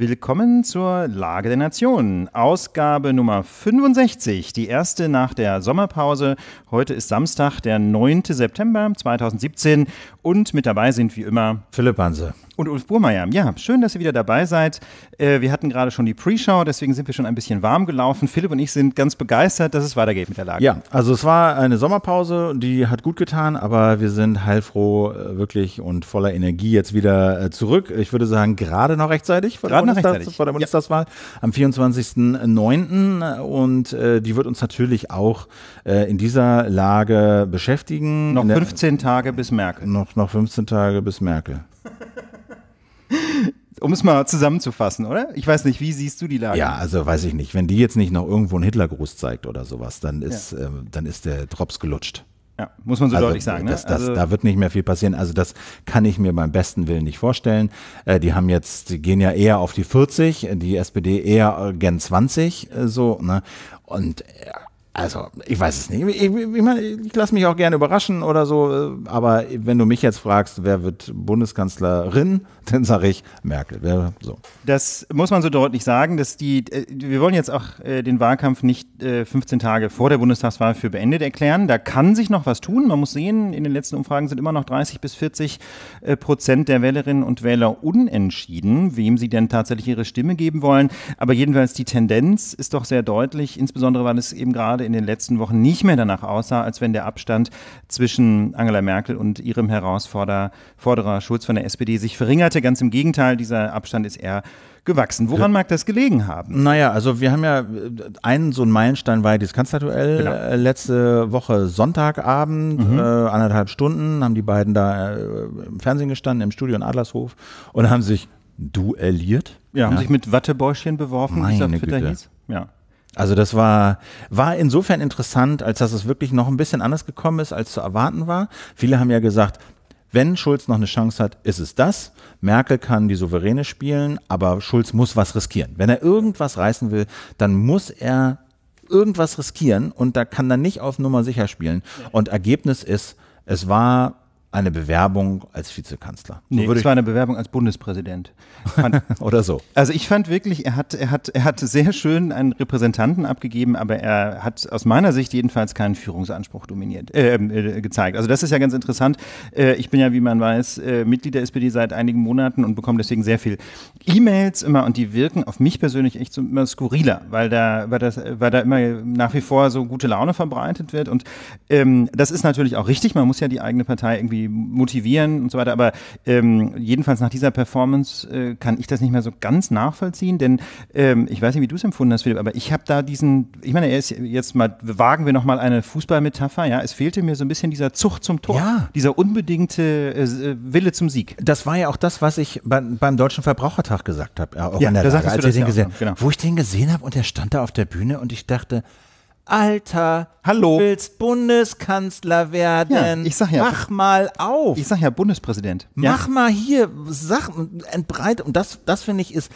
Willkommen zur Lage der Nation. Ausgabe Nummer 65, die erste nach der Sommerpause. Heute ist Samstag, der 9. September 2017 und mit dabei sind wie immer Philipp Hanse und Ulf Burmeier. Ja, schön, dass ihr wieder dabei seid. Äh, wir hatten gerade schon die Pre-Show, deswegen sind wir schon ein bisschen warm gelaufen. Philipp und ich sind ganz begeistert, dass es weitergeht mit der Lage. Ja, also es war eine Sommerpause, die hat gut getan, aber wir sind heilfroh äh, wirklich und voller Energie jetzt wieder äh, zurück. Ich würde sagen, gerade noch rechtzeitig. Gerade Bundestags vor der Bundestagswahl ja. am 24.09. Und äh, die wird uns natürlich auch äh, in dieser Lage beschäftigen. Noch 15 Tage bis Merkel. Noch, noch 15 Tage bis Merkel. um es mal zusammenzufassen, oder? Ich weiß nicht, wie siehst du die Lage? Ja, also weiß ich nicht. Wenn die jetzt nicht noch irgendwo einen Hitlergruß zeigt oder sowas, dann ist, ja. ähm, dann ist der Drops gelutscht. Ja, muss man so also, deutlich sagen. Ne? Das, das, also, da wird nicht mehr viel passieren. Also das kann ich mir beim besten Willen nicht vorstellen. Äh, die haben jetzt, die gehen ja eher auf die 40, die SPD eher äh, gen 20, äh, so. Ne? Und äh, also, ich weiß es nicht. Ich, ich, ich, ich lasse mich auch gerne überraschen oder so. Äh, aber wenn du mich jetzt fragst, wer wird Bundeskanzlerin, dann sage ich Merkel. Wer, so. Das muss man so deutlich sagen, dass die, äh, wir wollen jetzt auch äh, den Wahlkampf nicht 15 Tage vor der Bundestagswahl für beendet erklären. Da kann sich noch was tun. Man muss sehen, in den letzten Umfragen sind immer noch 30 bis 40 Prozent der Wählerinnen und Wähler unentschieden, wem sie denn tatsächlich ihre Stimme geben wollen. Aber jedenfalls die Tendenz ist doch sehr deutlich, insbesondere weil es eben gerade in den letzten Wochen nicht mehr danach aussah, als wenn der Abstand zwischen Angela Merkel und ihrem Herausforderer Schulz von der SPD sich verringerte. Ganz im Gegenteil, dieser Abstand ist eher gewachsen. Woran mag das gelegen haben? Naja, also wir haben ja äh, einen so einen Meilenstein war ja das Kanzlerduell genau. Äh, letzte Woche Sonntagabend, mhm. äh, anderthalb Stunden, haben die beiden da äh, im Fernsehen gestanden, im Studio in Adlershof und haben sich duelliert. Ja, haben ja. sich mit Wattebäuschen beworfen, wie es auf Twitter Güte. hieß. Ja. Also das war, war insofern interessant, als dass es wirklich noch ein bisschen anders gekommen ist, als zu erwarten war. Viele haben ja gesagt, wenn Schulz noch eine Chance hat, ist es das. Merkel kann die Souveräne spielen, aber Schulz muss was riskieren. Wenn er irgendwas reißen will, dann muss er irgendwas riskieren und da kann er nicht auf Nummer sicher spielen. Und Ergebnis ist, es war eine Bewerbung als Vizekanzler. Nee, so es war eine Bewerbung als Bundespräsident. Fand, Oder so. Also ich fand wirklich, er hat, er, hat, er hat sehr schön einen Repräsentanten abgegeben, aber er hat aus meiner Sicht jedenfalls keinen Führungsanspruch dominiert, äh, ähm, äh, gezeigt. Also das ist ja ganz interessant. Äh, ich bin ja, wie man weiß, äh, Mitglied der SPD seit einigen Monaten und bekomme deswegen sehr viel E-Mails immer und die wirken auf mich persönlich echt so immer skurriler, weil da, weil, das, weil da immer nach wie vor so gute Laune verbreitet wird. Und ähm, das ist natürlich auch richtig, man muss ja die eigene Partei irgendwie irgendwie motivieren und so weiter. Aber ähm, jedenfalls nach dieser Performance äh, kann ich das nicht mehr so ganz nachvollziehen, denn ähm, ich weiß nicht, wie du es empfunden hast, Philipp, aber ich habe da diesen, ich meine, er ist jetzt mal, wagen wir nochmal eine Fußballmetapher, ja, es fehlte mir so ein bisschen dieser Zucht zum Tor, ja. dieser unbedingte äh, äh Wille zum Sieg. Das war ja auch das, was ich bei, beim Deutschen Verbrauchertag gesagt habe, auch ja, in der da Lage, als ich den gesehen, genau. wo ich den gesehen habe und er stand da auf der Bühne und ich dachte, Alter, Hallo. du willst Bundeskanzler werden. Ja, ich sag ja, Mach mal auf. Ich sag ja Bundespräsident. Mach mal hier, Sachen entbreite. Und das, das finde ich ist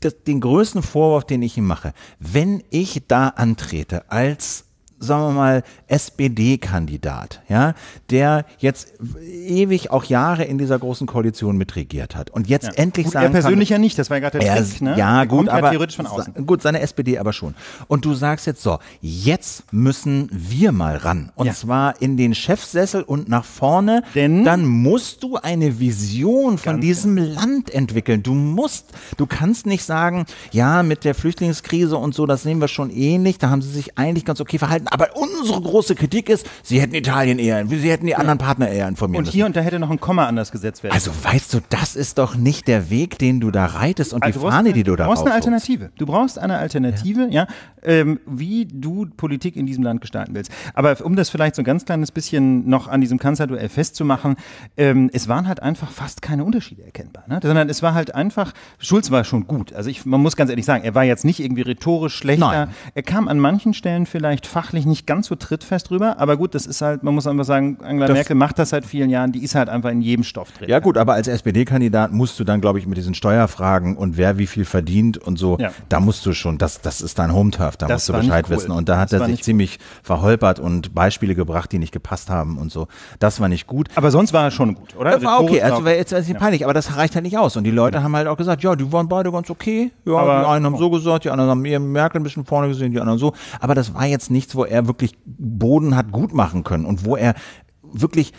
das, den größten Vorwurf, den ich ihm mache. Wenn ich da antrete als sagen wir mal, SPD-Kandidat, ja, der jetzt ewig auch Jahre in dieser großen Koalition mitregiert hat und jetzt ja. endlich gut, sagen er persönlich kann, ja nicht, das war ja gerade der er, Trick, ne? Ja, der gut, aber theoretisch von außen. gut, seine SPD aber schon. Und du sagst jetzt so, jetzt müssen wir mal ran und ja. zwar in den Chefsessel und nach vorne, denn dann musst du eine Vision von diesem ja. Genau. Land entwickeln. Du musst, du kannst nicht sagen, ja, mit der Flüchtlingskrise und so, das sehen wir schon ähnlich, da haben sie sich eigentlich ganz okay verhalten hätten. Aber unsere große Kritik ist, sie hätten Italien eher, sie hätten die ja. anderen Partner eher informiert. Und müssen. hier und da hätte noch ein Komma anders gesetzt werden. Also weißt du, das ist doch nicht der Weg, den du da reitest und also die Fahne, eine, die du da Du brauchst eine Alternative. Du brauchst eine Alternative, ja, ja ähm, wie du Politik in diesem Land gestalten willst. Aber um das vielleicht so ein ganz kleines bisschen noch an diesem Kanzlerduell festzumachen, ähm, es waren halt einfach fast keine Unterschiede erkennbar, ne? sondern es war halt einfach, Schulz war schon gut. Also ich, man muss ganz ehrlich sagen, er war jetzt nicht irgendwie rhetorisch schlechter. Nein. Er kam an manchen Stellen vielleicht fachlich sachlich nicht ganz so trittfest drüber, aber gut, das ist halt, man muss einfach sagen, Angela das Merkel macht das seit vielen Jahren, die ist halt einfach in jedem Stoff drin. Ja gut, aber als SPD-Kandidat musst du dann, glaube ich, mit diesen Steuerfragen und wer wie viel verdient und so, ja. da musst du schon, das, das ist dein Home-Turf, da das musst du Bescheid cool. wissen. Und da hat das er sich ziemlich verholpert und Beispiele gebracht, die nicht gepasst haben und so. Das war nicht gut. Aber sonst war er schon gut, oder? Das äh, war okay, also war jetzt ist nicht peinlich, aber das reicht halt nicht aus. Und die Leute ja. haben halt auch gesagt, ja, die waren beide ganz okay. Ja, aber die einen haben so gesagt, die anderen haben eher Merkel ein bisschen vorne gesehen, die anderen so. Aber das war jetzt nichts, wo er wirklich Boden hat gut machen können und wo er wirklich,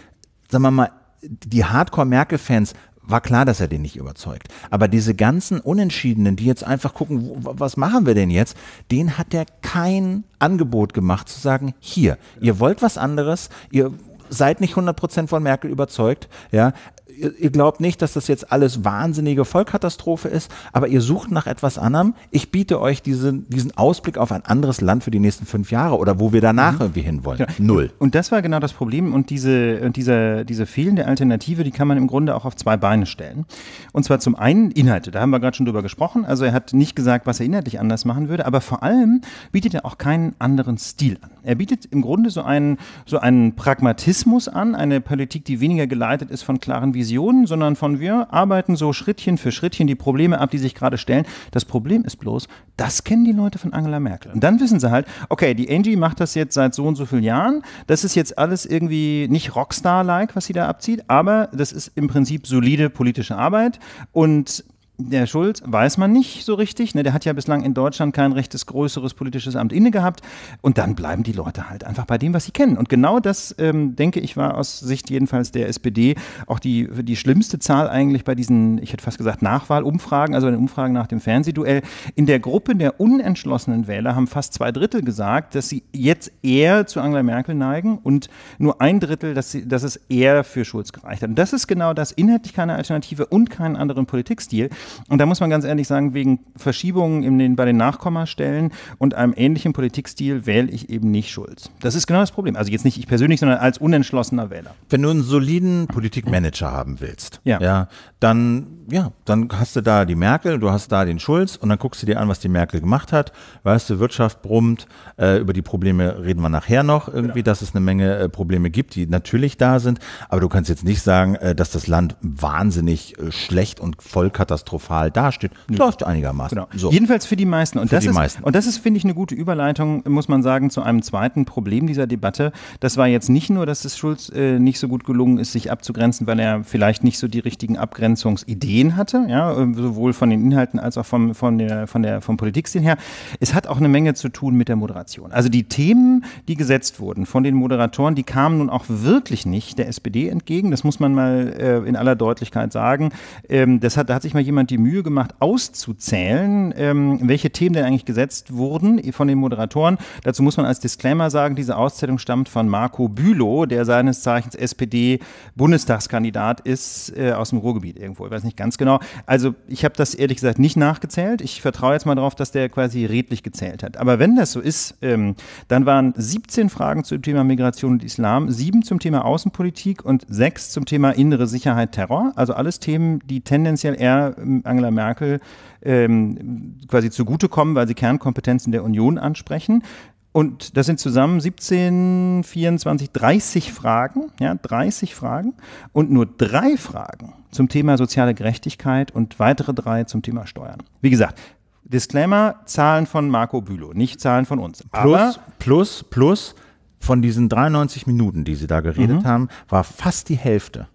sagen wir mal, die Hardcore-Merkel-Fans war klar, dass er den nicht überzeugt. Aber diese ganzen Unentschiedenen, die jetzt einfach gucken, was machen wir denn jetzt, den hat er kein Angebot gemacht zu sagen, hier, ihr wollt was anderes, ihr seid nicht 100% von Merkel überzeugt, ja, ihr, ihr glaubt nicht, dass das jetzt alles wahnsinnige Vollkatastrophe ist, aber ihr sucht nach etwas anderem. Ich biete euch diesen, diesen Ausblick auf ein anderes Land für die nächsten fünf Jahre oder wo wir danach mhm. irgendwie hinwollen. Ja. Null. Und das war genau das Problem und diese, diese, diese fehlende Alternative, die kann man im Grunde auch auf zwei Beine stellen. Und zwar zum einen Inhalte, da haben wir gerade schon drüber gesprochen. Also er hat nicht gesagt, was er inhaltlich anders machen würde, aber vor allem bietet er auch keinen anderen Stil an. Er bietet im Grunde so einen, so einen Pragmatismus an, eine Politik, die weniger geleitet ist von klaren Visionen Visionen, sondern von wir arbeiten so Schrittchen für Schrittchen die Probleme ab, die sich gerade stellen. Das Problem ist bloß, das kennen die Leute von Angela Merkel. Und dann wissen sie halt, okay, die Angie macht das jetzt seit so und so vielen Jahren. Das ist jetzt alles irgendwie nicht Rockstar-like, was sie da abzieht, aber das ist im Prinzip solide politische Arbeit und der Schulz weiß man nicht so richtig. Ne? Der hat ja bislang in Deutschland kein rechtes größeres politisches Amt inne gehabt. Und dann bleiben die Leute halt einfach bei dem, was sie kennen. Und genau das, ähm, denke ich, war aus Sicht jedenfalls der SPD auch die, die schlimmste Zahl eigentlich bei diesen, ich hätte fast gesagt, Nachwahlumfragen, also bei den Umfragen nach dem Fernsehduell. In der Gruppe der unentschlossenen Wähler haben fast zwei Drittel gesagt, dass sie jetzt eher zu Angela Merkel neigen und nur ein Drittel, dass, sie, dass es eher für Schulz gereicht hat. Und das ist genau das, inhaltlich keine Alternative und keinen anderen Politikstil. Und da muss man ganz ehrlich sagen, wegen Verschiebungen in den, bei den Nachkommastellen und einem ähnlichen Politikstil wähle ich eben nicht Schulz. Das ist genau das Problem. Also jetzt nicht ich persönlich, sondern als unentschlossener Wähler. Wenn du einen soliden Politikmanager haben willst, ja. ja, dann ja, dann hast du da die Merkel, du hast da den Schulz und dann guckst du dir an, was die Merkel gemacht hat. Weißt du, Wirtschaft brummt, äh, über die Probleme reden wir nachher noch irgendwie, genau. dass es eine Menge äh, Probleme gibt, die natürlich da sind. Aber du kannst jetzt nicht sagen, äh, dass das Land wahnsinnig äh, schlecht und voll katastrophal katastrophal dasteht. Nö. Läuft einigermaßen. Genau. So. Jedenfalls für die meisten. Und für das die ist, meisten. Und das ist, finde ich, eine gute Überleitung, muss man sagen, zu einem zweiten Problem dieser Debatte. Das war jetzt nicht nur, dass es Schulz äh, nicht so gut gelungen ist, sich abzugrenzen, weil er vielleicht nicht so die richtigen Abgrenzungsideen hatte, ja, äh, sowohl von den Inhalten als auch vom, von der, von der, vom Politikstil her. Es hat auch eine Menge zu tun mit der Moderation. Also die Themen, die gesetzt wurden von den Moderatoren, die kamen nun auch wirklich nicht der SPD entgegen. Das muss man mal äh, in aller Deutlichkeit sagen. Ähm, das hat, da hat sich mal jemand jemand die Mühe gemacht, auszuzählen, ähm, welche Themen denn eigentlich gesetzt wurden von den Moderatoren. Dazu muss man als Disclaimer sagen, diese Auszählung stammt von Marco Bülow, der seines Zeichens SPD-Bundestagskandidat ist äh, aus dem Ruhrgebiet irgendwo. Ich weiß nicht ganz genau. Also ich habe das ehrlich gesagt nicht nachgezählt. Ich vertraue jetzt mal darauf, dass der quasi redlich gezählt hat. Aber wenn das so ist, ähm, dann waren 17 Fragen zum Thema Migration und Islam, sieben zum Thema Außenpolitik und sechs zum Thema innere Sicherheit, Terror. Also alles Themen, die tendenziell eher ähm, Angela Merkel ähm, quasi zugutekommen, weil sie Kernkompetenzen der Union ansprechen. Und das sind zusammen 17, 24, 30 Fragen, ja, 30 Fragen und nur drei Fragen zum Thema soziale Gerechtigkeit und weitere drei zum Thema Steuern. Wie gesagt, Disclaimer, Zahlen von Marco Bülow, nicht Zahlen von uns. Plus, plus, plus, von diesen 93 Minuten, die Sie da geredet mhm. haben, war fast die Hälfte,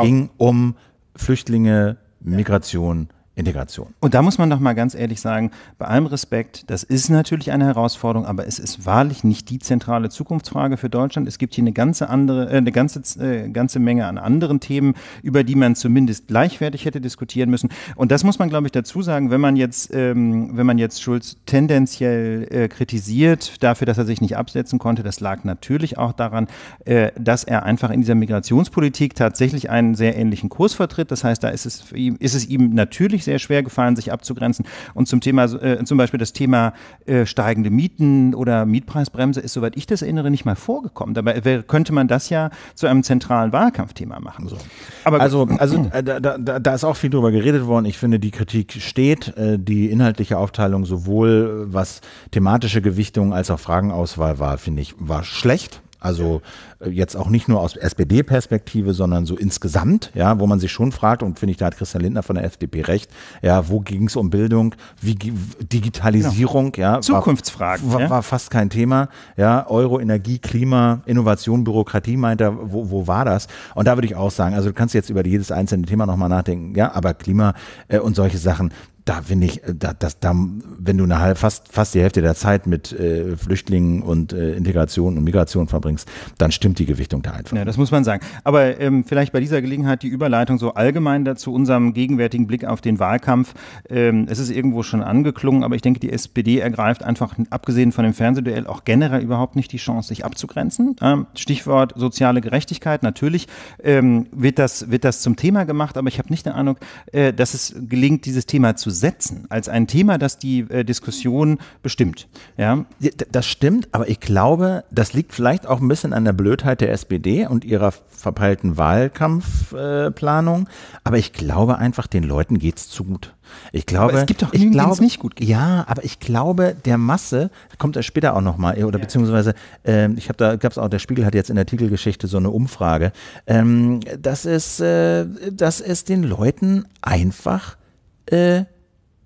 ging um Flüchtlinge, Migration Integration. Und da muss man doch mal ganz ehrlich sagen, bei allem Respekt, das ist natürlich eine Herausforderung, aber es ist wahrlich nicht die zentrale Zukunftsfrage für Deutschland. Es gibt hier eine ganze andere, äh, eine ganze, äh, ganze Menge an anderen Themen, über die man zumindest gleichwertig hätte diskutieren müssen. Und das muss man, glaube ich, dazu sagen, wenn man jetzt, ähm, wenn man jetzt Schulz tendenziell äh, kritisiert dafür, dass er sich nicht absetzen konnte, das lag natürlich auch daran, äh, dass er einfach in dieser Migrationspolitik tatsächlich einen sehr ähnlichen Kurs vertritt. Das heißt, da ist es, ist es ihm natürlich sehr sehr schwer gefallen, sich abzugrenzen. Und zum Thema, äh, zum Beispiel das Thema äh, steigende Mieten oder Mietpreisbremse ist, soweit ich das erinnere, nicht mal vorgekommen. Dabei äh, könnte man das ja zu einem zentralen Wahlkampfthema machen. So. Aber also, also äh, da, da, da ist auch viel drüber geredet worden. Ich finde, die Kritik steht. Äh, die inhaltliche Aufteilung sowohl äh, was thematische Gewichtung als auch Fragenauswahl war, finde ich, war schlecht also äh, jetzt auch nicht nur aus SPD-Perspektive, sondern so insgesamt, ja, wo man sich schon fragt, und finde ich, da hat Christian Lindner von der FDP recht, ja, wo ging es um Bildung, wie Digitalisierung, genau. ja. Zukunftsfragen. War, ja. war, fast kein Thema. Ja, Euro, Energie, Klima, Innovation, Bürokratie meint er, wo, wo war das? Und da würde ich auch sagen, also du kannst jetzt über jedes einzelne Thema nochmal nachdenken, ja, aber Klima äh, und solche Sachen, da finde ich, äh, da, das, da, wenn du eine, fast, fast die Hälfte der Zeit mit äh, Flüchtlingen und äh, Integration und Migration verbringst, dann stimmt die Gewichtung da einfach. Ja, das muss man sagen. Aber ähm, vielleicht bei dieser Gelegenheit die Überleitung so allgemein dazu unserem gegenwärtigen Blick auf den Wahlkampf. Ähm, es ist irgendwo schon angeklungen, aber ich denke, die SPD ergreift einfach, abgesehen von dem Fernsehduell, auch generell überhaupt nicht die Chance, sich abzugrenzen. Ähm, Stichwort soziale Gerechtigkeit. Natürlich ähm, wird, das, wird das zum Thema gemacht, aber ich habe nicht den Eindruck, äh, dass es gelingt, dieses Thema zu setzen als ein Thema, das die äh, Diskussion bestimmt. Ja? Das stimmt, aber ich glaube, das liegt vielleicht auch ein bisschen an der Blödheit der SPD und ihrer verpeilten Wahlkampfplanung. Äh, aber ich glaube einfach, den Leuten geht es zu gut. Ich glaube, aber es gibt doch ich glaube, es nicht gut geht. Ja, aber ich glaube, der Masse kommt das später auch nochmal, oder ja. beziehungsweise äh, ich habe da gab es auch der Spiegel hat jetzt in der Titelgeschichte so eine Umfrage. Ähm, das ist äh, das ist den Leuten einfach äh,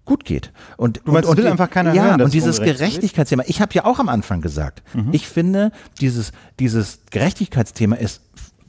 gut geht. Und, du meinst, und, und will einfach keiner ja, hören. Und dieses Gerechtigkeitsthema, ich habe ja auch am Anfang gesagt, mhm. ich finde, dieses, dieses Gerechtigkeitsthema ist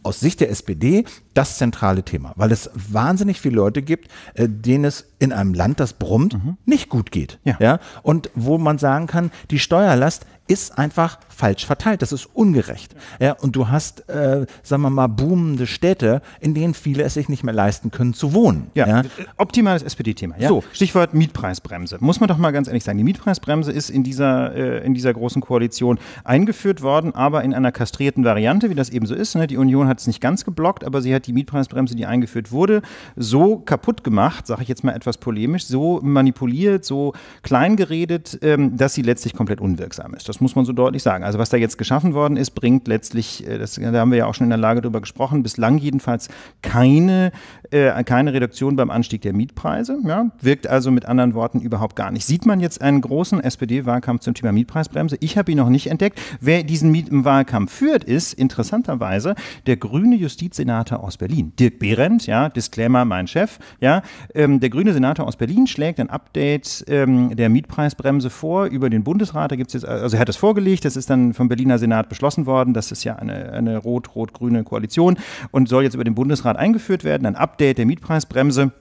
aus Sicht der SPD das zentrale Thema, weil es wahnsinnig viele Leute gibt, äh, denen es in einem Land, das brummt, mhm. nicht gut geht. Ja. ja. Und wo man sagen kann, die Steuerlast ist einfach falsch verteilt. Das ist ungerecht. Ja, und du hast, äh, sagen wir mal, boomende Städte, in denen viele es sich nicht mehr leisten können zu wohnen. Ja, ja. Äh, optimales SPD-Thema. Ja? So. Stichwort Mietpreisbremse. Muss man doch mal ganz ehrlich sagen, die Mietpreisbremse ist in dieser, äh, in dieser großen Koalition eingeführt worden, aber in einer kastrierten Variante, wie das eben so ist. Ne? Die Union hat es nicht ganz geblockt, aber sie hat die Mietpreisbremse, die eingeführt wurde, so kaputt gemacht, sage ich jetzt mal etwas polemisch, so manipuliert, so kleingeredet, ähm, dass sie letztlich komplett unwirksam ist. Das das muss man so deutlich sagen. Also was da jetzt geschaffen worden ist, bringt letztlich, äh, das, äh, da haben wir ja auch schon in der Lage drüber gesprochen, bislang jedenfalls keine, äh, keine Reduktion beim Anstieg der Mietpreise. Ja? Wirkt also mit anderen Worten überhaupt gar nicht. Sieht man jetzt einen großen SPD-Wahlkampf zum Thema Mietpreisbremse? Ich habe ihn noch nicht entdeckt. Wer diesen Miet Wahlkampf führt, ist interessanterweise der grüne Justizsenator aus Berlin, Dirk Behrendt, ja, Disclaimer, mein Chef, ja, ähm, der grüne Senator aus Berlin schlägt ein Update ähm, der Mietpreisbremse vor über den Bundesrat. Da gibt es jetzt, also er hat hat es vorgelegt. Das ist dann vom Berliner Senat beschlossen worden. Das ist ja eine, eine rot-rot-grüne Koalition und soll jetzt über den Bundesrat eingeführt werden. Ein Update der Mietpreisbremse.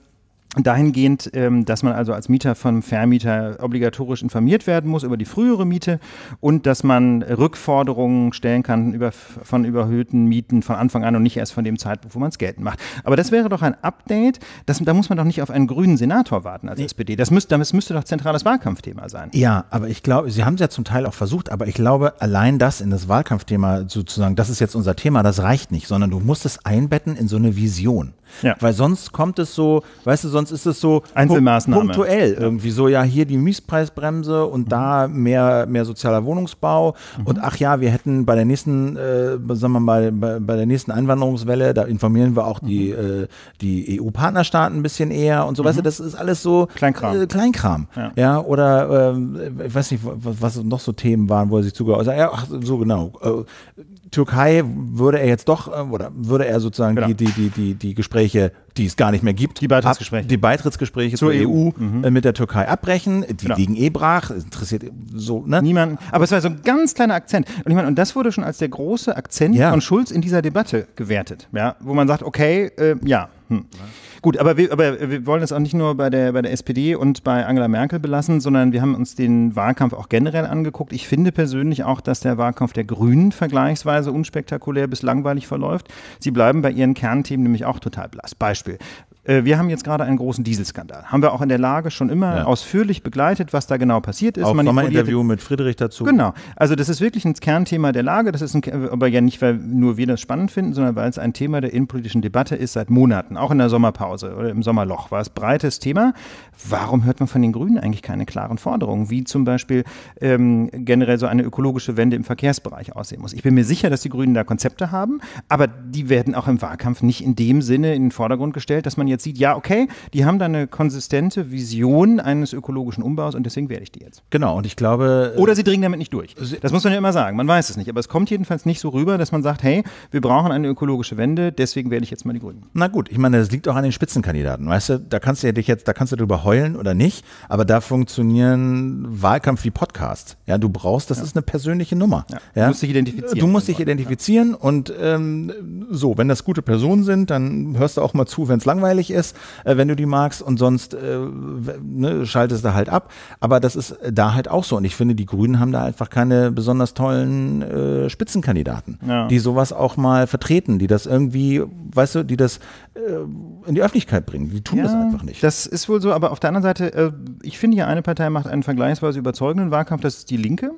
Dahingehend, ähm, dass man also als Mieter vom Vermieter obligatorisch informiert werden muss über die frühere Miete und dass man Rückforderungen stellen kann über, von überhöhten Mieten von Anfang an und nicht erst von dem Zeitpunkt, wo man es geltend macht. Aber das wäre doch ein Update. Das, da muss man doch nicht auf einen grünen Senator warten als nee. SPD. Das müsste, das müsste doch zentrales Wahlkampfthema sein. Ja, aber ich glaube, Sie haben es ja zum Teil auch versucht, aber ich glaube, allein das in das Wahlkampfthema sozusagen, das ist jetzt unser Thema, das reicht nicht, sondern du musst es einbetten in so eine Vision. Ja. Weil sonst kommt es so, weißt du, sonst sonst ist es so Einzelmaßnahmen. punktuell irgendwie so, ja, hier die Mietpreisbremse und mhm. da mehr, mehr sozialer Wohnungsbau mhm. und ach ja, wir hätten bei der nächsten, äh, sagen wir mal, bei, bei, der nächsten Einwanderungswelle, da informieren wir auch die, mhm. äh, die EU-Partnerstaaten ein bisschen eher und so, mhm. weißt du, mhm. das ist alles so Kleinkram. Äh, Kleinkram. Ja. ja oder ähm, ich weiß nicht, was, was noch so Themen waren, wo er sich zugehört hat. Also, ja, ach, so genau äh, Türkei würde er jetzt doch, äh, oder würde er sozusagen genau. die, die, die, die, die Gespräche, die es gar nicht mehr gibt, die Beitrittsgespräche, ab, die Beitrittsgespräche zur, zur EU, EU mhm. Äh, mit der Türkei abbrechen. Die genau. liegen eh brach, interessiert so, ne? Niemanden. Aber es war so ein ganz kleiner Akzent. Und ich meine, und das wurde schon als der große Akzent ja. von Schulz in dieser Debatte gewertet, ja? wo man sagt, okay, äh, ja. Hm. Gut, aber wir, aber wir wollen es auch nicht nur bei der, bei der SPD und bei Angela Merkel belassen, sondern wir haben uns den Wahlkampf auch generell angeguckt. Ich finde persönlich auch, dass der Wahlkampf der Grünen vergleichsweise unspektakulär bis langweilig verläuft. Sie bleiben bei ihren Kernthemen nämlich auch total blass. Beispiel äh, wir haben jetzt gerade einen großen Dieselskandal. Haben wir auch in der Lage schon immer ja. ausführlich begleitet, was da genau passiert ist. Auch nochmal ein Interview mit Friedrich dazu. Genau. Also das ist wirklich ein Kernthema der Lage. Das ist ein, aber ja nicht, weil nur wir das spannend finden, sondern weil es ein Thema der innenpolitischen Debatte ist seit Monaten, auch in der Sommerpause oder im Sommerloch war es breites Thema. Warum hört man von den Grünen eigentlich keine klaren Forderungen, wie zum Beispiel ähm, generell so eine ökologische Wende im Verkehrsbereich aussehen muss? Ich bin mir sicher, dass die Grünen da Konzepte haben, aber die werden auch im Wahlkampf nicht in dem Sinne in den Vordergrund gestellt, dass man jetzt jetzt sieht, ja, okay, die haben da eine konsistente Vision eines ökologischen Umbaus und deswegen werde ich die jetzt. Genau, und ich glaube. Äh, oder sie dringen damit nicht durch. Das muss man ja immer sagen. Man weiß es nicht. Aber es kommt jedenfalls nicht so rüber, dass man sagt, hey, wir brauchen eine ökologische Wende, deswegen werde ich jetzt mal die Grünen. Na gut, ich meine, das liegt auch an den Spitzenkandidaten. Weißt du, da kannst du ja dich jetzt, da kannst du drüber heulen oder nicht, aber da funktionieren Wahlkampf wie Podcasts. Ja, du brauchst, das ja. ist eine persönliche Nummer. Ja. Ja? Du musst dich identifizieren. Du musst dich identifizieren und ähm, so, wenn das gute Personen sind, dann hörst du auch mal zu, wenn es langweilig fertig ist, äh, wenn du die magst. Und sonst äh, ne, schaltest du halt ab. Aber das ist da halt auch so. Und ich finde, die Grünen haben da einfach keine besonders tollen äh, Spitzenkandidaten, ja. die sowas auch mal vertreten, die das irgendwie, weißt du, die das äh, in die Öffentlichkeit bringen. Die tun ja, das einfach nicht. Das ist wohl so, aber auf der anderen Seite, äh, ich finde ja, eine Partei macht einen vergleichsweise überzeugenden Wahlkampf, das ist die Linke.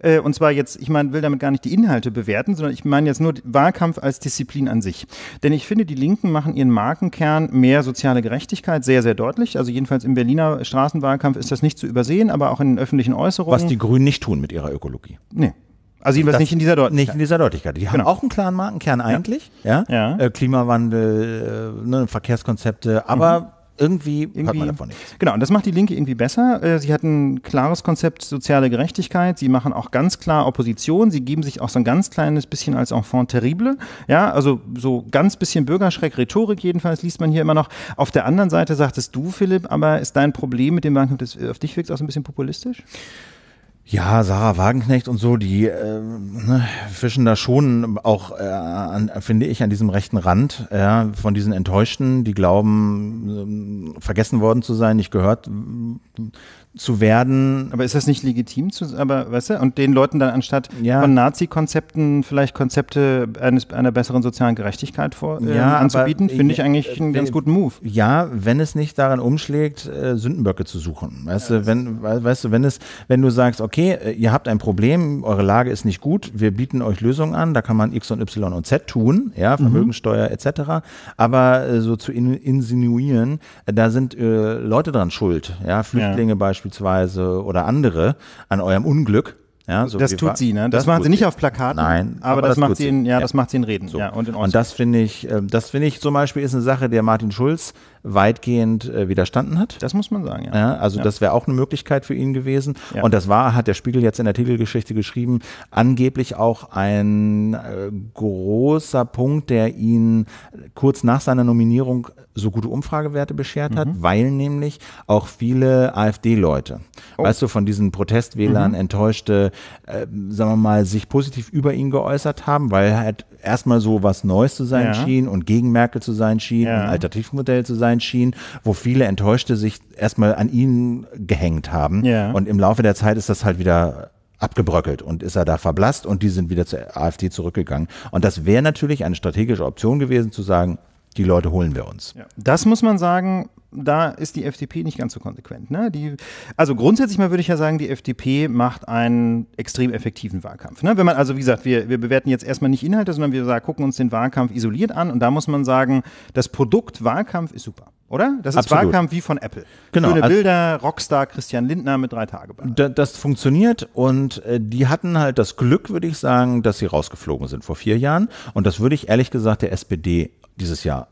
Äh, und zwar jetzt, ich meine, will damit gar nicht die Inhalte bewerten, sondern ich meine jetzt nur Wahlkampf als Disziplin an sich. Denn ich finde, die Linken machen ihren Markenkern mehr soziale Gerechtigkeit sehr, sehr deutlich. Also jedenfalls im Berliner Straßenwahlkampf ist das nicht zu übersehen, aber auch in den öffentlichen Äußerungen. Was die Grünen nicht tun mit ihrer Ökologie. Nee. Also jedenfalls nicht in dieser Deutlichkeit. Nicht in dieser Deutlichkeit. Die genau. haben auch einen klaren Markenkern eigentlich. Ja. ja. Äh, Klimawandel, äh, ne, Verkehrskonzepte, aber mhm. Irgendwie, irgendwie hört man davon nichts. Genau, und das macht die Linke irgendwie besser. Äh, sie hat ein klares Konzept soziale Gerechtigkeit. Sie machen auch ganz klar Opposition. Sie geben sich auch so ein ganz kleines bisschen als Enfant terrible. Ja, also so ganz bisschen Bürgerschreck, Rhetorik jedenfalls liest man hier immer noch. Auf der anderen Seite sagtest du, Philipp, aber ist dein Problem mit dem das auf dich wirkt auch so ein bisschen populistisch? ja, Sarah Wagenknecht und so, die äh, ne, fischen da schon auch, äh, an, finde ich, an diesem rechten Rand ja, von diesen Enttäuschten, die glauben, äh, vergessen worden zu sein, nicht gehört zu werden. Aber ist das nicht legitim? Zu, aber weißt du, und den Leuten dann anstatt ja. von Nazi-Konzepten vielleicht Konzepte eines, einer besseren sozialen Gerechtigkeit vor, äh, ja, anzubieten, finde ich eigentlich äh, einen ganz guten Move. Ja, wenn es nicht daran umschlägt, äh, Sündenböcke zu suchen. Weißt ja, du, wenn, weißt du, wenn es, wenn du sagst, okay, äh, ihr habt ein Problem, eure Lage ist nicht gut, wir bieten euch Lösungen an, da kann man X und Y und Z tun, ja, mhm. Vermögensteuer mhm. etc. Aber äh, so zu in, insinuieren, äh, da sind Leute dran schuld, ja, Flüchtlinge beispielsweise beispielsweise oder andere an eurem Unglück. Ja, so das tut war, sie, ne? Das, das machen sie nicht auf Plakaten. Nein, aber, aber das, das, macht sie in, ja, ja, das macht sie in Reden. So. Ja, und, in und das finde ich, ähm, das finde ich zum Beispiel ist eine Sache, der Martin Schulz weitgehend äh, widerstanden hat. Das muss man sagen, ja. ja also ja. das wäre auch eine Möglichkeit für ihn gewesen. Ja. Und das war, hat der Spiegel jetzt in der Titelgeschichte geschrieben, angeblich auch ein äh, großer Punkt, der ihn kurz nach seiner Nominierung so gute Umfragewerte beschert mhm. hat, weil nämlich auch viele AfD-Leute, oh. weißt du, von diesen Protestwählern mhm. enttäuschte, äh, sagen wir mal, sich positiv über ihn geäußert haben, weil halt erstmal so was Neues zu sein schien und gegen Merkel zu sein schien, ein Alternativmodell zu sein sein schien, wo viele Enttäuschte sich erstmal an ihn gehängt haben. Ja. Und im Laufe der Zeit ist das halt wieder abgebröckelt und ist er da verblasst und die sind wieder zur AfD zurückgegangen. Und das wäre natürlich eine strategische Option gewesen zu sagen, die Leute holen wir uns. Ja. Das muss man sagen, da ist die FDP nicht ganz so konsequent. Ne? Die, also grundsätzlich mal würde ich ja sagen, die FDP macht einen extrem effektiven Wahlkampf. Ne? Wenn man, also wie gesagt, wir, wir bewerten jetzt erstmal nicht Inhalte, sondern wir sagen, gucken uns den Wahlkampf isoliert an und da muss man sagen, das Produkt Wahlkampf ist super oder? Das ist Absolut. Wahlkampf wie von Apple. Genau. Schöne also Bilder, Rockstar Christian Lindner mit drei Tage. Da, das funktioniert und äh, die hatten halt das Glück, würde ich sagen, dass sie rausgeflogen sind vor vier Jahren. Und das würde ich ehrlich gesagt der SPD dieses Jahr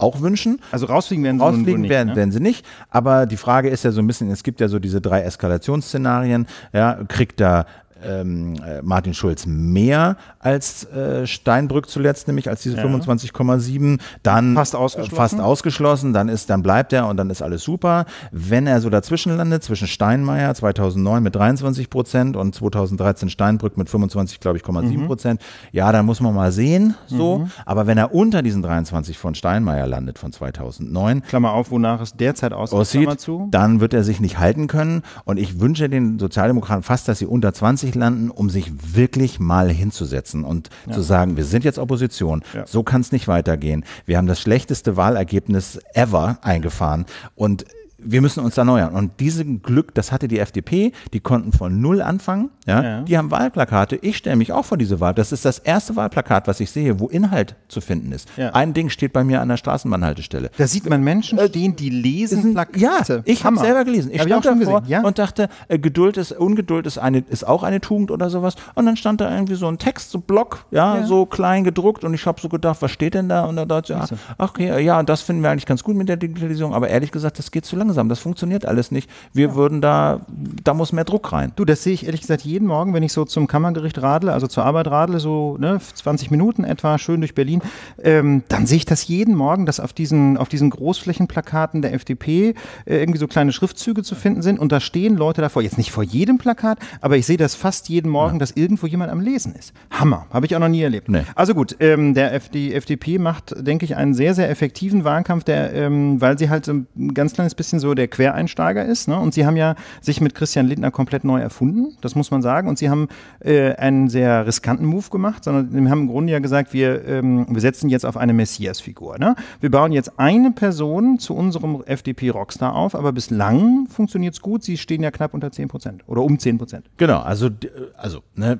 auch wünschen. Also rausfliegen werden sie, rausfliegen nicht, werden, ne? werden sie nicht. Aber die Frage ist ja so ein bisschen, es gibt ja so diese drei Eskalationsszenarien. Ja, kriegt da ähm, äh, Martin Schulz mehr als äh, Steinbrück zuletzt, nämlich als diese ja. 25,7. Dann äh, fast ausgeschlossen. fast ausgeschlossen. Dann ist, dann bleibt er und dann ist alles super. Wenn er so dazwischen landet, zwischen Steinmeier 2009 mit 23 Prozent und 2013 Steinbrück mit 25, glaube ich, 7 mhm. Prozent, mhm. ja, dann muss man mal sehen. So, mhm. aber wenn er unter diesen 23 von Steinmeier landet von 2009, Klammer auf, wonach es derzeit aussieht, dann wird er sich nicht halten können. Und ich wünsche den Sozialdemokraten fast, dass sie unter 20 tatsächlich landen, um sich wirklich mal hinzusetzen und ja. zu sagen, wir sind jetzt Opposition, ja. so kann es nicht weitergehen. Wir haben das schlechteste Wahlergebnis ever eingefahren und wir müssen uns erneuern. Und dieses Glück, das hatte die FDP, die konnten von null anfangen. Ja? ja. Die haben Wahlplakate. Ich stelle mich auch vor diese Wahl. Das ist das erste Wahlplakat, was ich sehe, wo Inhalt zu finden ist. Ja. Ein Ding steht bei mir an der Straßenbahnhaltestelle. Da sieht man Menschen äh, stehen, die lesen sind, Plakate. Ja, ich habe selber gelesen. Ich hab stand ich auch schon davor Ja. und dachte, äh, Geduld ist, Ungeduld ist, eine, ist auch eine Tugend oder sowas. Und dann stand da irgendwie so ein Text, so Block, ja, so klein gedruckt. Und ich habe so gedacht, was steht denn da? Und da dachte ich, ach, ah, okay, ja, das finden wir eigentlich ganz gut mit der Digitalisierung. Aber ehrlich gesagt, das geht zu lange langsam, das funktioniert alles nicht. Wir ja. würden da, da muss mehr Druck rein. Du, das sehe ich ehrlich gesagt jeden Morgen, wenn ich so zum Kammergericht radle, also zur Arbeit radle, so ne, 20 Minuten etwa, schön durch Berlin, ähm, dann sehe ich das jeden Morgen, dass auf diesen, auf diesen Großflächenplakaten der FDP äh, irgendwie so kleine Schriftzüge zu finden sind und da stehen Leute davor, jetzt nicht vor jedem Plakat, aber ich sehe das fast jeden Morgen, ja. dass irgendwo jemand am Lesen ist. Hammer, habe ich auch noch nie erlebt. Nee. Also gut, ähm, der FD, FDP macht, denke ich, einen sehr, sehr effektiven Wahlkampf, der, ähm, weil sie halt so ein ganz kleines bisschen so der Quereinsteiger ist. Ne? Und sie haben ja sich mit Christian Lindner komplett neu erfunden, das muss man sagen. Und sie haben äh, einen sehr riskanten Move gemacht, sondern Sie haben im Grunde ja gesagt, wir, ähm, wir setzen jetzt auf eine Messias-Figur. Ne? Wir bauen jetzt eine Person zu unserem FDP-Rockstar auf, aber bislang funktioniert es gut. Sie stehen ja knapp unter 10 Prozent oder um 10 Prozent. Genau, also, also ne,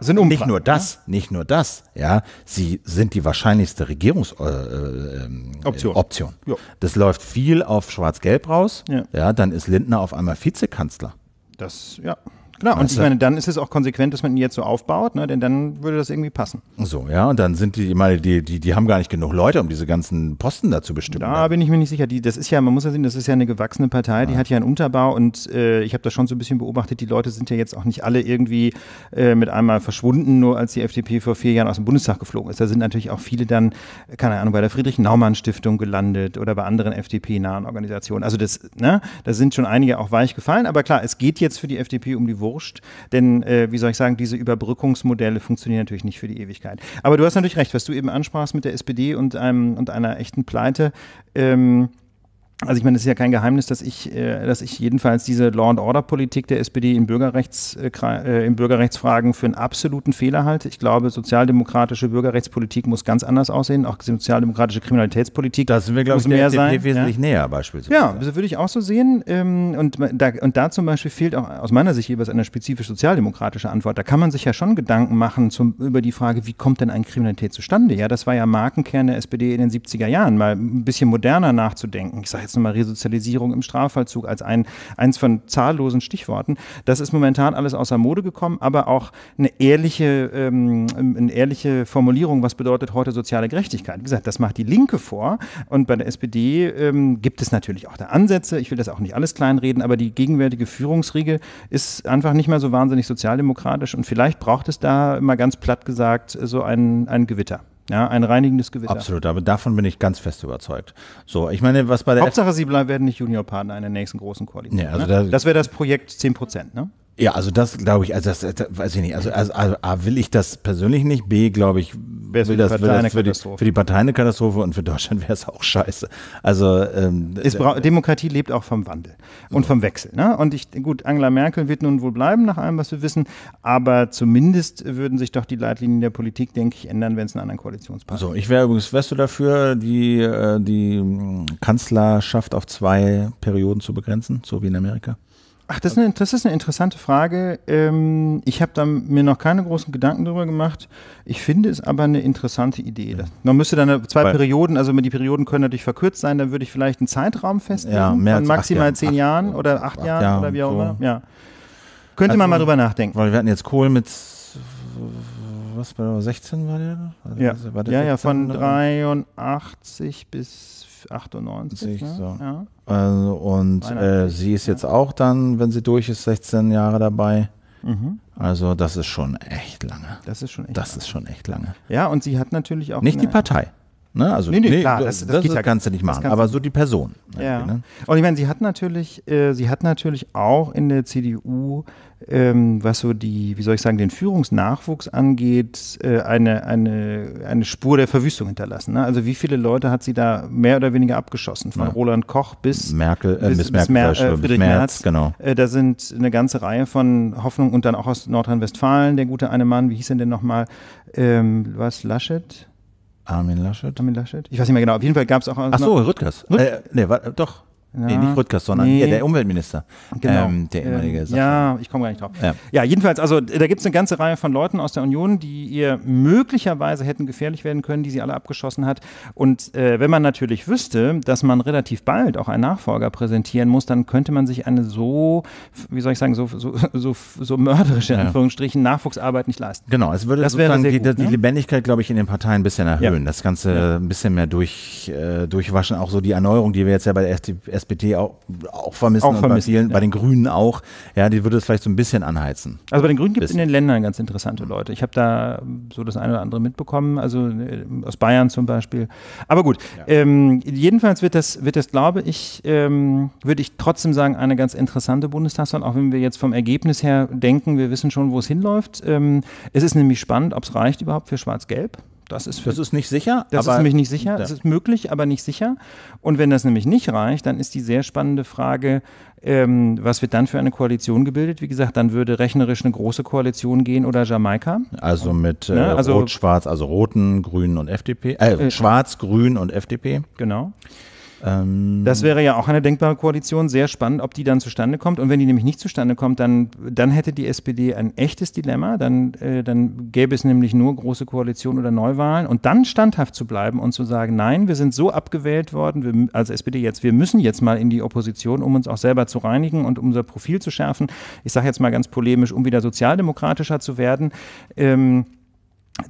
sind Umfragen, nicht nur das, ne? nicht nur das, ja, sie sind die wahrscheinlichste Regierungsoption. Äh, äh, äh ja. Das läuft viel auf Schwarz-Gelb raus, ja. ja, dann ist Lindner auf einmal Vizekanzler. Das, ja. Genau, und ich meine, dann ist es auch konsequent, dass man ihn jetzt so aufbaut, ne? denn dann würde das irgendwie passen. So, ja, und dann sind die, ich meine, die, die, die haben gar nicht genug Leute, um diese ganzen Posten da zu bestimmen. Da ne? bin ich mir nicht sicher. Die, das ist ja, man muss ja sehen, das ist ja eine gewachsene Partei, die hat ja einen Unterbau und äh, ich habe das schon so ein bisschen beobachtet, die Leute sind ja jetzt auch nicht alle irgendwie äh, mit einmal verschwunden, nur als die FDP vor vier Jahren aus dem Bundestag geflogen ist. Da sind natürlich auch viele dann, keine Ahnung, bei der Friedrich-Naumann-Stiftung gelandet oder bei anderen FDP-nahen Organisationen. Also das, ne, da sind schon einige auch weich gefallen, aber klar, es geht jetzt für die FDP um die wurscht. Denn, äh, wie soll ich sagen, diese Überbrückungsmodelle funktionieren natürlich nicht für die Ewigkeit. Aber du hast natürlich recht, was du eben ansprachst mit der SPD und, einem, und einer echten Pleite. Ähm, also ich meine, es ist ja kein Geheimnis, dass ich, äh, dass ich jedenfalls diese Law and Order Politik der SPD in, Bürgerrechts, äh, äh, in Bürgerrechtsfragen für einen absoluten Fehler halte. Ich glaube, sozialdemokratische Bürgerrechtspolitik muss ganz anders aussehen. Auch sozialdemokratische Kriminalitätspolitik da sind wir, glaube ich, mehr sein. wesentlich ja? näher beispielsweise. Ja, das würde ich auch so sehen. Ähm, und, da, und da zum Beispiel fehlt auch aus meiner Sicht jeweils eine spezifisch sozialdemokratische Antwort. Da kann man sich ja schon Gedanken machen zum, über die Frage, wie kommt denn eine Kriminalität zustande? Ja, das war ja Markenkern der SPD in den 70er Jahren, mal ein bisschen moderner nachzudenken. Ich sage jetzt nochmal Resozialisierung im Strafvollzug als ein, eins von zahllosen Stichworten. Das ist momentan alles außer Mode gekommen, aber auch eine ehrliche, ähm, eine ehrliche Formulierung, was bedeutet heute soziale Gerechtigkeit. Wie gesagt, das macht die Linke vor und bei der SPD ähm, gibt es natürlich auch da Ansätze. Ich will das auch nicht alles kleinreden, aber die gegenwärtige Führungsriege ist einfach nicht mehr so wahnsinnig sozialdemokratisch und vielleicht braucht es da mal ganz platt gesagt so ein, ein Gewitter. Ja, ein reinigendes Gewitter. Absolut, aber davon bin ich ganz fest überzeugt. So, ich meine, was bei der Hauptsache, F Sie bleiben, werden nicht Juniorpartner in der nächsten großen Koalition. Nee, also ne? Das wäre das Projekt 10 Prozent, ne? Ja, also das glaube ich, also das, äh, das, weiß ich nicht. Also, also, also A, will ich das persönlich nicht, B, glaube ich, wäre will das, will das für, die, für die Partei eine Katastrophe und für Deutschland wäre es auch scheiße. Also ähm, es Demokratie lebt auch vom Wandel so. und vom Wechsel. Ne? Und ich, gut, Angela Merkel wird nun wohl bleiben, nach allem, was wir wissen, aber zumindest würden sich doch die Leitlinien der Politik, denke ich, ändern, wenn es einen anderen Koalitionspartner gibt. So, ich wäre übrigens, wärst du dafür, die, äh, die hm, Kanzlerschaft auf zwei Perioden zu begrenzen, so wie in Amerika? Ach, das ist eine, das ist eine interessante Frage. Ähm, ich habe da mir noch keine großen Gedanken darüber gemacht. Ich finde es aber eine interessante Idee. Ja. Man müsste dann zwei Weil Perioden, also die Perioden können natürlich verkürzt sein, dann würde ich vielleicht einen Zeitraum festlegen ja, mehr von maximal acht, zehn acht, Jahren oder acht, acht Jahren, Jahren, oder wie auch so. immer. Ja. Könnte also, man mal drüber nachdenken. Weil wir hatten jetzt Kohl mit was, 16 war der? War ja, war der ja, ja, von 83 bis 98. Ne? So. Ja. Also, und äh, sie ist ja. jetzt auch dann, wenn sie durch ist, 16 Jahre dabei. Mhm. Also das ist schon echt lange. Das ist schon echt. Das lange. ist schon echt lange. Ja, und sie hat natürlich auch nicht die Partei. Ne? Also nee, nee, nee klar, das, das, das, geht ja kannst du nicht machen, aber so die Person. Ne? Ja. Ne? Und ich meine, sie hat natürlich, äh, sie hat natürlich auch in der CDU ähm, was so die, wie soll ich sagen, den Führungsnachwuchs angeht, äh, eine, eine, eine Spur der Verwüstung hinterlassen. Ne? Also wie viele Leute hat sie da mehr oder weniger abgeschossen? Von ja. Roland Koch bis Merkel, äh, bis, bis, Merkel, bis Mer äh, Friedrich Merz, Merz genau. Äh, da sind eine ganze Reihe von Hoffnungen und dann auch aus Nordrhein-Westfalen, der gute eine Mann, wie hieß er denn nochmal? Ähm, was, Laschet? Armin Laschet? Armin Laschet? Ich weiß nicht mehr genau. Auf jeden Fall gab es auch. Ach so, Rüttgers. Rütt äh, nee, war, doch. Ja. Nee, nicht Rüttgers, sondern nee. ja, der Umweltminister. Genau. Ähm, der ehemalige. Äh, ja, ich komme gar nicht drauf. Ja. ja, jedenfalls, also da gibt es eine ganze Reihe von Leuten aus der Union, die ihr möglicherweise hätten gefährlich werden können, die sie alle abgeschossen hat. Und äh, wenn man natürlich wüsste, dass man relativ bald auch einen Nachfolger präsentieren muss, dann könnte man sich eine so, wie soll ich sagen, so, so, so, so mörderische, in Anführungsstrichen, Nachwuchsarbeit nicht leisten. Genau, es würde das sozusagen die, gut, die, ne? Lebendigkeit, glaube ich, in den Parteien ein bisschen erhöhen. Das Ganze ein bisschen mehr durch, äh, durchwaschen. Auch so die Erneuerung, die wir jetzt ja bei der SPD SPD auch, auch vermissen. Auch vermissen bei, vielen, ja. bei den Grünen auch. Ja, die würde es vielleicht so ein bisschen anheizen. Also bei den Grünen gibt es in den Ländern ganz interessante Leute. Ich habe da so das eine oder andere mitbekommen, also äh, aus Bayern zum Beispiel. Aber gut, ja. ähm, jedenfalls wird das, wird das glaube ich, ähm, würde ich trotzdem sagen, eine ganz interessante Bundestagswahl, auch wenn wir jetzt vom Ergebnis her denken, wir wissen schon, wo es hinläuft. Ähm, es ist nämlich spannend, ob es reicht überhaupt für Schwarz-Gelb. Das ist, das ist nicht sicher. Das ist nämlich nicht sicher. Ja. Das ist möglich, aber nicht sicher. Und wenn das nämlich nicht reicht, dann ist die sehr spannende Frage, ähm, was wird dann für eine Koalition gebildet? Wie gesagt, dann würde rechnerisch eine große Koalition gehen oder Jamaika. Also mit äh, ne? also, Rot-Schwarz, also Roten, Grünen und FDP. Äh, äh, Schwarz, Grün und FDP. Genau. Ähm das wäre ja auch eine denkbare Koalition. Sehr spannend, ob die dann zustande kommt. Und wenn die nämlich nicht zustande kommt, dann, dann hätte die SPD ein echtes Dilemma. Dann, äh, dann gäbe es nämlich nur große Koalition oder Neuwahlen. Und dann standhaft zu bleiben und zu sagen, nein, wir sind so abgewählt worden, wir, als SPD jetzt, wir müssen jetzt mal in die Opposition, um uns auch selber zu reinigen und unser Profil zu schärfen. Ich sage jetzt mal ganz polemisch, um wieder sozialdemokratischer zu werden. Ähm,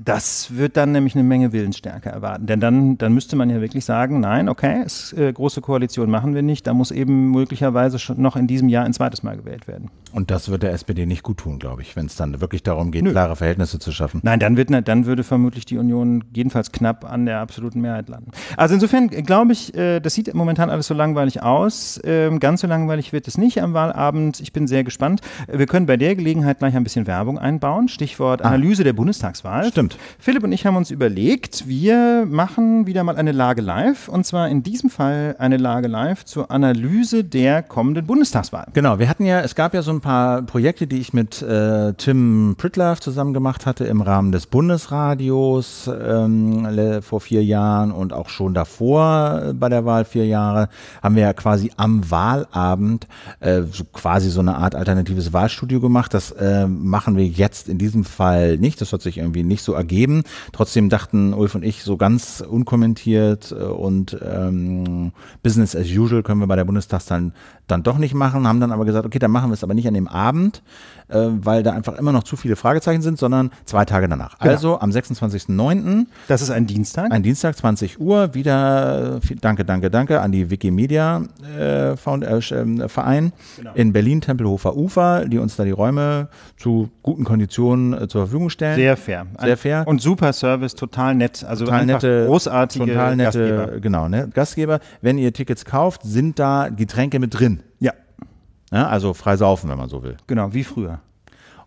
das wird dann nämlich eine Menge Willensstärke erwarten. Denn dann, dann müsste man ja wirklich sagen, nein, okay, es, äh, große Koalition machen wir nicht. Da muss eben möglicherweise schon noch in diesem Jahr ein zweites Mal gewählt werden. Und das wird der SPD nicht gut tun, glaube ich, wenn es dann wirklich darum geht, Nö. klare Verhältnisse zu schaffen. Nein, dann, wird, dann würde vermutlich die Union jedenfalls knapp an der absoluten Mehrheit landen. Also insofern äh, glaube ich, äh, das sieht momentan alles so langweilig aus. Ähm, ganz so langweilig wird es nicht am Wahlabend. Ich bin sehr gespannt. Äh, wir können bei der Gelegenheit gleich ein bisschen Werbung einbauen. Stichwort ah. Analyse ah. der Bundestagswahl stimmt. Philipp und ich haben uns überlegt, wir machen wieder mal eine Lage live und zwar in diesem Fall eine Lage live zur Analyse der kommenden Bundestagswahl. Genau, wir hatten ja, es gab ja so ein paar Projekte, die ich mit äh, Tim Pritlove zusammen gemacht hatte im Rahmen des Bundesradios ähm, vor vier Jahren und auch schon davor äh, bei der Wahl vier Jahre, haben wir ja quasi am Wahlabend äh, so quasi so eine Art alternatives Wahlstudio gemacht. Das äh, machen wir jetzt in diesem Fall nicht. Das hat sich irgendwie nicht so ergeben. Trotzdem dachten Ulf und ich so ganz unkommentiert äh, und ähm, Business as usual können wir bei der Bundestagswahl dann doch nicht machen, haben dann aber gesagt, okay, dann machen wir es aber nicht an dem Abend, äh, weil da einfach immer noch zu viele Fragezeichen sind, sondern zwei Tage danach. Genau. Also am 26.09. Das ist ein Dienstag? Ein Dienstag, 20 Uhr, wieder äh, danke, danke, danke an die Wikimedia äh, Found, äh, ähm, Verein genau. in Berlin, Tempelhofer Ufer, die uns da die Räume zu guten Konditionen äh, zur Verfügung stellen. Sehr fair. Sehr fair. Und super Service, total nett. Also total nette, großartige total nette, Gastgeber. Genau, ne? Gastgeber. Wenn ihr Tickets kauft, sind da Getränke mit drin. Sinn. Ja. ja. Also frei saufen, wenn man so will. Genau, wie früher.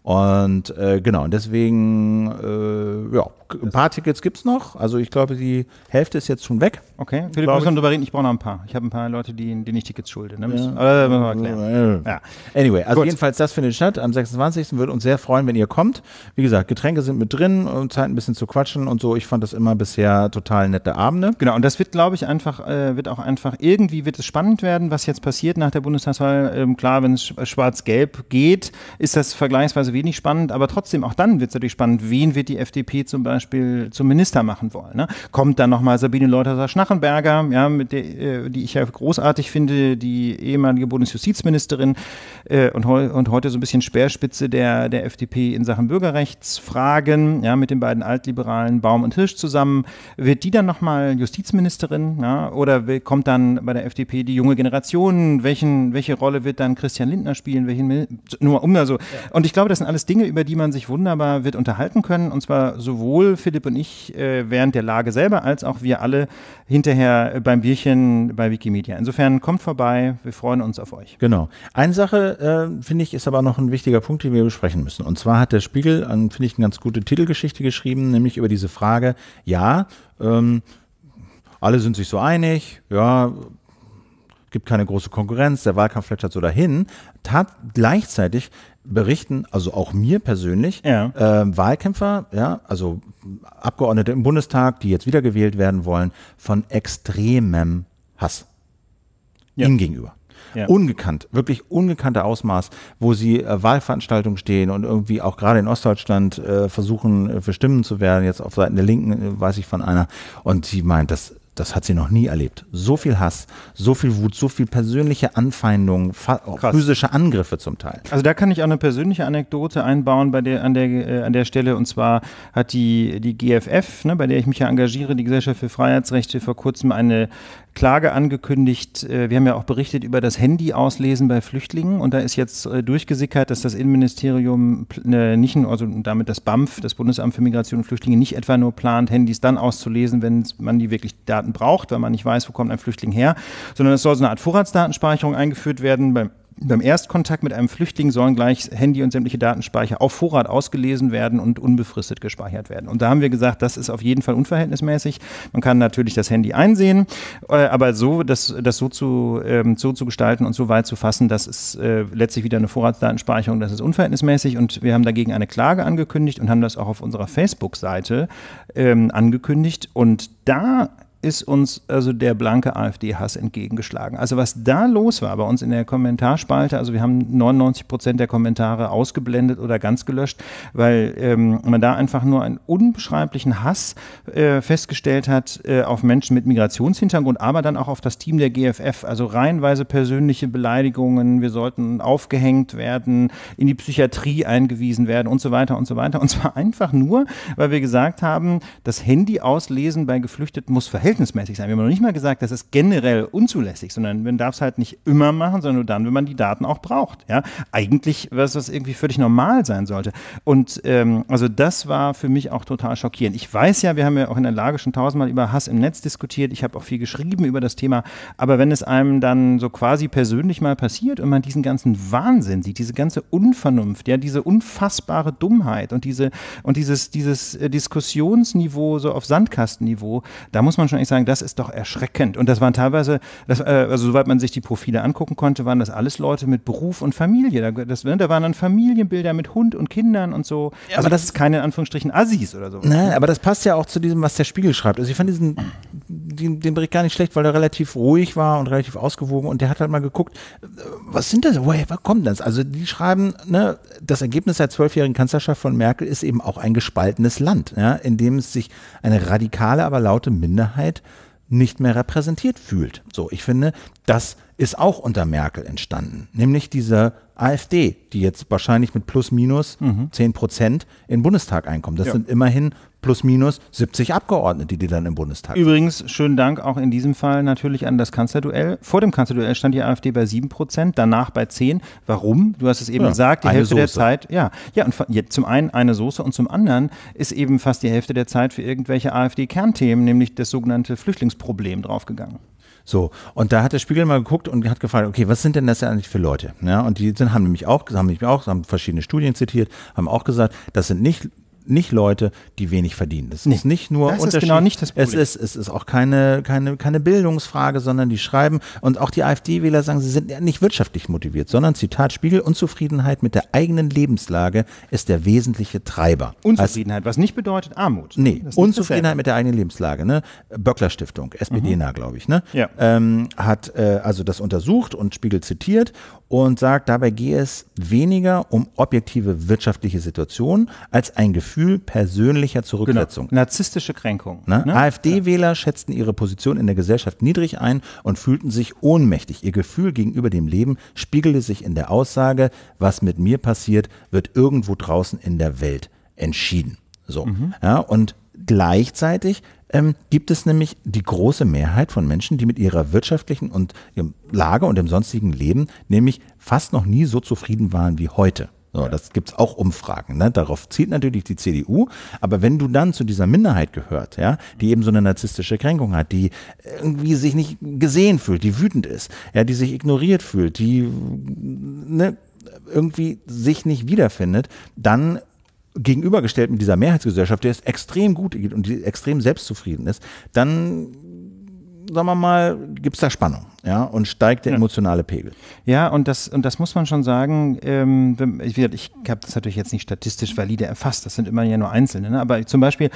Und äh, genau, und deswegen, äh, ja, ein paar Tickets gibt es noch. Also ich glaube, die Hälfte ist jetzt schon weg. Okay, Philipp, müssen wir drüber reden. Ich brauche noch ein paar. Ich habe ein paar Leute, die, denen ich Tickets schulde. Ne? Ja. Äh, ja. Anyway, also Gut. jedenfalls, das findet statt. Am 26. würde uns sehr freuen, wenn ihr kommt. Wie gesagt, Getränke sind mit drin, um Zeit ein bisschen zu quatschen und so. Ich fand das immer bisher total nette Abende. Genau, und das wird, glaube ich, einfach, äh, wird auch einfach, irgendwie wird es spannend werden, was jetzt passiert nach der Bundestagswahl. Ähm, klar, wenn es schwarz-gelb geht, ist das vergleichsweise wenig spannend, aber trotzdem, auch dann wird es natürlich spannend, wen wird die FDP zum Beispiel Beispiel zum Minister machen wollen. Ne? Kommt dann nochmal Sabine Leuthauser-Schnachenberger, ja, mit der, äh, die ich ja großartig finde, die ehemalige Bundesjustizministerin äh, und, und heute so ein bisschen Speerspitze der, der FDP in Sachen Bürgerrechtsfragen, ja, mit den beiden Altliberalen Baum und Hirsch zusammen. Wird die dann nochmal Justizministerin? Ja? Oder kommt dann bei der FDP die junge Generation? Welchen, welche Rolle wird dann Christian Lindner spielen? Welchen, nur um also. Ja. Und ich glaube, das sind alles Dinge, über die man sich wunderbar wird unterhalten können, und zwar sowohl sowohl Philipp und ich äh, während der Lage selber, als auch wir alle hinterher äh, beim Bierchen bei Wikimedia. Insofern kommt vorbei, wir freuen uns auf euch. Genau. Eine Sache, äh, finde ich, ist aber noch ein wichtiger Punkt, den wir besprechen müssen. Und zwar hat der Spiegel, finde ich, eine ganz gute Titelgeschichte geschrieben, nämlich über diese Frage, ja, ähm, alle sind sich so einig, ja, gibt keine große Konkurrenz, der Wahlkampf plätschert so dahin. Tat, gleichzeitig berichten, also auch mir persönlich, ja. äh, Wahlkämpfer, ja, also Abgeordnete im Bundestag, die jetzt wiedergewählt werden wollen, von extremem Hass ja. ihm gegenüber. Ja. Ungekannt, wirklich ungekannter Ausmaß, wo sie äh, Wahlveranstaltungen stehen und irgendwie auch gerade in Ostdeutschland äh, versuchen, äh, für Stimmen zu werden, jetzt auf Seiten der Linken, äh, weiß ich von einer. Und sie meint, das das hat sie noch nie erlebt. So viel Hass, so viel Wut, so viel persönliche Anfeindungen, physische Angriffe zum Teil. Also da kann ich auch eine persönliche Anekdote einbauen bei der, an, der, äh, an der Stelle. Und zwar hat die, die GFF, ne, bei der ich mich ja engagiere, die Gesellschaft für Freiheitsrechte, vor kurzem eine Klage angekündigt. Äh, wir haben ja auch berichtet über das Handy-Auslesen bei Flüchtlingen und da ist jetzt äh, durchgesickert, dass das Innenministerium äh, nicht, also damit das BAMF, das Bundesamt für Migration und Flüchtlinge, nicht etwa nur plant, Handys dann auszulesen, wenn man die wirklich Daten braucht, weil man nicht weiß, wo kommt ein Flüchtling her, sondern es soll so eine Art Vorratsdatenspeicherung eingeführt werden. Beim beim Erstkontakt mit einem Flüchtling sollen gleich Handy und sämtliche Datenspeicher auf Vorrat ausgelesen werden und unbefristet gespeichert werden. Und da haben wir gesagt, das ist auf jeden Fall unverhältnismäßig. Man kann natürlich das Handy einsehen, äh, aber so, das, das so, zu, ähm, so zu gestalten und so weit zu fassen, das ist äh, letztlich wieder eine Vorratsdatenspeicherung, das ist unverhältnismäßig. Und wir haben dagegen eine Klage angekündigt und haben das auch auf unserer Facebook-Seite ähm, angekündigt. Und da ist uns also der blanke AfD-Hass entgegengeschlagen. Also was da los war bei uns in der Kommentarspalte, also wir haben 99 Prozent der Kommentare ausgeblendet oder ganz gelöscht, weil ähm, man da einfach nur einen unbeschreiblichen Hass äh, festgestellt hat äh, auf Menschen mit Migrationshintergrund, aber dann auch auf das Team der GFF. Also reihenweise persönliche Beleidigungen, wir sollten aufgehängt werden, in die Psychiatrie eingewiesen werden und so weiter und so weiter. Und zwar einfach nur, weil wir gesagt haben, das Handy auslesen bei Geflüchteten muss verhältnismäßig verhältnismäßig sein. Wir haben noch nicht mal gesagt, das ist generell unzulässig, sondern man darf es halt nicht immer machen, sondern nur dann, wenn man die Daten auch braucht. Ja? Eigentlich, was das irgendwie völlig normal sein sollte. Und ähm, also das war für mich auch total schockierend. Ich weiß ja, wir haben ja auch in der Lage schon tausendmal über Hass im Netz diskutiert. Ich habe auch viel geschrieben über das Thema. Aber wenn es einem dann so quasi persönlich mal passiert und man diesen ganzen Wahnsinn sieht, diese ganze Unvernunft, ja, diese unfassbare Dummheit und diese und dieses, dieses äh, Diskussionsniveau so auf Sandkastenniveau, da muss man schon wahrscheinlich sagen, das ist doch erschreckend. Und das waren teilweise, das, äh, also soweit man sich die Profile angucken konnte, waren das alles Leute mit Beruf und Familie. Da, das, ne, da waren dann Familienbilder mit Hund und Kindern und so. Ja, also aber das ist keine in Anführungsstrichen Assis oder so. Nein, aber das passt ja auch zu diesem, was der Spiegel schreibt. Also ich fand diesen, den, den Bericht gar nicht schlecht, weil er relativ ruhig war und relativ ausgewogen und der hat halt mal geguckt, was sind das? Woher kommt das? Also die schreiben, ne, das Ergebnis der zwölfjährigen Kanzlerschaft von Merkel ist eben auch ein gespaltenes Land, ja, in dem es sich eine radikale, aber laute Minderheit Mehrheit nicht mehr repräsentiert fühlt. So, ich finde, das ist auch unter Merkel entstanden, nämlich diese AfD, die jetzt wahrscheinlich mit plus minus mhm. 10 Prozent in den Bundestag einkommt. Das ja. sind immerhin plus minus 70 Abgeordnete, die dann im Bundestag sind. Übrigens, schönen Dank auch in diesem Fall natürlich an das Kanzlerduell. Vor dem Kanzlerduell stand die AfD bei 7 Prozent, danach bei 10. Warum? Du hast es eben ja, gesagt, die Hälfte Soße. der Zeit. Ja, ja und ja, zum einen eine Soße und zum anderen ist eben fast die Hälfte der Zeit für irgendwelche AfD-Kernthemen, nämlich das sogenannte Flüchtlingsproblem, draufgegangen. So, und da hat der Spiegel mal geguckt und hat gefragt, okay, was sind denn das eigentlich für Leute? Ja, und die sind, haben nämlich auch, haben nämlich auch, haben verschiedene Studien zitiert, haben auch gesagt, das sind nicht nicht Leute, die wenig verdienen. Das nee, ist nicht nur das Unterschied. Ist genau nicht das Problem. Es ist, es ist auch keine, keine, keine Bildungsfrage, sondern die schreiben und auch die AfD-Wähler sagen, sie sind nicht wirtschaftlich motiviert, sondern Zitat Spiegel, Unzufriedenheit mit der eigenen Lebenslage ist der wesentliche Treiber. Unzufriedenheit, was nicht bedeutet Armut. Nee, Unzufriedenheit mit der eigenen Lebenslage. Ne? Böckler Stiftung, SPD-nah, mhm. glaube ich, ne? ja. ähm, hat äh, also das untersucht und Spiegel zitiert und sagt, dabei gehe es weniger um objektive wirtschaftliche Situationen als ein Gefühl persönlicher genau. Zurücksetzung. Genau. Narzisstische Kränkung. Ne? Ne? AfD-Wähler ja. schätzten ihre Position in der Gesellschaft niedrig ein und fühlten sich ohnmächtig. Ihr Gefühl gegenüber dem Leben spiegelte sich in der Aussage, was mit mir passiert, wird irgendwo draußen in der Welt entschieden. So. Mhm. Ja, und gleichzeitig ähm, gibt es nämlich die große Mehrheit von Menschen, die mit ihrer wirtschaftlichen und ihrem Lage und dem sonstigen Leben nämlich fast noch nie so zufrieden waren wie heute. So, das es auch Umfragen. Ne? Darauf zielt natürlich die CDU. Aber wenn du dann zu dieser Minderheit gehört, ja, die eben so eine narzisstische Kränkung hat, die irgendwie sich nicht gesehen fühlt, die wütend ist, ja, die sich ignoriert fühlt, die ne, irgendwie sich nicht wiederfindet, dann gegenübergestellt mit dieser Mehrheitsgesellschaft, der es extrem gut geht und die extrem selbstzufrieden ist, dann sagen wir mal, gibt es da Spannung, ja, und steigt der emotionale Pegel. Ja, und das, und das muss man schon sagen, ähm, ich, ich habe das natürlich jetzt nicht statistisch valide erfasst, das sind immer ja nur Einzelne, ne? aber zum Beispiel,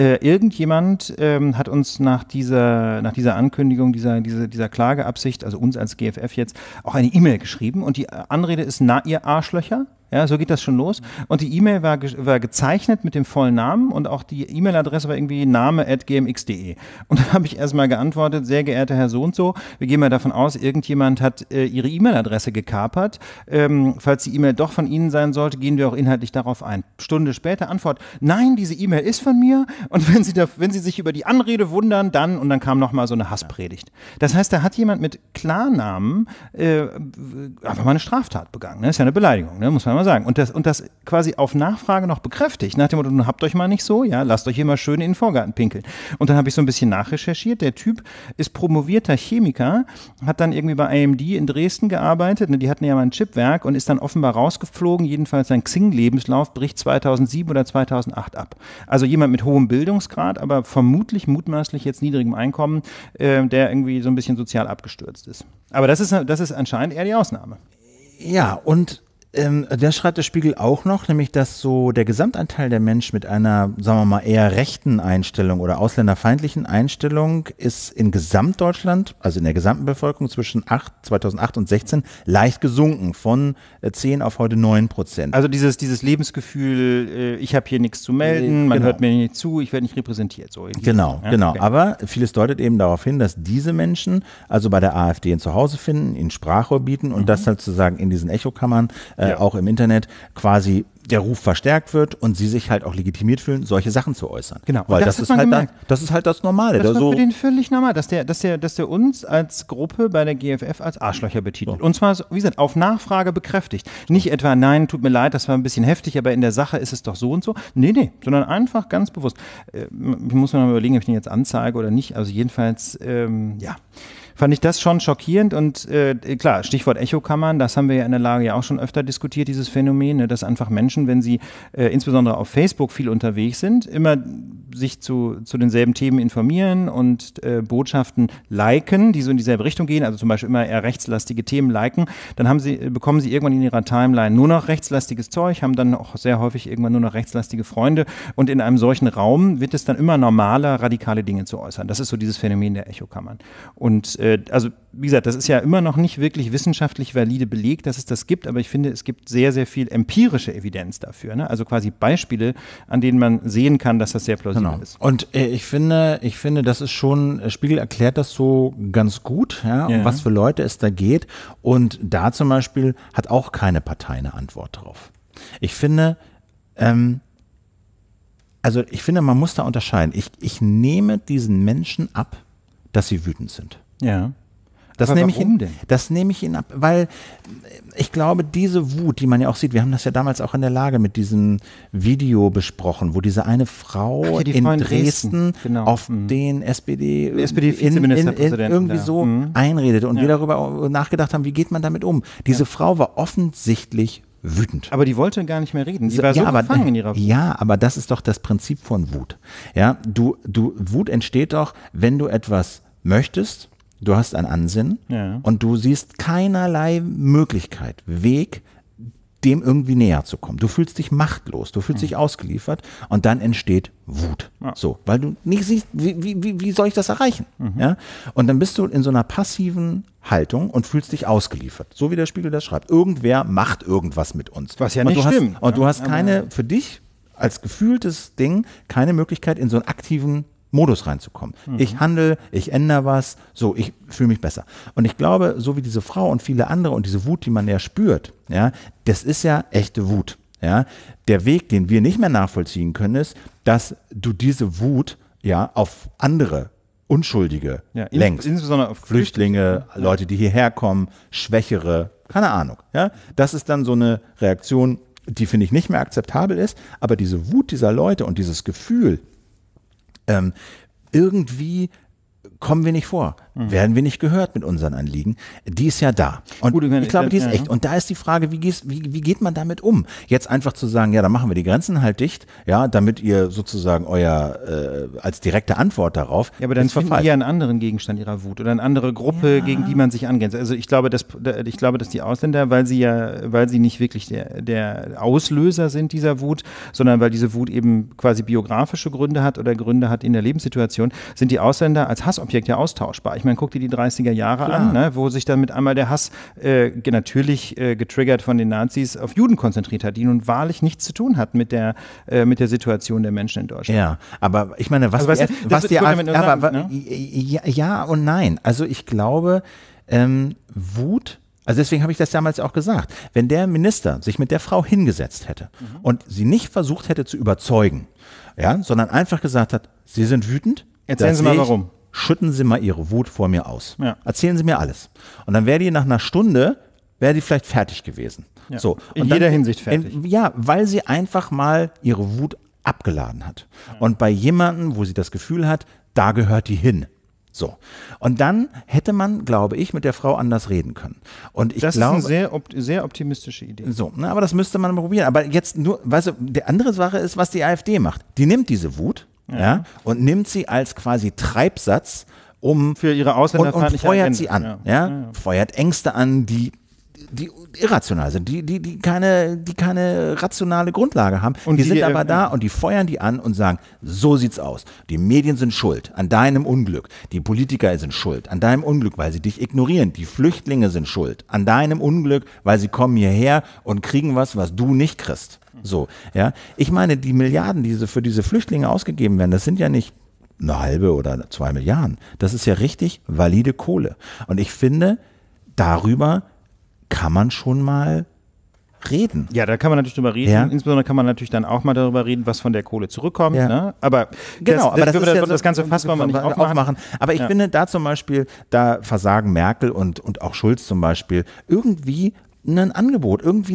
äh, irgendjemand ähm, hat uns nach dieser, nach dieser Ankündigung, dieser, dieser, dieser Klageabsicht, also uns als GFF jetzt, auch eine E-Mail geschrieben und die Anrede ist, na, ihr Arschlöcher, ja, so geht das schon los. Und die E-Mail war, ge war gezeichnet mit dem vollen Namen und auch die E-Mail-Adresse war irgendwie name.gmx.de. Und da habe ich erstmal geantwortet, sehr geehrter Herr so und so, wir gehen mal davon aus, irgendjemand hat äh, Ihre E-Mail-Adresse gekapert. Ähm, falls die E-Mail doch von Ihnen sein sollte, gehen wir auch inhaltlich darauf ein. Stunde später Antwort, nein, diese E-Mail ist von mir. Und wenn Sie, da, wenn Sie sich über die Anrede wundern, dann, und dann kam nochmal so eine Hasspredigt. Das heißt, da hat jemand mit Klarnamen äh, einfach mal eine Straftat begangen. Ne? Ist ja eine Beleidigung, ne? muss man mal man sagen. Und das, und das quasi auf Nachfrage noch bekräftigt, nach dem Motto, nun habt euch mal nicht so, ja, lasst euch immer schön in den Vorgarten pinkeln. Und dann habe ich so ein bisschen nachrecherchiert. Der Typ ist promovierter Chemiker, hat dann irgendwie bei AMD in Dresden gearbeitet, ne, die hatten ja mal ein Chipwerk und ist dann offenbar rausgeflogen. Jedenfalls sein Xing-Lebenslauf bricht 2007 oder 2008 ab. Also jemand mit hohem Bildungsgrad, aber vermutlich mutmaßlich jetzt niedrigem Einkommen, äh, der irgendwie so ein bisschen sozial abgestürzt ist. Aber das ist, das ist anscheinend eher die Ausnahme. Ja, und ähm, da schreibt der Spiegel auch noch, nämlich, dass so der Gesamtanteil der Menschen mit einer, sagen wir mal, eher rechten Einstellung oder ausländerfeindlichen Einstellung ist in Gesamtdeutschland, also in der gesamten Bevölkerung zwischen 8, 2008 und 16 leicht gesunken von 10 äh, auf heute 9 Prozent. Also dieses, dieses Lebensgefühl, äh, ich habe hier nichts zu melden, äh, man genau. hört mir nicht zu, ich werde nicht repräsentiert. So genau, ja? genau. Okay. Aber vieles deutet eben darauf hin, dass diese Menschen also bei der AfD ein Zuhause finden, ihnen Sprachrohr bieten und mhm. das halt sozusagen in diesen Echokammern äh, auch im Internet, quasi der Ruf verstärkt wird und sie sich halt auch legitimiert fühlen, solche Sachen zu äußern. Genau. Weil das, das ist halt gemerkt. dann, das ist halt das Normale. Das ist so für den völlig normal, dass der, dass der, dass der uns als Gruppe bei der GFF als Arschlöcher betitelt. So. Und zwar, wie gesagt, auf Nachfrage bekräftigt. Nicht so. etwa, nein, tut mir leid, das war ein bisschen heftig, aber in der Sache ist es doch so und so. Nee, nee, sondern einfach ganz bewusst. Äh, ich muss mir noch mal überlegen, ob ich den jetzt anzeige oder nicht. Also jedenfalls, ähm, ja fand ich das schon schockierend und äh, klar, Stichwort Echokammern, das haben wir ja in der Lage ja auch schon öfter diskutiert, dieses Phänomen, ne, dass einfach Menschen, wenn sie äh, insbesondere auf Facebook viel unterwegs sind, immer sich zu, zu denselben Themen informieren und äh, Botschaften liken, die so in dieselbe Richtung gehen, also zum Beispiel immer eher rechtslastige Themen liken, dann haben sie, äh, bekommen sie irgendwann in ihrer Timeline nur noch rechtslastiges Zeug, haben dann auch sehr häufig irgendwann nur noch rechtslastige Freunde und in einem solchen Raum wird es dann immer normaler, radikale Dinge zu äußern. Das ist so dieses Phänomen der Echokammern. Und äh, äh, also wie gesagt, das ist ja immer noch nicht wirklich wissenschaftlich valide belegt, dass es das gibt, aber ich finde, es gibt sehr, sehr viel empirische Evidenz dafür. Ne? Also quasi Beispiele, an denen man sehen kann, dass das sehr plausibel genau. ist. Und äh, ich finde, ich finde, das ist schon, äh, Spiegel erklärt das so ganz gut, ja, ja. um was für Leute es da geht. Und da zum Beispiel hat auch keine Partei eine Antwort drauf. Ich finde, ähm, also ich finde, man muss da unterscheiden. Ich, ich nehme diesen Menschen ab, dass sie wütend sind. Ja. Das nehme, ich ihn, denn? das nehme ich Ihnen ab, weil äh, ich glaube, diese Wut, die man ja auch sieht, wir haben das ja damals auch in der Lage mit diesem Video besprochen, wo diese eine Frau ja, die in Dresden, Dresden genau. auf mhm. den SPD, äh, SPD in, in, in, irgendwie da. so mhm. einredete und ja. wir darüber nachgedacht haben, wie geht man damit um. Diese ja. Frau war offensichtlich wütend. Aber die wollte gar nicht mehr reden. Sie war ja, so aber, in ihrer Wut. Ja, aber das ist doch das Prinzip von Wut. Ja, du, du, Wut entsteht doch, wenn du etwas möchtest du hast ein Ansinnen ja. und du siehst keinerlei Möglichkeit, Weg, dem irgendwie näher zu kommen. Du fühlst dich machtlos, du fühlst mhm. dich ausgeliefert und dann entsteht Wut. Ja. So, weil du nicht siehst, wie, wie, wie soll ich das erreichen? Mhm. Ja? Und dann bist du in so einer passiven Haltung und fühlst dich ausgeliefert. So wie der Spiegel das schreibt. Irgendwer macht irgendwas mit uns. Was ja nicht und stimmt. Hast, und du hast keine, für dich als gefühltes Ding, keine Möglichkeit, in so einen aktiven Modus reinzukommen. Mhm. Ich handle, ich ändere was, so, ich fühle mich besser. Und ich glaube, so wie diese Frau und viele andere und diese Wut, die man ja spürt, ja, das ist ja echte Wut. Ja, der Weg, den wir nicht mehr nachvollziehen können, ist, dass du diese Wut ja auf andere Unschuldige ja, in, lenkst. Insbesondere auf Flüchtlinge, Flüchtlinge, Leute, die hierher kommen, Schwächere, keine Ahnung. Ja, das ist dann so eine Reaktion, die finde ich nicht mehr akzeptabel ist. Aber diese Wut dieser Leute und dieses Gefühl, ähm, irgendwie kommen wir nicht vor mhm. werden wir nicht gehört mit unseren Anliegen. Die ist ja da. Und Gut, ich, ich glaube, die ist ja, echt. Und da ist die Frage, wie, gehst, wie, wie geht man damit um? Jetzt einfach zu sagen, ja, dann machen wir die Grenzen halt dicht, ja, damit ihr sozusagen euer, äh, als direkte Antwort darauf. Ja, aber dann finden die ja einen anderen Gegenstand ihrer Wut oder eine andere Gruppe, ja. gegen die man sich angrenzt. Also ich glaube, dass, ich glaube, dass die Ausländer, weil sie ja, weil sie nicht wirklich der, der Auslöser sind dieser Wut, sondern weil diese Wut eben quasi biografische Gründe hat oder Gründe hat in der Lebenssituation, sind die Ausländer als Hassobjekt ja austauschbar. Ich meine, guck dir die 30er Jahre Klar. an, ne, wo sich dann mit einmal der Hass äh, natürlich äh, getriggert von den Nazis auf Juden konzentriert hat, die nun wahrlich nichts zu tun hatten mit der, äh, mit der Situation der Menschen in Deutschland. Ja, aber ich meine, was, also, was, die, was die AfD, aber, ne? ja, ja und nein. Also ich glaube, ähm, Wut also deswegen habe ich das damals auch gesagt. Wenn der Minister sich mit der Frau hingesetzt hätte mhm. und sie nicht versucht hätte zu überzeugen, ja, sondern einfach gesagt hat, Sie sind wütend. Erzählen Sie mal ich, warum schütten Sie mal Ihre Wut vor mir aus. Ja. Erzählen Sie mir alles. Und dann wäre die nach einer Stunde, wäre die vielleicht fertig gewesen. Ja. So. Und in dann, jeder Hinsicht fertig. In, ja, weil sie einfach mal ihre Wut abgeladen hat. Ja. Und bei jemandem, wo sie das Gefühl hat, da gehört die hin. So. Und dann hätte man, glaube ich, mit der Frau anders reden können. Und ich das glaube, ist eine sehr, op sehr optimistische Idee. So, ne, aber das müsste man probieren. Aber jetzt nur, weißt du, die andere Sache ist, was die AfD macht. Die nimmt diese Wut, ja. ja. und nimmt sie als quasi Treibsatz, um für ihre Ausländerfeindlichkeit und, und feuert sie an, ja. Ja? ja. feuert Ängste an, die die irrational sind, die, die, die, keine, die keine rationale Grundlage haben. Und die, die sind äh, aber da und die feuern die an und sagen, so sieht's aus. Die Medien sind schuld an deinem Unglück. Die Politiker sind schuld an deinem Unglück, weil sie dich ignorieren. Die Flüchtlinge sind schuld an deinem Unglück, weil sie kommen hierher und kriegen was, was du nicht kriegst. So, ja. Ich meine, die Milliarden, die für diese Flüchtlinge ausgegeben werden, das sind ja nicht eine halbe oder zwei Milliarden. Das ist ja richtig valide Kohle. Und ich finde, darüber kann man schon mal reden. Ja, da kann man natürlich drüber reden. Ja. Insbesondere kann man natürlich dann auch mal darüber reden, was von der Kohle zurückkommt. Ja. Ne? Aber genau, das, aber das, das, ja das, ganze Fass wollen wir nicht aufmachen. aufmachen. Aber ich finde da zum Beispiel, da versagen Merkel und, und auch Schulz zum Beispiel, irgendwie ein Angebot, irgendwie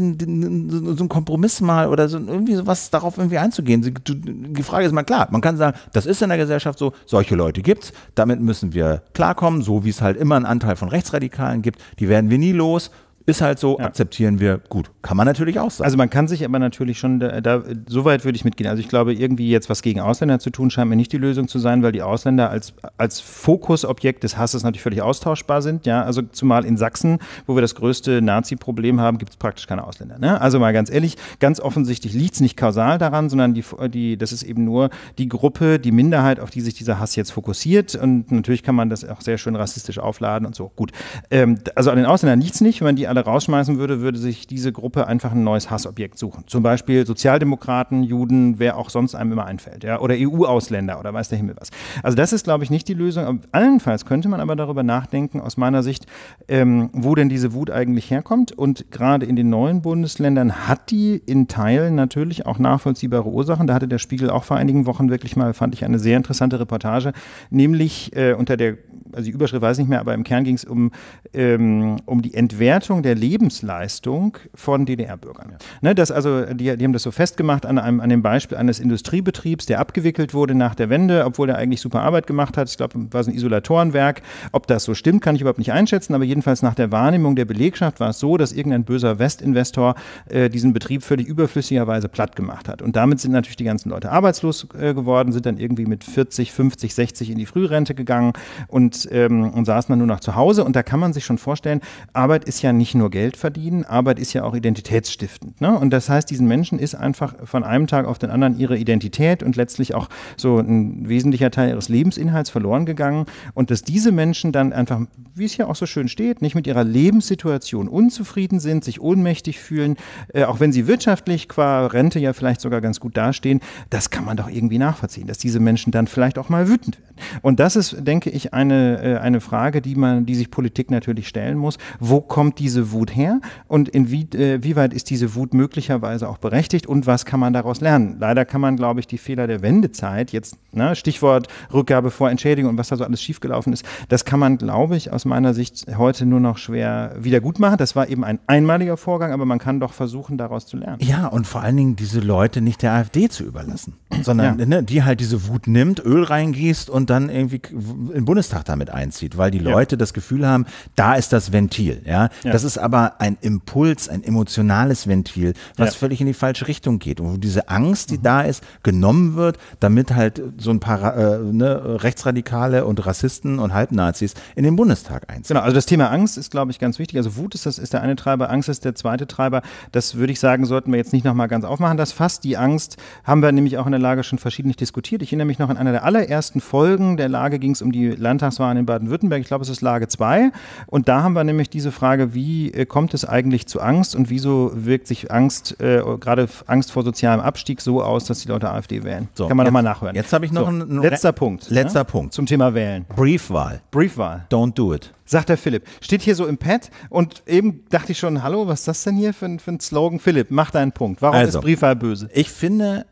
so ein Kompromiss mal oder so irgendwie sowas darauf irgendwie einzugehen. Die Frage ist mal klar, man kann sagen, das ist in der Gesellschaft so, solche Leute gibt's, damit müssen wir klarkommen, so wie es halt immer einen Anteil von Rechtsradikalen gibt, die werden wir nie los ist halt so, ja. akzeptieren wir gut. Kann man natürlich auch sagen. Also man kann sich aber natürlich schon, da, da, so weit würde ich mitgehen. Also ich glaube, irgendwie jetzt was gegen Ausländer zu tun, scheint mir nicht die Lösung zu sein, weil die Ausländer als, als Fokusobjekt des Hasses natürlich völlig austauschbar sind. Ja, also zumal in Sachsen, wo wir das größte Nazi-Problem haben, gibt es praktisch keine Ausländer. Ne? Also mal ganz ehrlich, ganz offensichtlich liegt es nicht kausal daran, sondern die, die, das ist eben nur die Gruppe, die Minderheit, auf die sich dieser Hass jetzt fokussiert. Und natürlich kann man das auch sehr schön rassistisch aufladen und so. Gut. Ähm, also an den Ausländern liegt es nicht, wenn man die alle rausschmeißen würde, würde sich diese Gruppe einfach ein neues Hassobjekt suchen. Zum Beispiel Sozialdemokraten, Juden, wer auch sonst einem immer einfällt. Ja? Oder EU-Ausländer oder weiß der Himmel was. Also das ist, glaube ich, nicht die Lösung. Allenfalls könnte man aber darüber nachdenken, aus meiner Sicht, ähm, wo denn diese Wut eigentlich herkommt. Und gerade in den neuen Bundesländern hat die in Teilen natürlich auch nachvollziehbare Ursachen. Da hatte der Spiegel auch vor einigen Wochen wirklich mal, fand ich, eine sehr interessante Reportage, nämlich äh, unter der, also die Überschrift weiß ich nicht mehr, aber im Kern ging es um, ähm, um die Entwertung der Lebensleistung von DDR-Bürgern. Ja. Ne, das also, die, die, haben das so festgemacht an, einem, an dem Beispiel eines Industriebetriebs, der abgewickelt wurde nach der Wende, obwohl er eigentlich super Arbeit gemacht hat. Ich glaube, war es ein Isolatorenwerk. Ob das so stimmt, kann ich überhaupt nicht einschätzen, aber jedenfalls nach der Wahrnehmung der Belegschaft war es so, dass irgendein böser Westinvestor äh, diesen Betrieb völlig überflüssigerweise platt gemacht hat. Und damit sind natürlich die ganzen Leute arbeitslos äh, geworden, sind dann irgendwie mit 40, 50, 60 in die Frührente gegangen und, ähm, und saßen dann nur noch zu Hause. Und da kann man sich schon vorstellen, Arbeit ist ja nicht nicht nur Geld verdienen, Arbeit ist ja auch identitätsstiftend. Ne? Und das heißt, diesen Menschen ist einfach von einem Tag auf den anderen ihre Identität und letztlich auch so ein wesentlicher Teil ihres Lebensinhalts verloren gegangen. Und dass diese Menschen dann einfach, wie es hier auch so schön steht, nicht mit ihrer Lebenssituation unzufrieden sind, sich ohnmächtig fühlen, äh, auch wenn sie wirtschaftlich qua Rente ja vielleicht sogar ganz gut dastehen, das kann man doch irgendwie nachvollziehen, dass diese Menschen dann vielleicht auch mal wütend werden. Und das ist, denke ich, eine, äh, eine Frage, die man, die sich Politik natürlich stellen muss. Wo kommt diese Wut her und inwieweit äh, ist diese Wut möglicherweise auch berechtigt und was kann man daraus lernen? Leider kann man, glaube ich, die Fehler der Wendezeit jetzt, ne, Stichwort Rückgabe vor Entschädigung und was da so alles schiefgelaufen ist, das kann man, glaube ich, aus meiner Sicht heute nur noch schwer wiedergutmachen. Das war eben ein einmaliger Vorgang, aber man kann doch versuchen, daraus zu lernen. Ja, und vor allen Dingen diese Leute nicht der AfD zu überlassen, sondern ja. ne, die halt diese Wut nimmt, Öl reingießt und dann irgendwie in den Bundestag damit einzieht, weil die Leute ja. das Gefühl haben, da ist das Ventil. Ja, ja. das ist ist aber ein Impuls, ein emotionales Ventil, was ja. völlig in die falsche Richtung geht. Und wo diese Angst, die mhm. da ist, genommen wird, damit halt so ein paar äh, ne, Rechtsradikale und Rassisten und Halbnazis in den Bundestag einziehen. Genau, also das Thema Angst ist, glaube ich, ganz wichtig. Also Wut ist das ist der eine Treiber, Angst ist der zweite Treiber. Das würde ich sagen, sollten wir jetzt nicht nochmal ganz aufmachen. Das fasst die Angst haben wir nämlich auch in der Lage schon verschiedentlich diskutiert. Ich erinnere mich noch an einer der allerersten Folgen der Lage ging es um die Landtagswahlen in Baden-Württemberg. Ich glaube, es ist Lage 2. Und da haben wir nämlich diese Frage, wie wie äh, kommt es eigentlich zu Angst und wieso wirkt sich Angst, äh, gerade Angst vor sozialem Abstieg so aus, dass die Leute AfD wählen? So, Kann man nochmal nachhören. Jetzt habe ich noch so, einen, letzter Re Punkt. Ne? Letzter ne? Punkt. Zum Thema Wählen. Briefwahl. Briefwahl. Don't do it. Sagt der Philipp. Steht hier so im Pad und eben dachte ich schon, hallo, was ist das denn hier für, für ein Slogan? Philipp, mach deinen Punkt. Warum also, ist Briefwahl böse? Ich finde,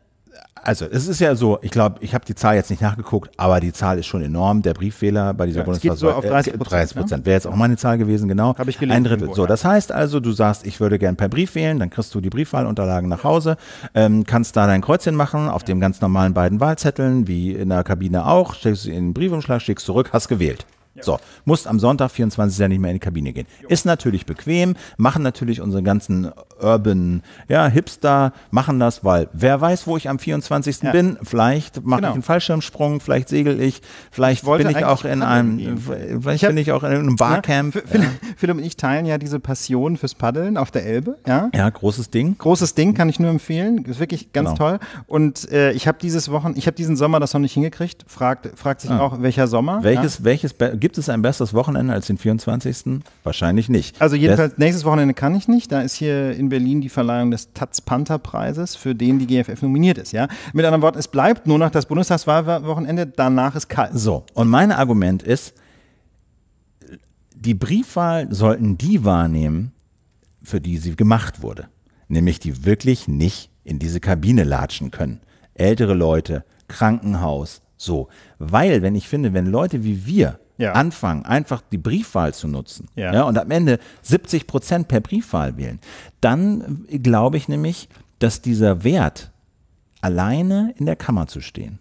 also es ist ja so, ich glaube, ich habe die Zahl jetzt nicht nachgeguckt, aber die Zahl ist schon enorm. Der Briefwähler bei dieser ja, Bundesversammlung so auf 30 äh, Prozent. Ne? Wäre jetzt auch meine Zahl gewesen, genau. Habe ich gelesen. Ein Drittel. So, das heißt also, du sagst, ich würde gern per Brief wählen, dann kriegst du die Briefwahlunterlagen nach Hause, ähm, kannst da dein Kreuzchen machen auf ja. dem ganz normalen beiden Wahlzetteln, wie in der Kabine auch, steckst du in den Briefumschlag, schickst zurück, hast gewählt. So, musst am Sonntag 24 ja nicht mehr in die Kabine gehen. Ist natürlich bequem, machen natürlich unsere ganzen Urban ja, Hipster, machen das, weil wer weiß, wo ich am 24. Ja. bin. Vielleicht mache genau. ich einen Fallschirmsprung, vielleicht segel ich, vielleicht ich bin ich auch in einem, vielleicht ich bin ich auch in einem Barcamp. Ja, Philipp, Philipp und ich teilen ja diese Passion fürs Paddeln auf der Elbe. Ja, ja großes Ding. Großes Ding, kann ich nur empfehlen. Ist wirklich ganz genau. toll. Und äh, ich habe dieses Wochen, ich habe diesen Sommer das noch nicht hingekriegt. Fragt, fragt sich ah. auch, welcher Sommer? Welches, welches gibt es ein besseres Wochenende als den 24.? Wahrscheinlich nicht. Also jedenfalls, nächstes Wochenende kann ich nicht. Da ist hier in Berlin die Verleihung des Taz Panther Preises, für den die GFF nominiert ist. Ja? Mit anderen Worten, es bleibt nur noch das Bundestagswahlwochenende, danach ist kalt. So, und mein Argument ist, die Briefwahl sollten die wahrnehmen, für die sie gemacht wurde. Nämlich die wirklich nicht in diese Kabine latschen können. Ältere Leute, Krankenhaus, so. Weil, wenn ich finde, wenn Leute wie wir ja. anfangen, einfach die Briefwahl zu nutzen ja. ja und am Ende 70 Prozent per Briefwahl wählen, dann glaube ich nämlich, dass dieser Wert, alleine in der Kammer zu stehen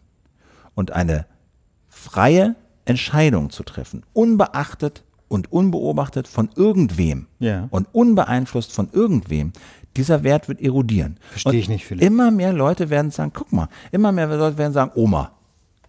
und eine freie Entscheidung zu treffen, unbeachtet und unbeobachtet von irgendwem ja. und unbeeinflusst von irgendwem, dieser Wert wird erodieren. Verstehe ich nicht, Philipp. Immer mehr Leute werden sagen, guck mal, immer mehr Leute werden sagen, Oma,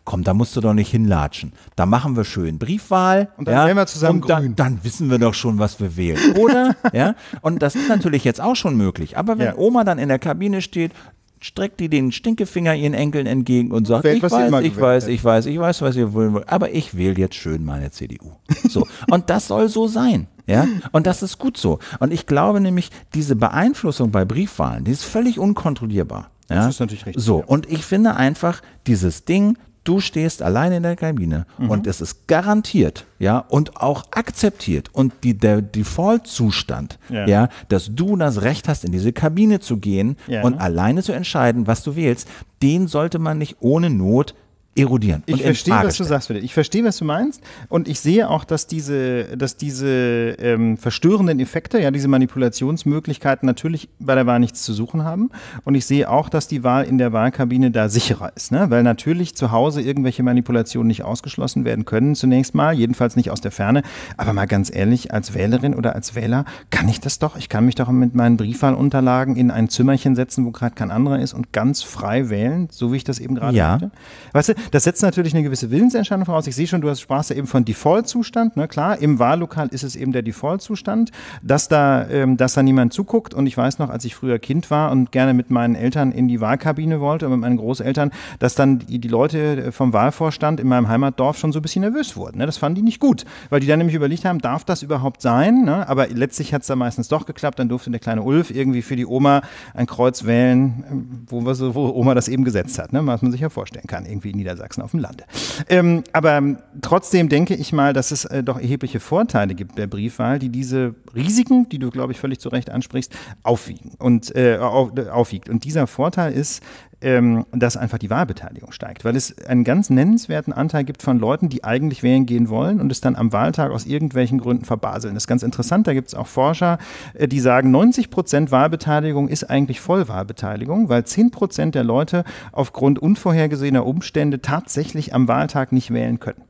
komm, da musst du doch nicht hinlatschen. Da machen wir schön Briefwahl. Und dann ja, wählen wir zusammen und grün. Da, dann wissen wir doch schon, was wir wählen, oder? ja? Und das ist natürlich jetzt auch schon möglich. Aber wenn ja. Oma dann in der Kabine steht, streckt die den Stinkefinger ihren Enkeln entgegen und sagt, Welt, ich, weiß, ich, weiß, ich weiß, ich weiß, was ihr wollen wollt, aber ich wähle jetzt schön meine CDU. So. und das soll so sein. Ja, und das ist gut so. Und ich glaube nämlich, diese Beeinflussung bei Briefwahlen, die ist völlig unkontrollierbar. Ja? Das ist natürlich richtig. So, und ich finde einfach, dieses Ding, Du stehst allein in der Kabine mhm. und es ist garantiert, ja, und auch akzeptiert und die, der Default-Zustand, ja. ja. dass du das Recht hast, in diese Kabine zu gehen ja. und alleine zu entscheiden, was du wählst, den sollte man nicht ohne Not erodieren. Ich verstehe, was du sagst, Philipp. Ich verstehe, was du meinst. Und ich sehe auch, dass diese, dass diese ähm, verstörenden Effekte, ja, diese Manipulationsmöglichkeiten natürlich bei der Wahl nichts zu suchen haben. Und ich sehe auch, dass die Wahl in der Wahlkabine da sicherer ist, ne? weil natürlich zu Hause irgendwelche Manipulationen nicht ausgeschlossen werden können, zunächst mal, jedenfalls nicht aus der Ferne. Aber mal ganz ehrlich, als Wählerin oder als Wähler kann ich das doch. Ich kann mich doch mit meinen Briefwahlunterlagen in ein Zimmerchen setzen, wo gerade kein anderer ist und ganz frei wählen, so wie ich das eben gerade ja. sagte. Weißt du, das setzt natürlich eine gewisse Willensentscheidung voraus. Ich sehe schon, du hast sprachst ja eben von Default-Zustand. Ne? Klar, im Wahllokal ist es eben der Default-Zustand, dass da, ähm, dass da niemand zuguckt. Und ich weiß noch, als ich früher Kind war und gerne mit meinen Eltern in die Wahlkabine wollte und mit meinen Großeltern, dass dann die, die Leute äh, vom Wahlvorstand in meinem Heimatdorf schon so ein bisschen nervös wurden. Ne? Das fanden die nicht gut, weil die dann nämlich überlegt haben, darf das überhaupt sein? Ne? Aber letztlich hat es da meistens doch geklappt. Dann durfte der kleine Ulf irgendwie für die Oma ein Kreuz wählen, ähm, wo, wir so, wo Oma das eben gesetzt hat, ne? was man sich ja vorstellen kann, irgendwie in Nieder Niedersachsen auf dem Lande. Ähm, aber trotzdem denke ich mal, dass es äh, doch erhebliche Vorteile gibt der Briefwahl, die diese Risiken, die du, glaube ich, völlig zu Recht ansprichst, aufwiegen und äh, auf, aufwiegt. Und dieser Vorteil ist, ähm, dass einfach die Wahlbeteiligung steigt, weil es einen ganz nennenswerten Anteil gibt von Leuten, die eigentlich wählen gehen wollen und es dann am Wahltag aus irgendwelchen Gründen verbaseln. Das ist ganz interessant, da gibt es auch Forscher, äh, die sagen, 90 Prozent Wahlbeteiligung ist eigentlich Vollwahlbeteiligung, weil 10 Prozent der Leute aufgrund unvorhergesehener Umstände tatsächlich am Wahltag nicht wählen können.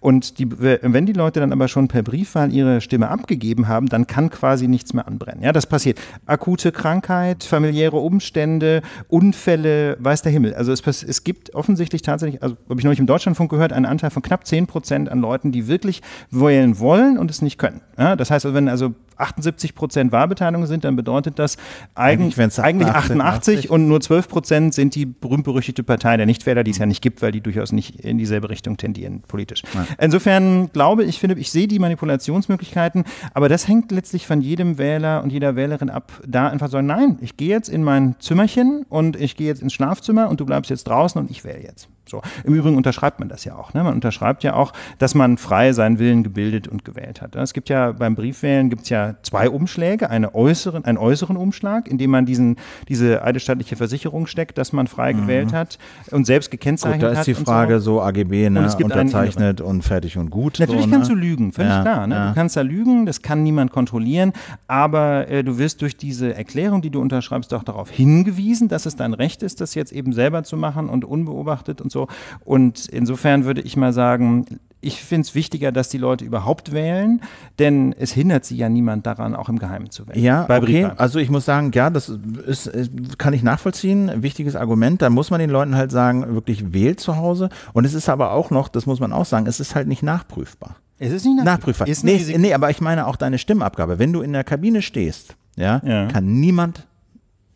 Und die, wenn die Leute dann aber schon per Briefwahl ihre Stimme abgegeben haben, dann kann quasi nichts mehr anbrennen. Ja, das passiert. Akute Krankheit, familiäre Umstände, Unfälle, weiß der Himmel. Also es, es gibt offensichtlich tatsächlich, also habe ich neulich im Deutschlandfunk gehört, einen Anteil von knapp 10 Prozent an Leuten, die wirklich wählen wollen und es nicht können. Ja, das heißt, wenn also 78 Prozent Wahlbeteiligung sind, dann bedeutet das eigentlich, eigentlich, eigentlich 88, 88 und nur 12 Prozent sind die berühmt-berüchtigte Partei der Nichtwähler, die es ja nicht gibt, weil die durchaus nicht in dieselbe Richtung tendieren politisch. Ja. Insofern glaube ich, finde ich sehe die Manipulationsmöglichkeiten, aber das hängt letztlich von jedem Wähler und jeder Wählerin ab, da einfach sagen, nein, ich gehe jetzt in mein Zimmerchen und ich gehe jetzt ins Schlafzimmer und du bleibst jetzt draußen und ich wähle jetzt. So. Im Übrigen unterschreibt man das ja auch. Ne? Man unterschreibt ja auch, dass man frei seinen Willen gebildet und gewählt hat. Es gibt ja beim Briefwählen gibt's ja zwei Umschläge, eine äußeren, einen äußeren Umschlag, in dem man diesen, diese eidesstattliche Versicherung steckt, dass man frei mhm. gewählt hat und selbst gekennzeichnet hat. Da ist die Frage so. so, AGB, ne? und unterzeichnet und fertig und gut. Natürlich so, kannst ne? du lügen, völlig ja, klar. Ne? Ja. Du kannst da lügen, das kann niemand kontrollieren, aber äh, du wirst durch diese Erklärung, die du unterschreibst, auch darauf hingewiesen, dass es dein Recht ist, das jetzt eben selber zu machen und unbeobachtet und so. Und insofern würde ich mal sagen, ich finde es wichtiger, dass die Leute überhaupt wählen, denn es hindert sie ja niemand daran, auch im Geheimen zu wählen. Ja, Bei okay. Also ich muss sagen, ja, das ist, äh, kann ich nachvollziehen. wichtiges Argument. Da muss man den Leuten halt sagen, wirklich wählt zu Hause. Und es ist aber auch noch, das muss man auch sagen, es ist halt nicht nachprüfbar. Es ist nicht nachprüfbar. nachprüfbar. Ist nee, nee, aber ich meine auch deine Stimmabgabe. Wenn du in der Kabine stehst, ja, ja. kann niemand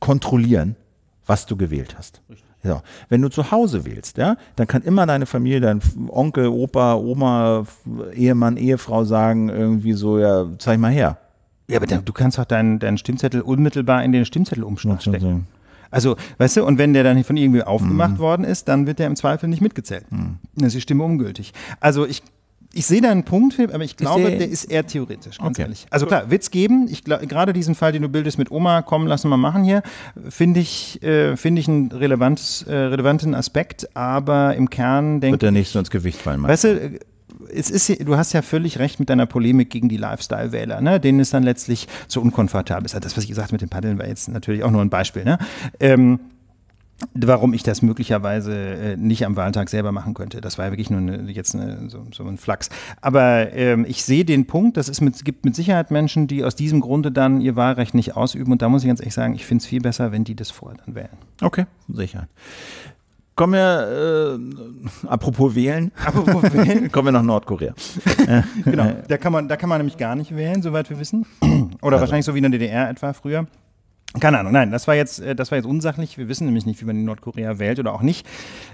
kontrollieren, was du gewählt hast. Richtig. So. Wenn du zu Hause wählst, ja, dann kann immer deine Familie, dein Onkel, Opa, Oma, Ehemann, Ehefrau sagen, irgendwie so, ja, zeig mal her. Ja, aber dann, du kannst doch deinen, deinen Stimmzettel unmittelbar in den Stimmzettelumschnitt stecken. Sehen. Also, weißt du, und wenn der dann von irgendwie aufgemacht mhm. worden ist, dann wird der im Zweifel nicht mitgezählt. Mhm. Dann ist die Stimme ungültig. Also ich ich sehe da einen Punkt, Philipp, aber ich glaube, ich der ist eher theoretisch, ganz okay. ehrlich. Also klar, Witz geben, ich glaub, gerade diesen Fall, den du bildest mit Oma, komm, lass uns mal machen hier, finde ich, äh, find ich einen relevantes, äh, relevanten Aspekt, aber im Kern denke ich. Wird er nicht so ins Gewicht fallen, Weißt du, äh, es ist, du hast ja völlig recht mit deiner Polemik gegen die Lifestyle-Wähler, ne? denen es dann letztlich zu unkomfortabel ist. Also das, was ich gesagt habe mit den Paddeln, war jetzt natürlich auch nur ein Beispiel. Ne? Ähm, warum ich das möglicherweise äh, nicht am Wahltag selber machen könnte. Das war ja wirklich nur eine, jetzt eine, so, so, ein Flachs. Aber ähm, ich sehe den Punkt, das ist mit, gibt mit Sicherheit Menschen, die aus diesem Grunde dann ihr Wahlrecht nicht ausüben. Und da muss ich ganz ehrlich sagen, ich finde es viel besser, wenn die das vorher dann wählen. Okay, sicher. Kommen wir, äh, apropos wählen, apropos wählen. kommen wir nach Nordkorea. genau, äh, da kann, man, da kann man nämlich gar nicht wählen, soweit wir wissen. Oder also. wahrscheinlich so wie in der DDR etwa früher. Keine Ahnung, nein, das war jetzt, äh, das war jetzt unsachlich. Wir wissen nämlich nicht, wie man in Nordkorea wählt oder auch nicht.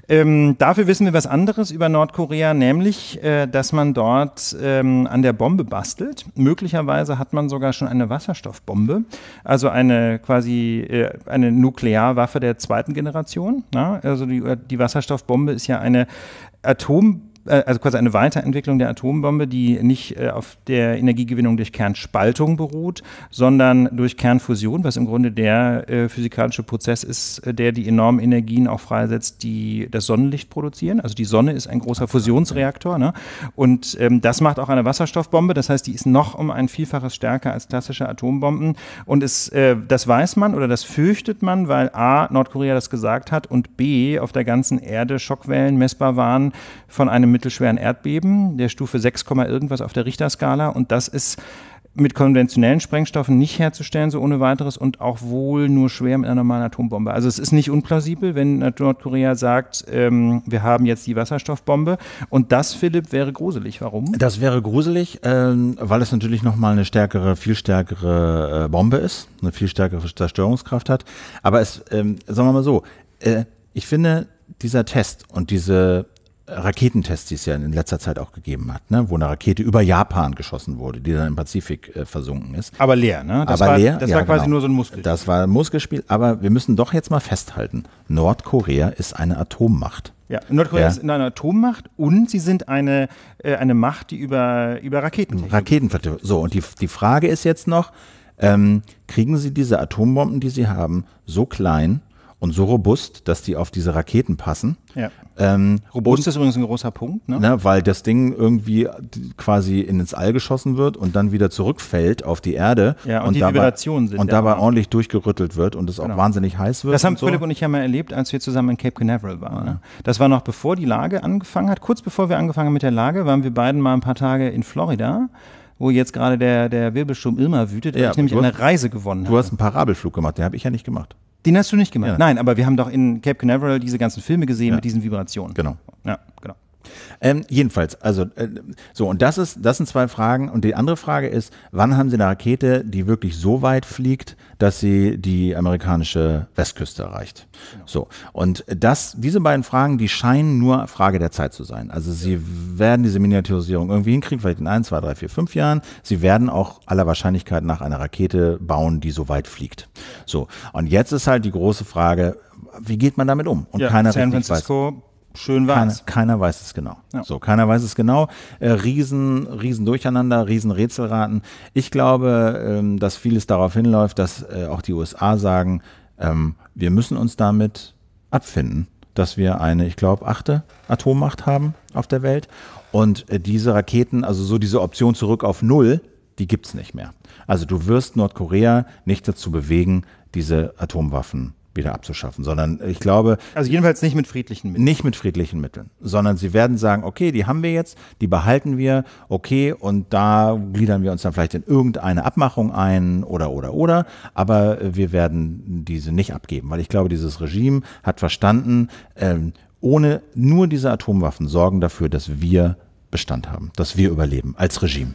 Ähm, dafür wissen wir was anderes über Nordkorea, nämlich, äh, dass man dort ähm, an der Bombe bastelt. Möglicherweise hat man sogar schon eine Wasserstoffbombe, also eine quasi äh, eine Nuklearwaffe der zweiten Generation. Na? Ne? Also die, äh, die Wasserstoffbombe ist ja eine Atombombe. Äh, also quasi eine Weiterentwicklung der Atombombe, die nicht äh, auf der Energiegewinnung durch Kernspaltung beruht, sondern durch Kernfusion, was im Grunde der äh, physikalische Prozess ist, der die enormen Energien auch freisetzt, die das Sonnenlicht produzieren. Also die Sonne ist ein großer Fusionsreaktor. Ne? Und ähm, das macht auch eine Wasserstoffbombe. Das heißt, die ist noch um ein Vielfaches stärker als klassische Atombomben. Und es, äh, das weiß man oder das fürchtet man, weil A, Nordkorea das gesagt hat und B, auf der ganzen Erde Schockwellen messbar waren von einem mittelschweren Erdbeben der Stufe 6, irgendwas auf der Richterskala. Und das ist mit konventionellen Sprengstoffen nicht herzustellen, so ohne weiteres, und auch wohl nur schwer mit einer normalen Atombombe. Also es ist nicht unplausibel, wenn Nordkorea sagt, ähm, wir haben jetzt die Wasserstoffbombe. Und das, Philipp, wäre gruselig. Warum? Das wäre gruselig, ähm, weil es natürlich nochmal eine stärkere, viel stärkere äh, Bombe ist, eine viel stärkere Zerstörungskraft hat. Aber es, ähm, sagen wir mal so, äh, ich finde, dieser Test und diese Raketentests, die es ja in letzter Zeit auch gegeben hat, ne? wo eine Rakete über Japan geschossen wurde, die dann im Pazifik äh, versunken ist. Aber leer, ne? Das aber war, leer. Das ja, quasi genau. nur so ein Muskelspiel. Das war ein Muskelspiel, aber wir müssen doch jetzt mal festhalten: Nordkorea ist eine Atommacht. Ja, Nordkorea ja. ist eine Atommacht und sie sind eine, äh, eine Macht, die über, über Raketen. Raketen So, und die, die Frage ist jetzt noch: ähm, Kriegen sie diese Atombomben, die sie haben, so klein? und so robust, dass die auf diese Raketen passen, ja. Ähm, Robust ist übrigens ein großer Punkt, ne? ne? Weil das Ding irgendwie quasi ins All geschossen wird und dann wieder zurückfällt auf die Erde. Ja, und, und die dabei, Vibrationen sind. Und dabei ordentlich durchgerüttelt wird und es auch genau. wahnsinnig heiß wird. Das haben und so. Philipp und ich ja mal erlebt, als wir zusammen in Cape Canaveral waren. Ne? Das war noch bevor die Lage angefangen hat. Kurz bevor wir angefangen haben mit der Lage, waren wir beiden mal ein paar Tage in Florida wo jetzt gerade der, der Wirbelsturm Irma wütet, ja, ich nämlich eine Reise gewonnen habe. Du hast einen Parabelflug gemacht, den habe ich ja nicht gemacht. Den hast du nicht gemacht. Ja. Nein, aber wir haben doch in Cape Canaveral diese ganzen Filme gesehen ja. mit diesen Vibrationen. Genau. Ja, genau. Ähm, jedenfalls, also äh, so, und das ist, das sind zwei Fragen. Und die andere Frage ist, wann haben Sie eine Rakete, die wirklich so weit fliegt, dass sie die amerikanische Westküste erreicht? Genau. So. Und das, diese beiden Fragen, die scheinen nur Frage der Zeit zu sein. Also sie ja. werden diese Miniaturisierung irgendwie hinkriegen, vielleicht in ein, zwei, drei, vier, fünf Jahren. Sie werden auch aller Wahrscheinlichkeit nach einer Rakete bauen, die so weit fliegt. So. Und jetzt ist halt die große Frage, wie geht man damit um? Und ja, keiner San Francisco weiß Schön weiß. Keiner, keiner weiß es genau. Ja. So, keiner weiß es genau. Äh, riesen, riesen Durcheinander, riesen Rätselraten. Ich glaube, ähm, dass vieles darauf hinläuft, dass äh, auch die USA sagen, ähm, wir müssen uns damit abfinden, dass wir eine, ich glaube, achte Atommacht haben auf der Welt. Und äh, diese Raketen, also so diese Option zurück auf Null, die gibt es nicht mehr. Also du wirst Nordkorea nicht dazu bewegen, diese Atomwaffen zu wieder abzuschaffen, sondern ich glaube. Also jedenfalls nicht mit friedlichen Mitteln. Nicht mit friedlichen Mitteln, sondern sie werden sagen, okay, die haben wir jetzt, die behalten wir, okay, und da gliedern wir uns dann vielleicht in irgendeine Abmachung ein oder, oder, oder, aber wir werden diese nicht abgeben, weil ich glaube, dieses Regime hat verstanden, ähm, ohne nur diese Atomwaffen sorgen dafür, dass wir Bestand haben, dass wir überleben als Regime.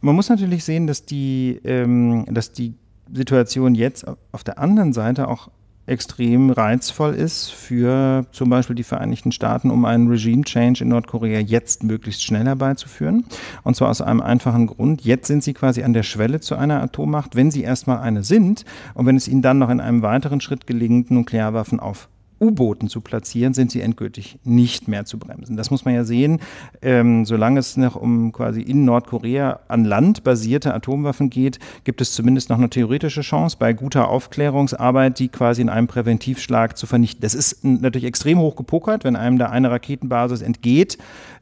Man muss natürlich sehen, dass die, ähm, dass die Situation jetzt auf der anderen Seite auch extrem reizvoll ist für zum Beispiel die Vereinigten Staaten, um einen Regime-Change in Nordkorea jetzt möglichst schnell herbeizuführen. Und zwar aus einem einfachen Grund. Jetzt sind sie quasi an der Schwelle zu einer Atommacht, wenn sie erstmal eine sind und wenn es ihnen dann noch in einem weiteren Schritt gelingt, Nuklearwaffen auf U-Booten zu platzieren, sind sie endgültig nicht mehr zu bremsen. Das muss man ja sehen. Ähm, solange es noch um quasi in Nordkorea an Land basierte Atomwaffen geht, gibt es zumindest noch eine theoretische Chance, bei guter Aufklärungsarbeit die quasi in einem Präventivschlag zu vernichten. Das ist natürlich extrem hoch gepokert. Wenn einem da eine Raketenbasis entgeht,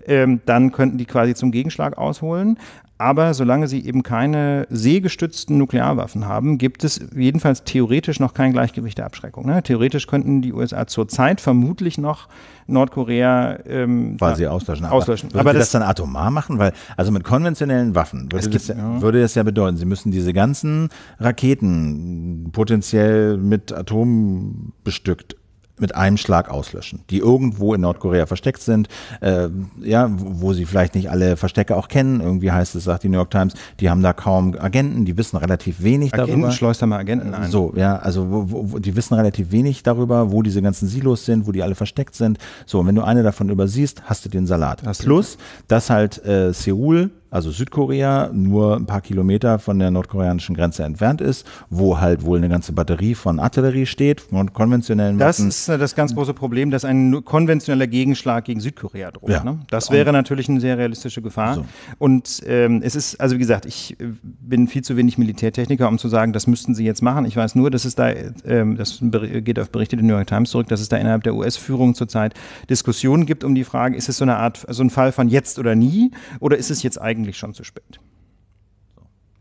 ähm, dann könnten die quasi zum Gegenschlag ausholen. Aber solange sie eben keine seegestützten Nuklearwaffen haben, gibt es jedenfalls theoretisch noch kein Gleichgewicht der Abschreckung. Ne? Theoretisch könnten die USA zurzeit vermutlich noch Nordkorea ähm, quasi auslöschen. auslöschen. Aber, aber das, das, dann atomar machen? Weil, also mit konventionellen Waffen würde, gibt, das, ja. würde das ja bedeuten, sie müssen diese ganzen Raketen potenziell mit Atom bestückt mit einem Schlag auslöschen, die irgendwo in Nordkorea versteckt sind, äh, ja, wo sie vielleicht nicht alle Verstecke auch kennen. Irgendwie heißt es, sagt die New York Times, die haben da kaum Agenten, die wissen relativ wenig Agenten, darüber. Schleust da mal Agenten ein. So, ja, also wo, wo, die wissen relativ wenig darüber, wo diese ganzen Silos sind, wo die alle versteckt sind. So, und wenn du eine davon übersiehst, hast du den Salat. Hast Plus, dass halt äh, Seoul also Südkorea, nur ein paar Kilometer von der nordkoreanischen Grenze entfernt ist, wo halt wohl eine ganze Batterie von Artillerie steht, von konventionellen Waffen. Das ist äh, das ganz große Problem, dass ein konventioneller Gegenschlag gegen Südkorea droht. Ja. Ne? Das wäre natürlich eine sehr realistische Gefahr. So. Also. Und ähm, es ist, also wie gesagt, ich äh, bin viel zu wenig Militärtechniker, um zu sagen, das müssten sie jetzt machen. Ich weiß nur, dass es da, ähm, das geht auf Berichte der New York Times zurück, dass es da innerhalb der US-Führung zurzeit Diskussionen gibt um die Frage, ist es so eine Art, so ein Fall von jetzt oder nie oder ist es jetzt eigentlich eigentlich schon zu spät.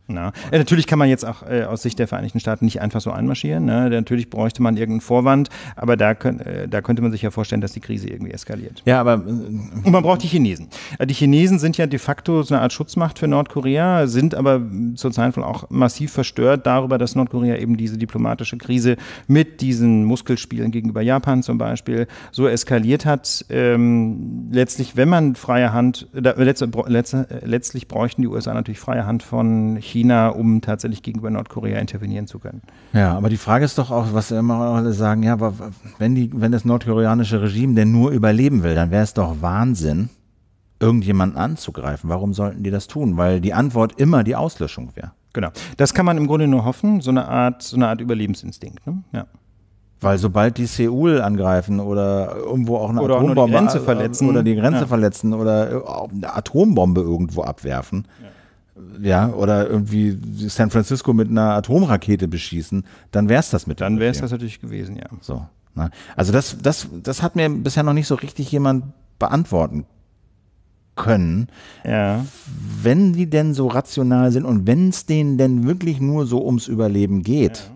Na. Äh, natürlich kann man jetzt auch äh, aus Sicht der Vereinigten Staaten nicht einfach so einmarschieren. Ne? Natürlich bräuchte man irgendeinen Vorwand, aber da, könnt, äh, da, könnte man sich ja vorstellen, dass die Krise irgendwie eskaliert. Ja, aber. Äh, Und man braucht die Chinesen. Äh, die Chinesen sind ja de facto so eine Art Schutzmacht für Nordkorea, sind aber zurzeit wohl auch massiv verstört darüber, dass Nordkorea eben diese diplomatische Krise mit diesen Muskelspielen gegenüber Japan zum Beispiel so eskaliert hat. Ähm, letztlich, wenn man freie Hand, äh, letztlich bräuchten die USA natürlich freie Hand von China. China, um tatsächlich gegenüber Nordkorea intervenieren zu können. Ja, aber die Frage ist doch auch, was immer alle sagen, ja, aber wenn, die, wenn das nordkoreanische Regime denn nur überleben will, dann wäre es doch Wahnsinn, irgendjemanden anzugreifen. Warum sollten die das tun? Weil die Antwort immer die Auslöschung wäre. Genau. Das kann man im Grunde nur hoffen, so eine Art, so eine Art Überlebensinstinkt. Ne? Ja. Weil sobald die Seoul angreifen oder irgendwo auch eine oder Atombombe auch die Grenze verletzen oder die Grenze ja. verletzen oder eine Atombombe irgendwo abwerfen, ja ja, oder irgendwie San Francisco mit einer Atomrakete beschießen, dann wär's das mit. Dann wär's das natürlich gewesen, ja. So. Na, ne? also das, das, das hat mir bisher noch nicht so richtig jemand beantworten können, ja. wenn die denn so rational sind und wenn es denen denn wirklich nur so ums Überleben geht,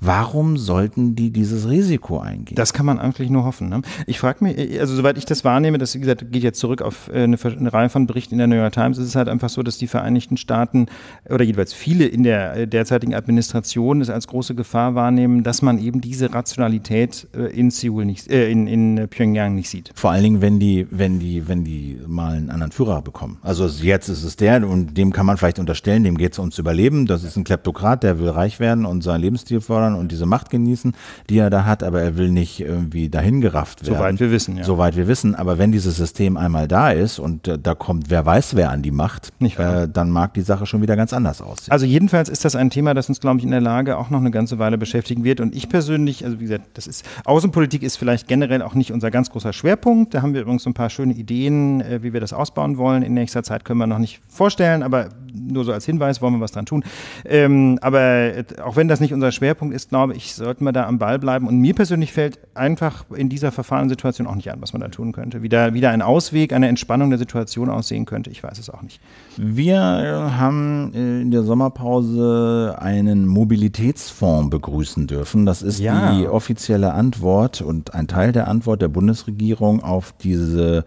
Warum sollten die dieses Risiko eingehen? Das kann man eigentlich nur hoffen. Ne? Ich frage mich, äh, also soweit ich das wahrnehme, das wie gesagt, geht jetzt zurück auf äh, eine, eine Reihe von Berichten in der New York Times, ist es halt einfach so, dass die Vereinigten Staaten oder jedenfalls viele in der äh, derzeitigen Administration es als große Gefahr wahrnehmen, dass man eben diese Rationalität in Seoul nicht, äh, in, in Pyongyang nicht sieht. Vor allen Dingen, wenn die, wenn die, wenn die mal einen anderen Führer bekommen. Also jetzt ist es der und dem kann man vielleicht unterstellen, dem geht es ums Überleben. Das ist ein Kleptokrat, der will reich werden und seinen Lebensstil fördern fördern und diese Macht genießen, die er da hat, aber er will nicht irgendwie dahin gerafft werden. Soweit wir wissen, ja. Soweit wir wissen, aber wenn dieses System einmal da ist und äh, da kommt wer weiß wer an die Macht, äh, dann mag die Sache schon wieder ganz anders aussehen. Also jedenfalls ist das ein Thema, das uns, glaube ich, in der Lage auch noch eine ganze Weile beschäftigen wird und ich persönlich, also wie gesagt, das ist, Außenpolitik ist vielleicht generell auch nicht unser ganz großer Schwerpunkt, da haben wir übrigens so ein paar schöne Ideen, äh, wie wir das ausbauen wollen. In nächster Zeit können wir noch nicht vorstellen, aber nur so als Hinweis wollen wir was dran tun. Ähm, aber äh, auch wenn das nicht unser Schwerpunkt ist, glaube ich, sollten wir da am Ball bleiben. Und mir persönlich fällt einfach in dieser Verfahrenssituation auch nicht an, was man da tun könnte. Wieder, wieder ein Ausweg, eine Entspannung der Situation aussehen könnte, ich weiß es auch nicht. Wir haben in der Sommerpause einen Mobilitätsfonds begrüßen dürfen. Das ist ja. die offizielle Antwort und ein Teil der Antwort der Bundesregierung auf diese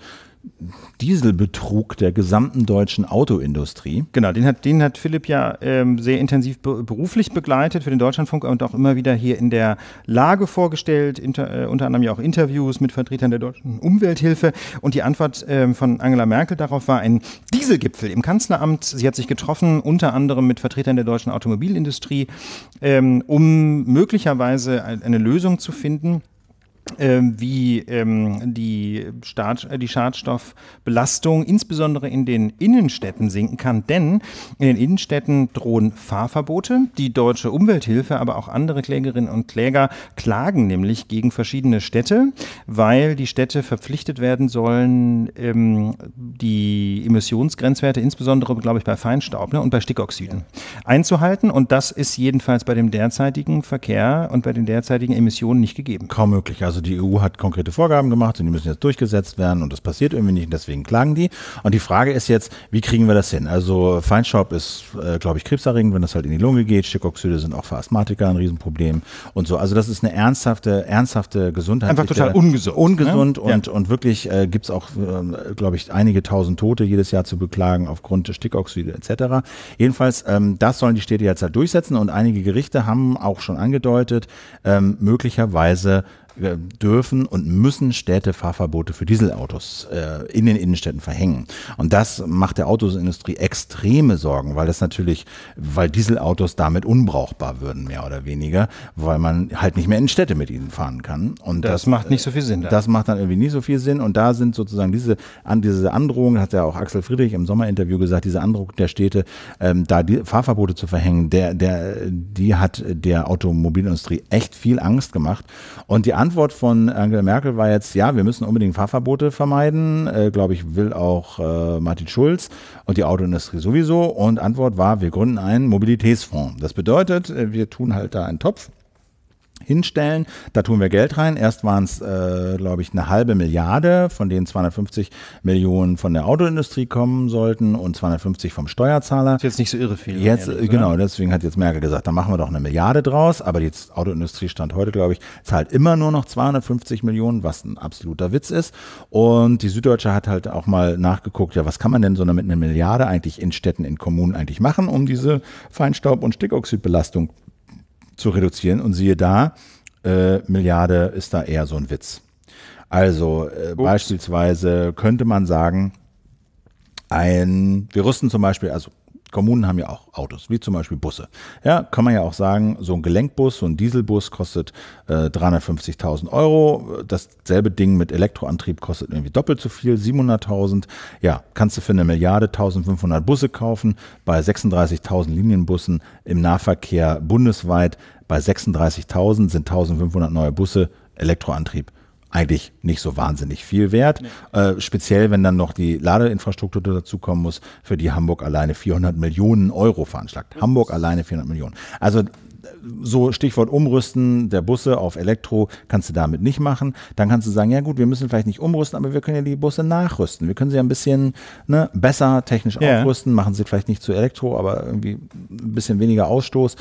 Dieselbetrug der gesamten deutschen Autoindustrie. Genau, den hat, den hat Philipp ja ähm, sehr intensiv be beruflich begleitet für den Deutschlandfunk und auch immer wieder hier in der Lage vorgestellt, inter, äh, unter anderem ja auch Interviews mit Vertretern der deutschen Umwelthilfe. Und die Antwort ähm, von Angela Merkel darauf war ein Dieselgipfel im Kanzleramt. Sie hat sich getroffen, unter anderem mit Vertretern der deutschen Automobilindustrie, ähm, um möglicherweise eine Lösung zu finden. Ähm, wie ähm, die, Staat, äh, die Schadstoffbelastung insbesondere in den Innenstädten sinken kann. Denn in den Innenstädten drohen Fahrverbote. Die Deutsche Umwelthilfe, aber auch andere Klägerinnen und Kläger klagen nämlich gegen verschiedene Städte, weil die Städte verpflichtet werden sollen, ähm, die Emissionsgrenzwerte, insbesondere, glaube ich, bei Feinstaub ne, und bei Stickoxiden, einzuhalten. Und das ist jedenfalls bei dem derzeitigen Verkehr und bei den derzeitigen Emissionen nicht gegeben. Kaum möglich. Also also die EU hat konkrete Vorgaben gemacht und die müssen jetzt durchgesetzt werden und das passiert irgendwie nicht und deswegen klagen die. Und die Frage ist jetzt, wie kriegen wir das hin? Also Feinstaub ist, äh, glaube ich, krebserregend, wenn das halt in die Lunge geht. Stickoxide sind auch für Asthmatiker ein Riesenproblem und so. Also das ist eine ernsthafte, ernsthafte Gesundheit. Einfach total ungesund. Ungesund ne? und, ja. und wirklich äh, gibt es auch, äh, glaube ich, einige tausend Tote jedes Jahr zu beklagen aufgrund Stickoxide etc. Jedenfalls, ähm, das sollen die Städte jetzt halt durchsetzen und einige Gerichte haben auch schon angedeutet, ähm, möglicherweise äh, dürfen und müssen Städte Fahrverbote für Dieselautos äh, in den Innenstädten verhängen. Und das macht der Autosindustrie extreme Sorgen, weil das natürlich, weil Dieselautos damit unbrauchbar würden, mehr oder weniger, weil man halt nicht mehr in Städte mit ihnen fahren kann. Und das, das macht nicht so viel Sinn. Dann. Das macht dann irgendwie nicht so viel Sinn. Und da sind sozusagen diese, an, diese Androhungen, hat ja auch Axel Friedrich im Sommerinterview gesagt, diese Androhung der Städte, ähm, da die Fahrverbote zu verhängen, der, der, die hat der Automobilindustrie echt viel Angst gemacht. Und die Antwort von Angela Merkel war jetzt, ja, wir müssen unbedingt Fahrverbote vermeiden, äh, glaube ich, will auch äh, Martin Schulz und die Autoindustrie sowieso. Und Antwort war, wir gründen einen Mobilitätsfonds. Das bedeutet, äh, wir tun halt da einen Topf hinstellen. Da tun wir Geld rein. Erst waren es, äh, glaube ich, eine halbe Milliarde, von denen 250 Millionen von der Autoindustrie kommen sollten und 250 vom Steuerzahler. Das ist jetzt nicht so irre viel. Jetzt, ehrlich, äh, genau, deswegen hat jetzt Merkel gesagt, da machen wir doch eine Milliarde draus. Aber die Autoindustrie stand heute, glaube ich, zahlt immer nur noch 250 Millionen, was ein absoluter Witz ist. Und die Süddeutsche hat halt auch mal nachgeguckt, ja, was kann man denn so mit einer Milliarde eigentlich in Städten, in Kommunen eigentlich machen, um diese Feinstaub- und Stickoxidbelastung zu reduzieren. Und siehe da, äh, Milliarde ist da eher so ein Witz. Also äh, beispielsweise könnte man sagen, ein, wir rüsten zum Beispiel, also Kommunen haben ja auch Autos, wie zum Beispiel Busse. Ja, kann man ja auch sagen, so ein Gelenkbus, so ein Dieselbus kostet äh, 350.000 Euro. Dasselbe Ding mit Elektroantrieb kostet irgendwie doppelt so viel, 700.000. Ja, kannst du für eine Milliarde 1.500 Busse kaufen. Bei 36.000 Linienbussen im Nahverkehr bundesweit bei 36.000 sind 1.500 neue Busse Elektroantrieb eigentlich nicht so wahnsinnig viel wert. Nee. Äh, speziell, wenn dann noch die Ladeinfrastruktur dazukommen muss, für die Hamburg alleine 400 Millionen Euro veranschlagt. Das Hamburg alleine 400 Millionen. Also so Stichwort Umrüsten der Busse auf Elektro kannst du damit nicht machen. Dann kannst du sagen, ja gut, wir müssen vielleicht nicht umrüsten, aber wir können ja die Busse nachrüsten. Wir können sie ein bisschen ne, besser technisch ja. aufrüsten, machen sie vielleicht nicht zu Elektro, aber irgendwie ein bisschen weniger Ausstoß.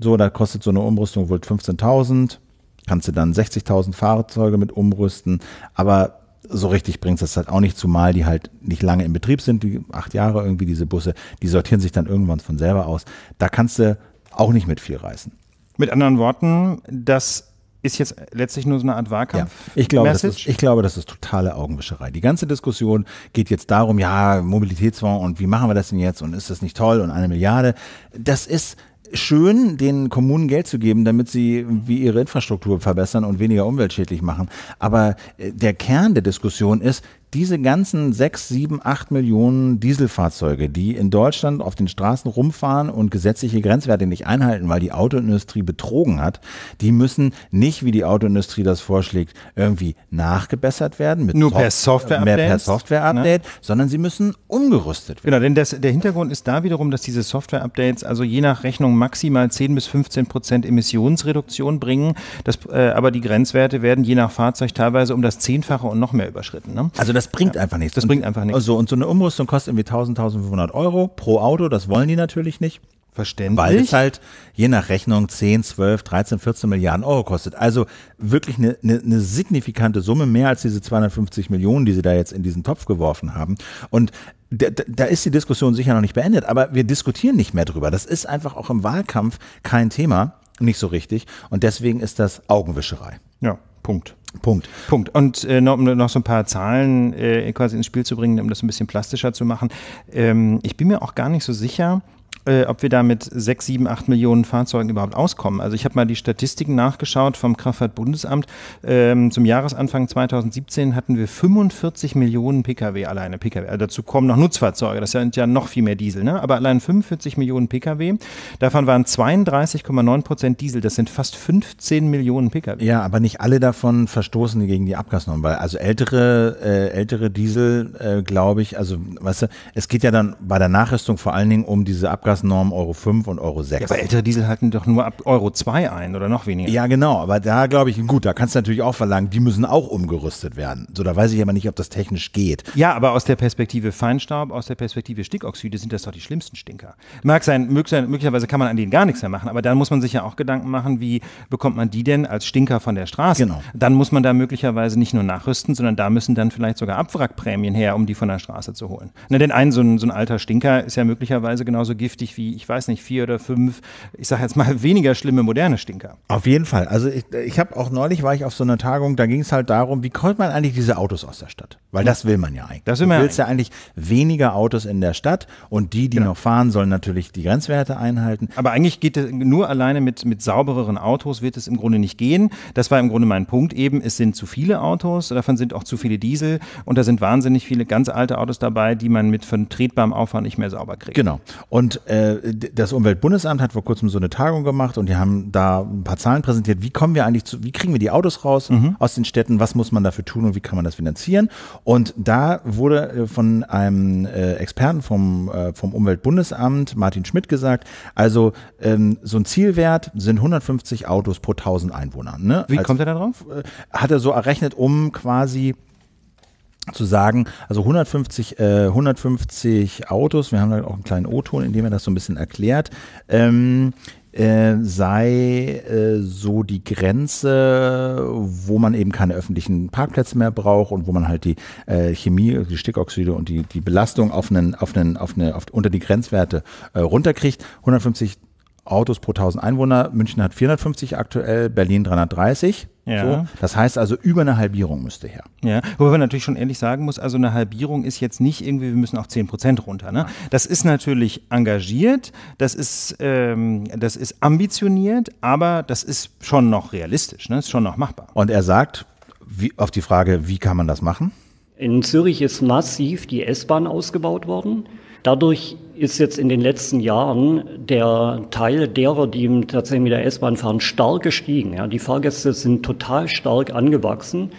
So, da kostet so eine Umrüstung wohl 15.000 kannst du dann 60.000 Fahrzeuge mit umrüsten, aber so richtig bringt es halt auch nicht, zumal die halt nicht lange in Betrieb sind, die acht Jahre irgendwie diese Busse, die sortieren sich dann irgendwann von selber aus. Da kannst du auch nicht mit viel reißen. Mit anderen Worten, das ist jetzt letztlich nur so eine Art Wahlkampf. Ja, ich, glaube, das ist, ich glaube, das ist totale Augenwischerei. Die ganze Diskussion geht jetzt darum, ja, Mobilitätsfonds und wie machen wir das denn jetzt und ist das nicht toll und eine Milliarde. Das ist schön, den Kommunen Geld zu geben, damit sie wie ihre Infrastruktur verbessern und weniger umweltschädlich machen. Aber äh, der Kern der Diskussion ist, diese ganzen sechs, sieben, acht Millionen Dieselfahrzeuge, die in Deutschland auf den Straßen rumfahren und gesetzliche Grenzwerte nicht einhalten, weil die Autoindustrie betrogen hat, die müssen nicht, wie die Autoindustrie das vorschlägt, irgendwie nachgebessert werden. Mit Nur Sof per Software-Update. Per Software-Update, ne? sondern sie müssen umgerüstet werden. Genau, denn das, der Hintergrund ist da wiederum, dass diese Software-Updates also je nach Rechnung maximal 10 bis 15 Prozent Emissionsreduktion bringen. Das, äh, aber die Grenzwerte werden je nach Fahrzeug teilweise um das Zehnfache und noch mehr überschritten. Ne? Also das das bringt ja. einfach nichts. Das und, bringt einfach nichts. Also, und so eine Umrüstung kostet irgendwie 1000, 1500 Euro pro Auto. Das wollen die natürlich nicht. Verständlich. Weil es halt je nach Rechnung 10, 12, 13, 14 Milliarden Euro kostet. Also wirklich eine, eine, eine signifikante Summe, mehr als diese 250 Millionen, die sie da jetzt in diesen Topf geworfen haben. Und da, da ist die Diskussion sicher noch nicht beendet, aber wir diskutieren nicht mehr drüber. Das ist einfach auch im Wahlkampf kein Thema, nicht so richtig. Und deswegen ist das Augenwischerei. Ja, Punkt. Punkt. Punkt. Und äh, noch, noch so ein paar Zahlen äh, quasi ins Spiel zu bringen, um das ein bisschen plastischer zu machen. Ähm, ich bin mir auch gar nicht so sicher, äh, ob wir da mit 6, 7, 8 Millionen Fahrzeugen überhaupt auskommen. Also ich habe mal die Statistiken nachgeschaut vom Kraftfahrtbundesamt. Ähm, zum Jahresanfang 2017 hatten wir 45 Millionen Pkw alleine. Pkw. Also äh, dazu kommen noch Nutzfahrzeuge, das sind ja noch viel mehr Diesel, ne? aber allein 45 Millionen Pkw. Davon waren 32,9 Prozent Diesel, das sind fast 15 Millionen Pkw. Ja, aber nicht alle davon verstoßen gegen die Abgasnormen, weil also ältere, äh, ältere Diesel, äh, glaube ich, also weißt du, es geht ja dann bei der Nachrüstung vor allen Dingen um diese Abgasnormen. Abgasnormen Euro 5 und Euro 6. Ja, aber ältere Diesel halten doch nur ab Euro 2 ein oder noch weniger. Ja, genau. Aber da glaube ich, gut, da kannst du natürlich auch verlangen, die müssen auch umgerüstet werden. So, da weiß ich aber nicht, ob das technisch geht. Ja, aber aus der Perspektive Feinstaub, aus der Perspektive Stickoxide sind das doch die schlimmsten Stinker. Mag sein, möglicherweise kann man an denen gar nichts mehr machen, aber dann muss man sich ja auch Gedanken machen, wie bekommt man die denn als Stinker von der Straße? Genau. Dann muss man da möglicherweise nicht nur nachrüsten, sondern da müssen dann vielleicht sogar Abwrackprämien her, um die von der Straße zu holen. Na, ne, denn ein so, ein so ein alter Stinker ist ja möglicherweise genauso giftig mächtig wie, ich weiß nicht, vier oder fünf, ich sage jetzt mal, weniger schlimme moderne Stinker. Auf jeden Fall. Also ich, ich habe auch neulich, war ich auf so einer Tagung, da ging es halt darum, wie kommt man eigentlich diese Autos aus der Stadt? Weil das will man ja eigentlich. Das will man du willst ja eigentlich weniger Autos in der Stadt und die, die genau. noch fahren, sollen natürlich die Grenzwerte einhalten. Aber eigentlich geht es nur alleine mit, mit saubereren Autos wird es im Grunde nicht gehen. Das war im Grunde mein Punkt eben. Es sind zu viele Autos, davon sind auch zu viele Diesel und da sind wahnsinnig viele ganz alte Autos dabei, die man mit vertretbarem Aufwand nicht mehr sauber kriegt. Genau. Und äh, das Umweltbundesamt hat vor kurzem so eine Tagung gemacht und die haben da ein paar Zahlen präsentiert. Wie kommen wir eigentlich zu, wie kriegen wir die Autos raus mhm. aus den Städten? Was muss man dafür tun und wie kann man das finanzieren? Und da wurde äh, von einem äh, Experten vom, vom Umweltbundesamt, Martin Schmidt, gesagt, also ähm, so ein Zielwert sind 150 Autos pro 1000 Einwohner. Ne? Wie Als, kommt er da drauf? Hat er so errechnet, um quasi zu sagen, also 150, äh, 150 Autos, wir haben da halt auch einen kleinen O-Ton, in dem er das so ein bisschen erklärt, ähm, äh, sei äh, so die Grenze, wo man eben keine öffentlichen Parkplätze mehr braucht und wo man halt die äh, Chemie, die Stickoxide und die, die Belastung auf einen, auf einen, auf eine, auf, unter die Grenzwerte äh, runterkriegt. 150 Autos pro 1000 Einwohner. München hat 450 aktuell, Berlin 330. Ja. So. Das heißt also, über eine Halbierung müsste her. Ja, wobei man natürlich schon ehrlich sagen muss, also eine Halbierung ist jetzt nicht irgendwie, wir müssen auch 10 Prozent runter. Ne? Das ist natürlich engagiert, das ist, ähm, das ist ambitioniert, aber das ist schon noch realistisch, ne? ist schon noch machbar. Und er sagt, wie, auf die Frage, wie kann man das machen? In Zürich ist massiv die S-Bahn ausgebaut worden. Dadurch ist jetzt in den letzten Jahren der Teil derer, die tatsächlich mit der S-Bahn fahren, stark gestiegen. Ja, die Fahrgäste sind total stark angewachsen,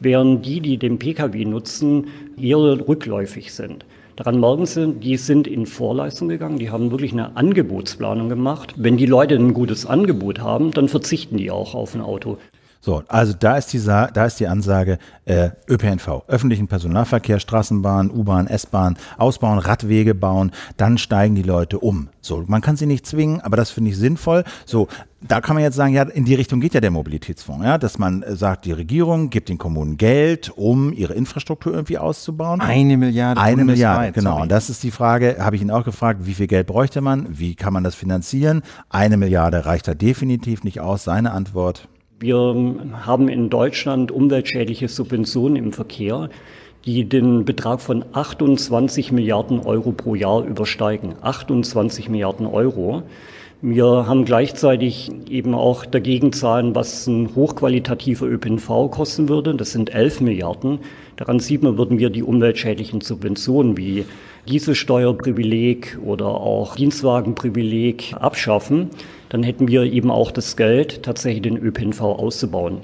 während die, die den Pkw nutzen, eher rückläufig sind. Daran morgen sind, die sind in Vorleistung gegangen, die haben wirklich eine Angebotsplanung gemacht. Wenn die Leute ein gutes Angebot haben, dann verzichten die auch auf ein Auto. So, also da ist die, da ist die Ansage äh, ÖPNV, öffentlichen Personalverkehr, Straßenbahn, U-Bahn, S-Bahn, ausbauen, Radwege bauen, dann steigen die Leute um. So, man kann sie nicht zwingen, aber das finde ich sinnvoll. So, da kann man jetzt sagen, ja, in die Richtung geht ja der Mobilitätsfonds, ja, dass man äh, sagt, die Regierung gibt den Kommunen Geld, um ihre Infrastruktur irgendwie auszubauen. Eine Milliarde. Eine Milliarde, weit, genau. Sorry. Und das ist die Frage, habe ich ihn auch gefragt, wie viel Geld bräuchte man, wie kann man das finanzieren? Eine Milliarde reicht da definitiv nicht aus. Seine Antwort, wir haben in Deutschland umweltschädliche Subventionen im Verkehr, die den Betrag von 28 Milliarden Euro pro Jahr übersteigen. 28 Milliarden Euro. Wir haben gleichzeitig eben auch dagegen Zahlen, was ein hochqualitativer ÖPNV kosten würde. Das sind 11 Milliarden. Daran sieht man, würden wir die umweltschädlichen Subventionen wie Dieselsteuerprivileg oder auch Dienstwagenprivileg abschaffen dann hätten wir eben auch das Geld, tatsächlich den ÖPNV auszubauen.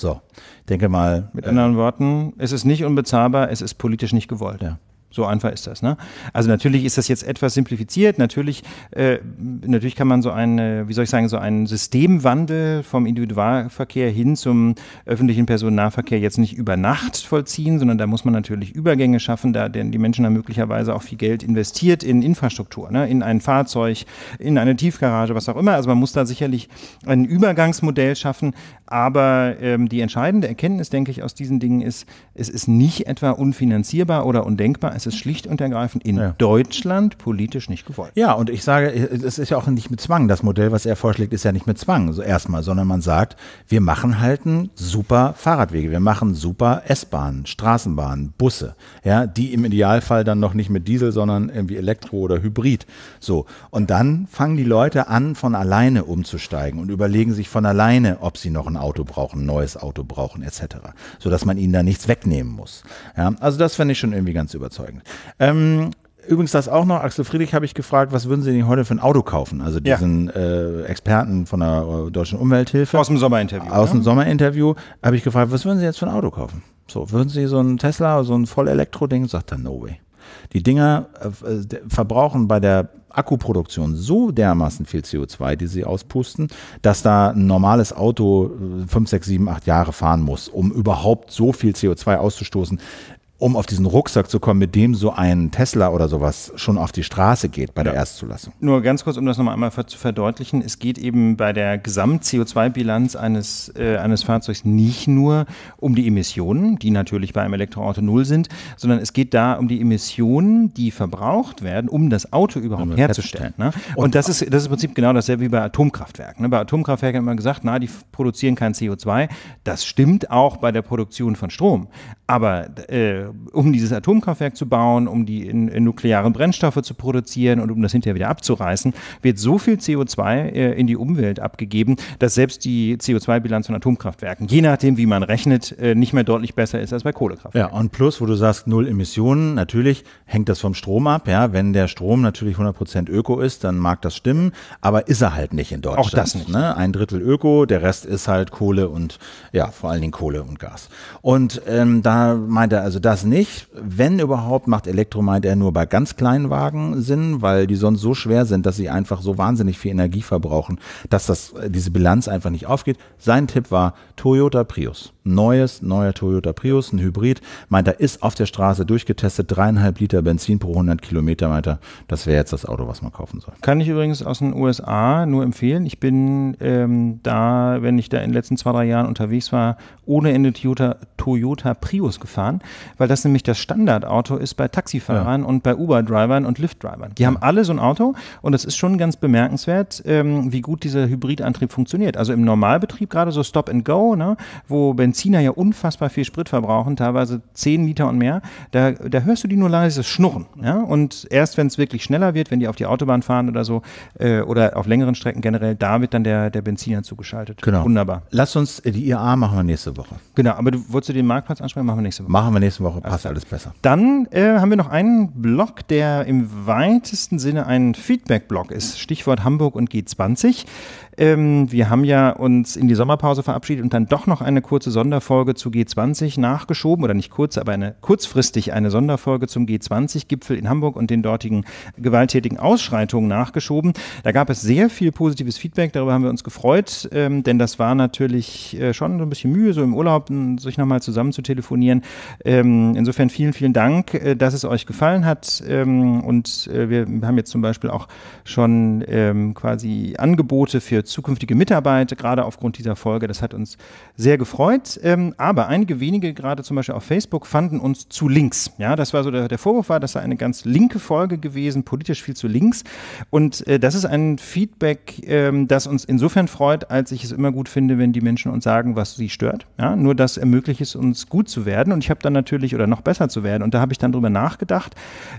So, denke mal, mit anderen äh, Worten, es ist nicht unbezahlbar, es ist politisch nicht gewollt. Ja. So einfach ist das. Ne? Also natürlich ist das jetzt etwas simplifiziert. Natürlich, äh, natürlich kann man so einen, wie soll ich sagen, so einen Systemwandel vom Individualverkehr hin zum öffentlichen Personennahverkehr jetzt nicht über Nacht vollziehen, sondern da muss man natürlich Übergänge schaffen, da denn die Menschen haben möglicherweise auch viel Geld investiert in Infrastruktur, ne? in ein Fahrzeug, in eine Tiefgarage, was auch immer. Also man muss da sicherlich ein Übergangsmodell schaffen. Aber ähm, die entscheidende Erkenntnis, denke ich, aus diesen Dingen ist, es ist nicht etwa unfinanzierbar oder undenkbar. Es es ist schlicht und ergreifend in ja. Deutschland politisch nicht gewollt. Ja, und ich sage, es ist ja auch nicht mit Zwang. Das Modell, was er vorschlägt, ist ja nicht mit Zwang, so erstmal, sondern man sagt, wir machen halt ein super Fahrradwege, wir machen super S-Bahnen, Straßenbahnen, Busse, ja, die im Idealfall dann noch nicht mit Diesel, sondern irgendwie Elektro oder Hybrid. So. Und dann fangen die Leute an, von alleine umzusteigen und überlegen sich von alleine, ob sie noch ein Auto brauchen, ein neues Auto brauchen, etc. Sodass man ihnen da nichts wegnehmen muss. Ja, also das fände ich schon irgendwie ganz überzeugend anstrengend. Ähm, übrigens das auch noch, Axel Friedrich habe ich gefragt, was würden Sie denn heute für ein Auto kaufen? Also diesen ja. äh, Experten von der äh, Deutschen Umwelthilfe. Aus dem Sommerinterview. Aus dem Sommerinterview habe ich gefragt, was würden Sie jetzt für ein Auto kaufen? So, würden Sie so ein Tesla, so ein Voll-Elektro-Ding? Sagt er, no way. Die Dinger äh, äh verbrauchen bei der Akkuproduktion so dermaßen viel CO2, die sie auspusten, dass da ein normales Auto 5, 6, 7, 8 Jahre fahren muss, um überhaupt so viel CO2 auszustoßen, um auf diesen Rucksack zu kommen, mit dem so ein Tesla oder sowas schon auf die Straße geht bei ja. der Erstzulassung. Nur ganz kurz, um das nochmal einmal zu verdeutlichen, es geht eben bei der Gesamt-CO2-Bilanz eines, äh, eines Fahrzeugs nicht nur um die Emissionen, die natürlich bei einem Elektroauto null sind, sondern es geht da um die Emissionen, die verbraucht werden, um das Auto überhaupt um herzustellen. Ne? Und, und, das, ist, das ist im Prinzip genau dasselbe wie bei Atomkraftwerken. Ne? Bei Atomkraftwerken hat man gesagt, na, die produzieren kein CO2. Das stimmt auch bei der Produktion von Strom. Aber äh, um dieses Atomkraftwerk zu bauen, um die in, in nuklearen Brennstoffe zu produzieren und um das hinterher wieder abzureißen, wird so viel CO2 äh, in die Umwelt abgegeben, dass selbst die CO2-Bilanz von Atomkraftwerken, je nachdem, wie man rechnet, äh, nicht mehr deutlich besser ist als bei Kohlekraftwerken. Ja, und plus, wo du sagst, null Emissionen, natürlich hängt das vom Strom ab. Ja, wenn der Strom natürlich 100% Öko ist, dann mag das stimmen, aber ist er halt nicht in Deutschland. Auch das nicht. Ne? Ein Drittel Öko, der Rest ist halt Kohle und ja, vor allen Dingen Kohle und Gas. Und ähm, dann meint er also das nicht. Wenn überhaupt, macht Elektro, meint er, nur bei ganz kleinen Wagen Sinn, weil die sonst so schwer sind, dass sie einfach so wahnsinnig viel Energie verbrauchen, dass das, äh, diese Bilanz einfach nicht aufgeht. Sein Tipp war Toyota Prius. Neues, neuer Toyota Prius, ein Hybrid. Meint er, ist auf der Straße durchgetestet, dreieinhalb Liter Benzin pro 100 Kilometer, meint er, das wäre jetzt das Auto, was man kaufen soll. Kann ich übrigens aus den USA nur empfehlen. Ich bin ähm, da, wenn ich da in den letzten zwei, drei Jahren unterwegs war, ohne Ende Toyota, Toyota Prius Prius gefahren, weil das nämlich das Standardauto ist bei Taxifahrern ja. und bei Uber-Drivern und lift drivern Die haben alle so ein Auto und es ist schon ganz bemerkenswert, ähm, wie gut dieser Hybridantrieb funktioniert. Also im Normalbetrieb gerade so Stop and Go, ne, wo Benziner ja unfassbar viel Sprit verbrauchen, teilweise 10 Liter und mehr, da, da hörst du die nur leise schnurren. Ja? Und erst wenn es wirklich schneller wird, wenn die auf die Autobahn fahren oder so, äh, oder auf längeren Strecken generell, da wird dann der, der Benziner zugeschaltet. Genau. Wunderbar. Lass uns, äh, die IAA machen wir nächste Woche. Genau, aber du wolltest du den Marktplatz ansprechen? machen wir nächste Woche. Machen wir nächste Woche, passt alles, alles besser. Dann äh, haben wir noch einen Blog, der im weitesten Sinne ein Feedback-Blog ist. Stichwort Hamburg und G20. Ähm, wir haben ja uns in die Sommerpause verabschiedet und dann doch noch eine kurze Sonderfolge zu G20 nachgeschoben oder nicht kurz, aber eine kurzfristig eine Sonderfolge zum G20-Gipfel in Hamburg und den dortigen gewalttätigen Ausschreitungen nachgeschoben. Da gab es sehr viel positives Feedback, darüber haben wir uns gefreut, ähm, denn das war natürlich äh, schon so ein bisschen Mühe, so im Urlaub sich nochmal zusammen zu telefonieren. Ähm, insofern vielen, vielen Dank, äh, dass es euch gefallen hat ähm, und äh, wir haben jetzt zum Beispiel auch schon ähm, quasi Angebote für zukünftige Mitarbeiter, gerade aufgrund dieser Folge. Das hat uns sehr gefreut. Ähm, aber einige wenige, gerade zum Beispiel auf Facebook, fanden uns zu links. Ja, das war so der, der Vorwurf war, das sei eine ganz linke Folge gewesen, politisch viel zu links. Und äh, das ist ein Feedback, ähm, das uns insofern freut, als ich es immer gut finde, wenn die Menschen uns sagen, was sie stört. Ja, nur das ermöglicht es uns gut zu werden. Und ich habe dann natürlich oder noch besser zu werden. Und da habe ich dann drüber nachgedacht,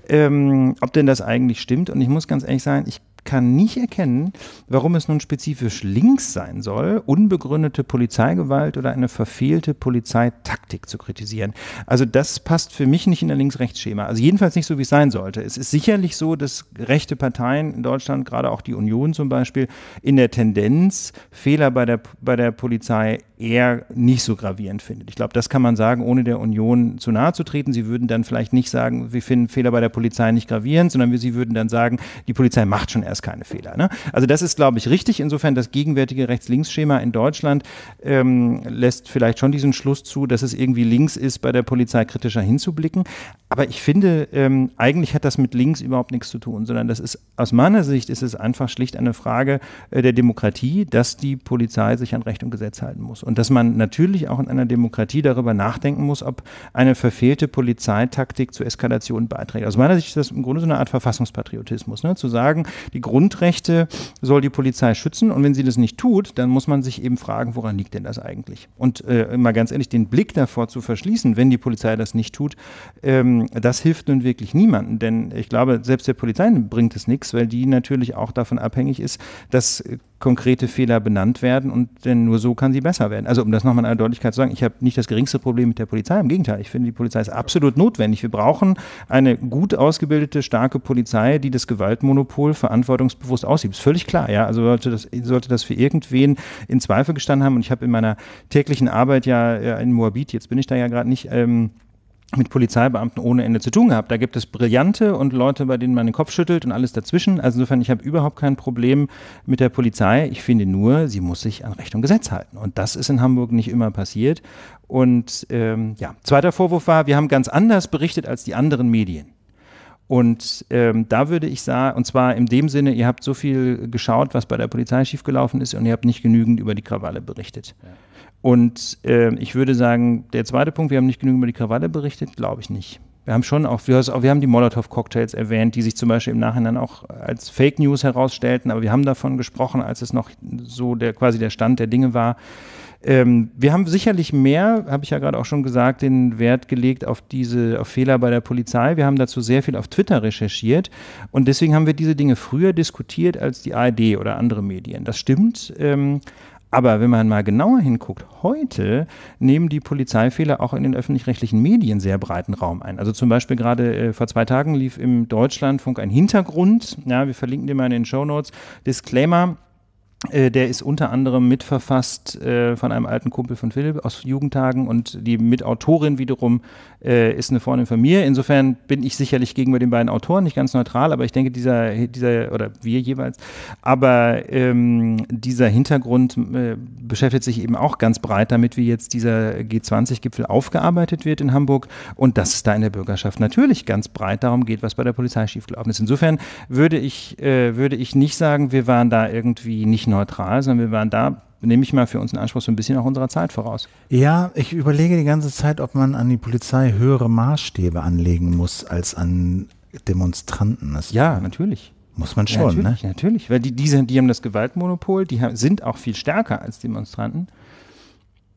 ähm, ob denn das eigentlich stimmt. Und ich muss ganz ehrlich sagen, ich kann nicht erkennen, warum es nun spezifisch links sein soll, unbegründete Polizeigewalt oder eine verfehlte Polizeitaktik zu kritisieren. Also das passt für mich nicht in der Links-Rechts-Schema. Also jedenfalls nicht so, wie es sein sollte. Es ist sicherlich so, dass rechte Parteien in Deutschland, gerade auch die Union zum Beispiel, in der Tendenz Fehler bei der, bei der Polizei eher nicht so gravierend findet. Ich glaube, das kann man sagen, ohne der Union zu nahe zu treten. Sie würden dann vielleicht nicht sagen, wir finden Fehler bei der Polizei nicht gravierend, sondern wir, sie würden dann sagen, die Polizei macht schon erst es keine Fehler. Ne? Also das ist, glaube ich, richtig. Insofern das gegenwärtige Rechts-Links-Schema in Deutschland ähm, lässt vielleicht schon diesen Schluss zu, dass es irgendwie links ist, bei der Polizei kritischer hinzublicken. Aber ich finde, ähm, eigentlich hat das mit links überhaupt nichts zu tun, sondern das ist aus meiner Sicht ist es einfach schlicht eine Frage äh, der Demokratie, dass die Polizei sich an Recht und Gesetz halten muss und dass man natürlich auch in einer Demokratie darüber nachdenken muss, ob eine verfehlte Polizeitaktik zur Eskalation beiträgt. Aus meiner Sicht ist das im Grunde so eine Art Verfassungspatriotismus, ne? zu sagen, die Grundrechte soll die Polizei schützen. Und wenn sie das nicht tut, dann muss man sich eben fragen, woran liegt denn das eigentlich? Und äh, mal ganz ehrlich, den Blick davor zu verschließen, wenn die Polizei das nicht tut, ähm, das hilft nun wirklich niemandem. Denn ich glaube, selbst der Polizei bringt es nichts, weil die natürlich auch davon abhängig ist, dass äh, konkrete Fehler benannt werden und denn nur so kann sie besser werden. Also um das nochmal in aller Deutlichkeit zu sagen, ich habe nicht das geringste Problem mit der Polizei. Im Gegenteil, ich finde, die Polizei ist absolut notwendig. Wir brauchen eine gut ausgebildete, starke Polizei, die das Gewaltmonopol verantwortungsbewusst ausübt. Ist völlig klar, ja. Also sollte das, sollte das für irgendwen in Zweifel gestanden haben. Und ich habe in meiner täglichen Arbeit ja in Moabit, jetzt bin ich da ja gerade nicht, ähm, mit Polizeibeamten ohne Ende zu tun gehabt. Da gibt es Brillante und Leute, bei denen man den Kopf schüttelt und alles dazwischen. Also insofern, ich habe überhaupt kein Problem mit der Polizei. Ich finde nur, sie muss sich an Recht und Gesetz halten. Und das ist in Hamburg nicht immer passiert. Und ähm, ja, zweiter Vorwurf war, wir haben ganz anders berichtet als die anderen Medien. Und ähm, da würde ich sagen, und zwar in dem Sinne, ihr habt so viel geschaut, was bei der Polizei schiefgelaufen ist, und ihr habt nicht genügend über die Krawalle berichtet. Ja. Und äh, ich würde sagen, der zweite Punkt, wir haben nicht genügend über die Krawalle berichtet, glaube ich nicht. Wir haben schon auch, wir, haben die Molotow-Cocktails erwähnt, die sich zum Beispiel im Nachhinein auch als Fake News herausstellten, aber wir haben davon gesprochen, als es noch so der quasi der Stand der Dinge war. Ähm, wir haben sicherlich mehr, habe ich ja gerade auch schon gesagt, den Wert gelegt auf diese auf Fehler bei der Polizei. Wir haben dazu sehr viel auf Twitter recherchiert und deswegen haben wir diese Dinge früher diskutiert als die ARD oder andere Medien. Das stimmt, ähm, aber wenn man mal genauer hinguckt, heute nehmen die Polizeifehler auch in den öffentlich-rechtlichen Medien sehr breiten Raum ein. Also zum Beispiel gerade äh, vor zwei Tagen lief im Deutschlandfunk ein Hintergrund. Ja, wir verlinken den mal in den Show Notes. Disclaimer. Äh, der ist unter anderem mitverfasst äh, von einem alten Kumpel von Philipp aus Jugendtagen und die Mitautorin wiederum äh, ist eine Freundin von mir. Insofern bin ich sicherlich gegenüber den beiden Autoren nicht ganz neutral, aber ich denke, dieser, dieser oder wir jeweils, aber ähm, dieser Hintergrund äh, beschäftigt sich eben auch ganz breit damit, wie jetzt dieser G20-Gipfel aufgearbeitet wird in Hamburg und dass es da in der Bürgerschaft natürlich ganz breit darum geht, was bei der Polizei schiefgelaufen ist. Insofern würde ich, äh, würde ich nicht sagen, wir waren da irgendwie nicht neutral, sondern wir waren da nehme ich mal für uns in Anspruch so ein bisschen auch unserer Zeit voraus. Ja, ich überlege die ganze Zeit, ob man an die Polizei höhere Maßstäbe anlegen muss als an Demonstranten. Das ja, natürlich. Muss man schon, ja, natürlich, ne? Natürlich, weil die, diese, die haben das Gewaltmonopol, die haben, sind auch viel stärker als Demonstranten.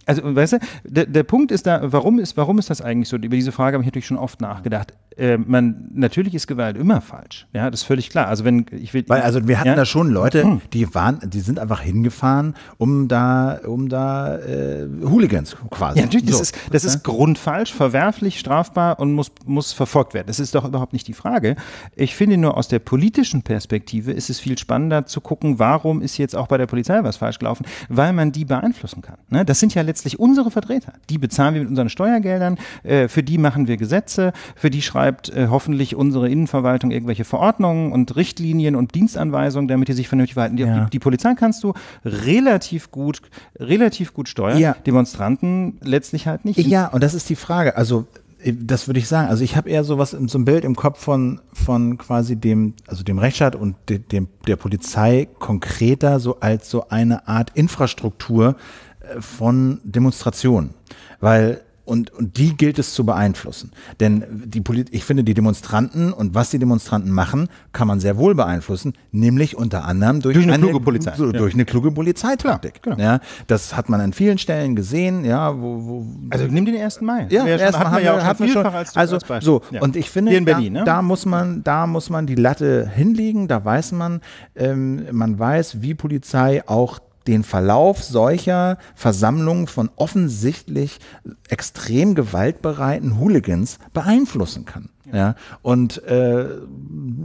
Also, weißt du, der, der Punkt ist da, warum ist, warum ist das eigentlich so? Über diese Frage habe ich natürlich schon oft nachgedacht äh, man, natürlich ist Gewalt immer falsch. Ja, das ist völlig klar. Also wenn ich will. Weil, also wir hatten ja? da schon Leute, mhm. die waren, die sind einfach hingefahren, um da, um da äh, Hooligans quasi. Ja, natürlich, das, ist, das ist grundfalsch, verwerflich, strafbar und muss, muss verfolgt werden. Das ist doch überhaupt nicht die Frage. Ich finde nur aus der politischen Perspektive ist es viel spannender zu gucken, warum ist jetzt auch bei der Polizei was falsch gelaufen, weil man die beeinflussen kann. Ne? Das sind ja letztlich unsere Vertreter. Die bezahlen wir mit unseren Steuergeldern, äh, für die machen wir Gesetze, für die schreiben schreibt äh, hoffentlich unsere Innenverwaltung irgendwelche Verordnungen und Richtlinien und Dienstanweisungen, damit die sich vernünftig verhalten. Die, ja. die, die Polizei kannst du relativ gut, relativ gut steuern, ja. Demonstranten letztlich halt nicht. Ja, und das ist die Frage. Also äh, das würde ich sagen. Also ich habe eher so was, so ein Bild im Kopf von, von quasi dem, also dem Rechtsstaat und de, dem, der Polizei konkreter so als so eine Art Infrastruktur äh, von Demonstrationen. Weil und, und die gilt es zu beeinflussen. Denn die Polit ich finde, die Demonstranten und was die Demonstranten machen, kann man sehr wohl beeinflussen, nämlich unter anderem durch, durch eine, eine, kluge Polizei. So, ja. Durch eine kluge Polizeitaktik. Klar, genau. klar. Ja, das hat man an vielen Stellen gesehen. Ja, wo, wo also nimm den 1. Mai. Ja, ja erst hatten wir ja auch hatten wir schon. Als, also, als so, ja. Und ich finde, Berlin, da, ne? da, muss man, da muss man die Latte hinlegen. Da weiß man, ähm, man weiß, wie Polizei auch den Verlauf solcher Versammlungen von offensichtlich extrem gewaltbereiten Hooligans beeinflussen kann. Ja. Und äh,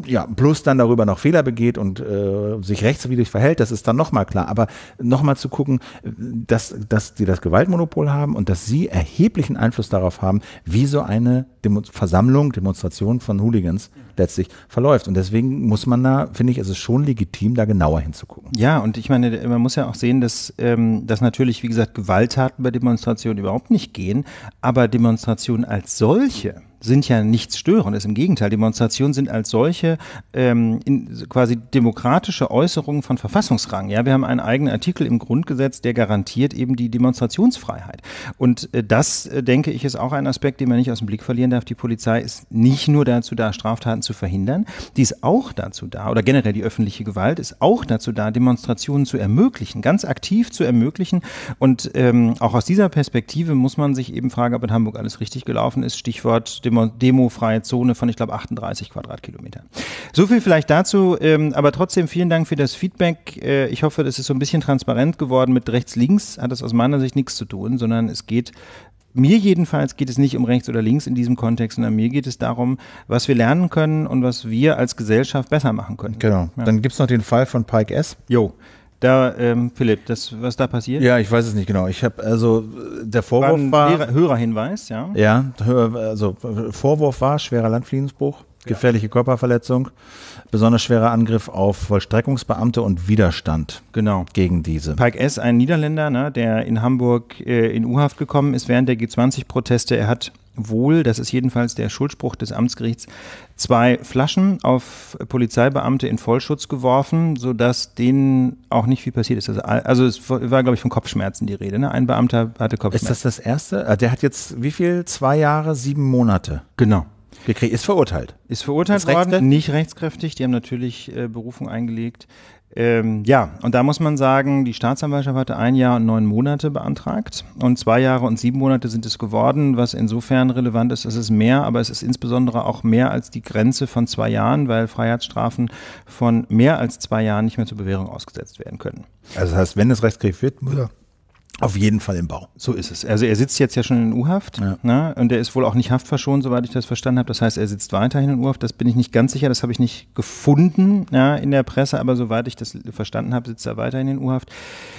ja, plus dann darüber noch Fehler begeht und äh, sich rechtswidrig verhält, das ist dann nochmal klar. Aber nochmal zu gucken, dass, dass die das Gewaltmonopol haben und dass sie erheblichen Einfluss darauf haben, wie so eine Demo Versammlung, Demonstration von Hooligans letztlich verläuft. Und deswegen muss man da, finde ich, ist es schon legitim, da genauer hinzugucken. Ja, und ich meine, man muss ja auch sehen, dass, ähm, dass natürlich, wie gesagt, Gewalttaten bei Demonstrationen überhaupt nicht gehen, aber Demonstrationen als solche sind ja nichts Störendes. Im Gegenteil, Demonstrationen sind als solche ähm, in, quasi demokratische Äußerungen von Verfassungsrang. Ja, wir haben einen eigenen Artikel im Grundgesetz, der garantiert eben die Demonstrationsfreiheit. Und äh, das, äh, denke ich, ist auch ein Aspekt, den man nicht aus dem Blick verlieren darf. Die Polizei ist nicht nur dazu da, Straftaten zu verhindern, die ist auch dazu da, oder generell die öffentliche Gewalt ist auch dazu da, Demonstrationen zu ermöglichen, ganz aktiv zu ermöglichen. Und ähm, auch aus dieser Perspektive muss man sich eben fragen, ob in Hamburg alles richtig gelaufen ist. Stichwort Demonstration demofreie Zone von, ich glaube, 38 Quadratkilometern. So viel vielleicht dazu, ähm, aber trotzdem vielen Dank für das Feedback. Äh, ich hoffe, das ist so ein bisschen transparent geworden mit rechts-links, hat das aus meiner Sicht nichts zu tun, sondern es geht mir jedenfalls geht es nicht um rechts oder links in diesem Kontext, sondern mir geht es darum, was wir lernen können und was wir als Gesellschaft besser machen können. Genau. Ja. Dann gibt es noch den Fall von Pike S. Jo. Da, ähm, Philipp, das, was da passiert? Ja, ich weiß es nicht genau. Ich habe also der Vorwurf war, war Hörerhinweis, ja. Ja, also Vorwurf war schwerer Landfließbruch, gefährliche ja. Körperverletzung, besonders schwerer Angriff auf Vollstreckungsbeamte und Widerstand. Genau. Gegen diese. Pike S, ein Niederländer, ne, der in Hamburg äh, in U-Haft gekommen ist während der G20-Proteste. Er hat wohl, das ist jedenfalls der Schuldspruch des Amtsgerichts, zwei Flaschen auf Polizeibeamte in Vollschutz geworfen, sodass denen auch nicht viel passiert ist. Also, also es war, glaube ich, von Kopfschmerzen die Rede. Ne? Ein Beamter hatte Kopfschmerzen. Ist das das Erste? Ah, der hat jetzt wie viel? Zwei Jahre, sieben Monate? Genau. Gekriegt. Ist verurteilt. Ist verurteilt ist worden, rechtskräftig? nicht rechtskräftig. Die haben natürlich äh, Berufung eingelegt. Ähm, ja, und da muss man sagen, die Staatsanwaltschaft hatte ein Jahr und neun Monate beantragt und zwei Jahre und sieben Monate sind es geworden, was insofern relevant ist, es ist mehr, aber es ist insbesondere auch mehr als die Grenze von zwei Jahren, weil Freiheitsstrafen von mehr als zwei Jahren nicht mehr zur Bewährung ausgesetzt werden können. Also das heißt, wenn es rechtskräftig wird, muss er auf jeden Fall im Bau. So ist es. Also er sitzt jetzt ja schon in U-Haft ja. ne? und er ist wohl auch nicht haftverschont, soweit ich das verstanden habe. Das heißt, er sitzt weiterhin in U-Haft. Das bin ich nicht ganz sicher, das habe ich nicht gefunden ja, in der Presse, aber soweit ich das verstanden habe, sitzt er weiterhin in U-Haft.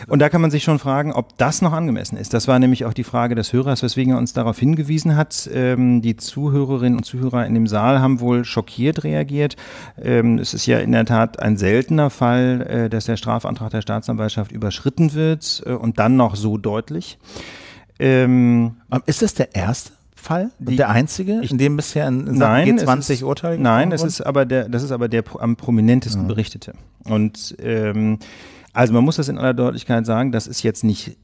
Und da kann man sich schon fragen, ob das noch angemessen ist. Das war nämlich auch die Frage des Hörers, weswegen er uns darauf hingewiesen hat. Ähm, die Zuhörerinnen und Zuhörer in dem Saal haben wohl schockiert reagiert. Ähm, es ist ja in der Tat ein seltener Fall, äh, dass der Strafantrag der Staatsanwaltschaft überschritten wird äh, und dann noch so so deutlich. Ähm, ist das der erste? Fall? Die, der einzige, ich, in dem bisher in, nein, G20 ist, Urteil Nein, es ist aber der, das ist aber der am prominentesten mhm. berichtete. Und ähm, also man muss das in aller Deutlichkeit sagen, das ist jetzt nicht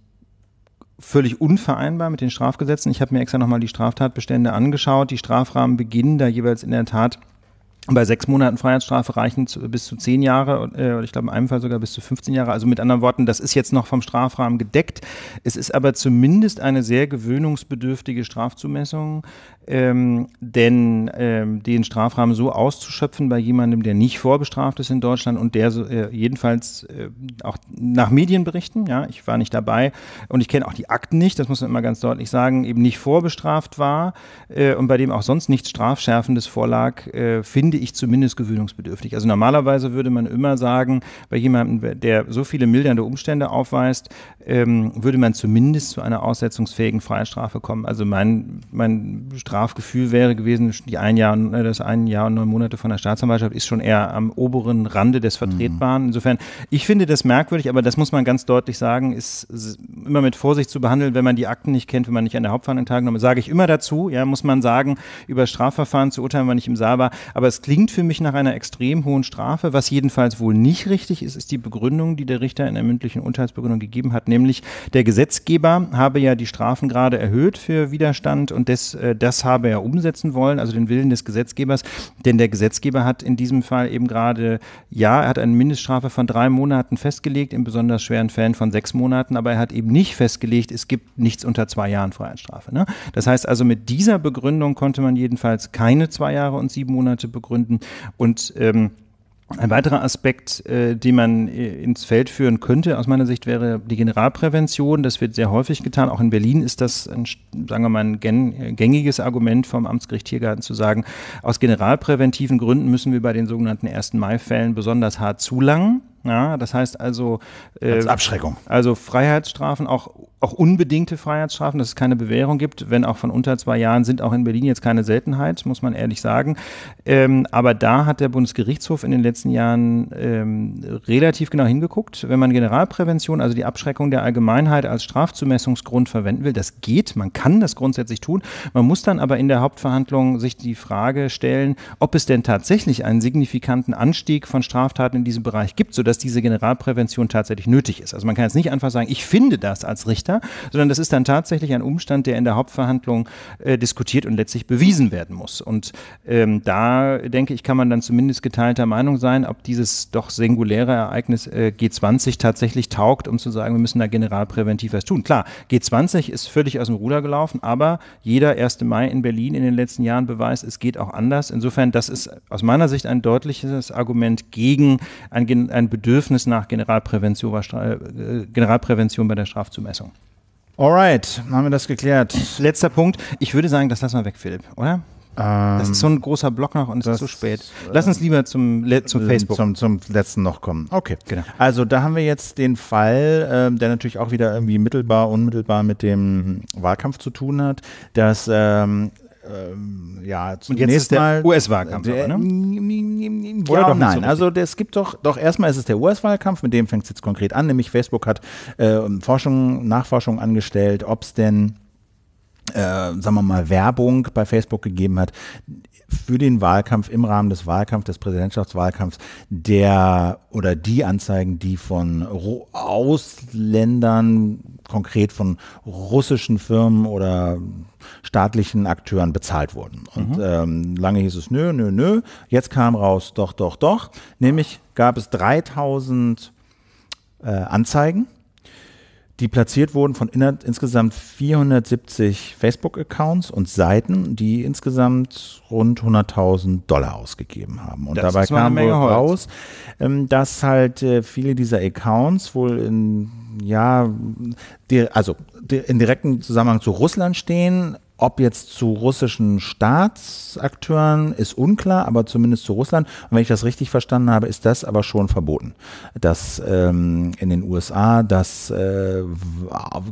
völlig unvereinbar mit den Strafgesetzen. Ich habe mir extra nochmal die Straftatbestände angeschaut. Die Strafrahmen beginnen da jeweils in der Tat bei sechs Monaten Freiheitsstrafe reichen zu, bis zu zehn Jahre äh, oder ich glaube in einem Fall sogar bis zu 15 Jahre. Also mit anderen Worten, das ist jetzt noch vom Strafrahmen gedeckt. Es ist aber zumindest eine sehr gewöhnungsbedürftige Strafzumessung. Ähm, denn ähm, den Strafrahmen so auszuschöpfen bei jemandem, der nicht vorbestraft ist in Deutschland und der so, äh, jedenfalls äh, auch nach Medienberichten, ja, ich war nicht dabei und ich kenne auch die Akten nicht, das muss man immer ganz deutlich sagen, eben nicht vorbestraft war äh, und bei dem auch sonst nichts Strafschärfendes vorlag, äh, finde ich zumindest gewöhnungsbedürftig. Also normalerweise würde man immer sagen, bei jemandem, der so viele mildernde Umstände aufweist, ähm, würde man zumindest zu einer aussetzungsfähigen Freistrafe kommen. Also mein, mein Straf Strafgefühl wäre gewesen, die ein Jahr, äh, das ein Jahr und neun Monate von der Staatsanwaltschaft ist schon eher am oberen Rande des Vertretbaren. Mhm. Insofern, ich finde das merkwürdig, aber das muss man ganz deutlich sagen, ist immer mit Vorsicht zu behandeln, wenn man die Akten nicht kennt, wenn man nicht an der Hauptverhandlung teilgenommen hat. Sage ich immer dazu, ja, muss man sagen, über Strafverfahren zu urteilen, wenn man nicht im Saal war. Aber es klingt für mich nach einer extrem hohen Strafe. Was jedenfalls wohl nicht richtig ist, ist die Begründung, die der Richter in der mündlichen Urteilsbegründung gegeben hat, nämlich der Gesetzgeber habe ja die Strafen gerade erhöht für Widerstand und des, äh, das habe er umsetzen wollen, also den Willen des Gesetzgebers. Denn der Gesetzgeber hat in diesem Fall eben gerade, ja, er hat eine Mindeststrafe von drei Monaten festgelegt, in besonders schweren Fällen von sechs Monaten, aber er hat eben nicht festgelegt, es gibt nichts unter zwei Jahren Freiheitsstrafe. Ne? Das heißt also, mit dieser Begründung konnte man jedenfalls keine zwei Jahre und sieben Monate begründen. Und ähm, ein weiterer Aspekt, äh, den man äh, ins Feld führen könnte, aus meiner Sicht, wäre die Generalprävention. Das wird sehr häufig getan. Auch in Berlin ist das, ein, sagen wir mal, ein äh, gängiges Argument vom Amtsgericht Tiergarten zu sagen, aus generalpräventiven Gründen müssen wir bei den sogenannten 1. Mai-Fällen besonders hart zulangen. Ja, das heißt also äh, als Abschreckung. Also Freiheitsstrafen auch auch unbedingte Freiheitsstrafen, dass es keine Bewährung gibt, wenn auch von unter zwei Jahren, sind auch in Berlin jetzt keine Seltenheit, muss man ehrlich sagen. Ähm, aber da hat der Bundesgerichtshof in den letzten Jahren ähm, relativ genau hingeguckt. Wenn man Generalprävention, also die Abschreckung der Allgemeinheit als Strafzumessungsgrund verwenden will, das geht, man kann das grundsätzlich tun. Man muss dann aber in der Hauptverhandlung sich die Frage stellen, ob es denn tatsächlich einen signifikanten Anstieg von Straftaten in diesem Bereich gibt, sodass diese Generalprävention tatsächlich nötig ist. Also man kann jetzt nicht einfach sagen, ich finde das als Richter, Richter, sondern das ist dann tatsächlich ein Umstand, der in der Hauptverhandlung äh, diskutiert und letztlich bewiesen werden muss. Und ähm, da denke ich, kann man dann zumindest geteilter Meinung sein, ob dieses doch singuläre Ereignis äh, G20 tatsächlich taugt, um zu sagen, wir müssen da generalpräventiv was tun. Klar, G20 ist völlig aus dem Ruder gelaufen, aber jeder 1. Mai in Berlin in den letzten Jahren beweist, es geht auch anders. Insofern, das ist aus meiner Sicht ein deutliches Argument gegen ein, ein Bedürfnis nach Generalprävention, äh, Generalprävention bei der Strafzumessung. Alright, haben wir das geklärt. Letzter Punkt. Ich würde sagen, das lassen wir weg, Philipp, oder? Ähm, das ist so ein großer Block noch und es ist zu spät. Lass uns ähm, lieber zum, zum Facebook. Zum, zum letzten noch kommen. Okay. Genau. Also da haben wir jetzt den Fall, äh, der natürlich auch wieder irgendwie mittelbar, unmittelbar mit dem Wahlkampf zu tun hat, dass ähm, ähm, ja, zunächst mal. US-Wahlkampf, äh, ne? Oder doch nein. So also es gibt doch, doch erstmal ist es der US-Wahlkampf, mit dem fängt es jetzt konkret an, nämlich Facebook hat äh, Forschung, Nachforschung angestellt, ob es denn äh, sagen wir mal, Werbung bei Facebook gegeben hat für den Wahlkampf im Rahmen des Wahlkampfs, des Präsidentschaftswahlkampfs, der oder die Anzeigen, die von Ru Ausländern, konkret von russischen Firmen oder staatlichen Akteuren bezahlt wurden. Und mhm. ähm, lange hieß es nö, nö, nö. Jetzt kam raus, doch, doch, doch. Nämlich gab es 3000 äh, Anzeigen, die platziert wurden von insgesamt 470 Facebook-Accounts und Seiten, die insgesamt rund 100.000 Dollar ausgegeben haben. Und das dabei kam wohl raus, ähm, dass halt äh, viele dieser Accounts wohl in ja, die, also in direktem Zusammenhang zu Russland stehen. Ob jetzt zu russischen Staatsakteuren ist unklar, aber zumindest zu Russland. Und wenn ich das richtig verstanden habe, ist das aber schon verboten, dass ähm, in den USA, dass äh,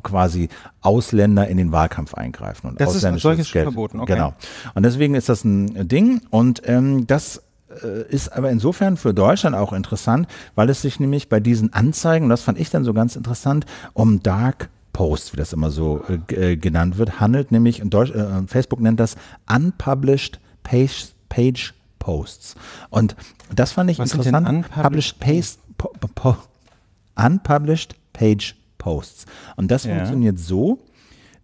quasi Ausländer in den Wahlkampf eingreifen und das ausländisches ist solches Geld. verboten. Okay. Genau. Und deswegen ist das ein Ding. Und ähm, das äh, ist aber insofern für Deutschland auch interessant, weil es sich nämlich bei diesen Anzeigen, das fand ich dann so ganz interessant, um Dark Blogpost, wie das immer so äh, äh genannt wird, handelt nämlich, und Deutsch, äh, äh, Facebook nennt das Unpublished Page, Page Posts. Und das fand ich Was interessant. Unpublished, Paste, po, po, unpublished Page Posts. Und das ja. funktioniert so,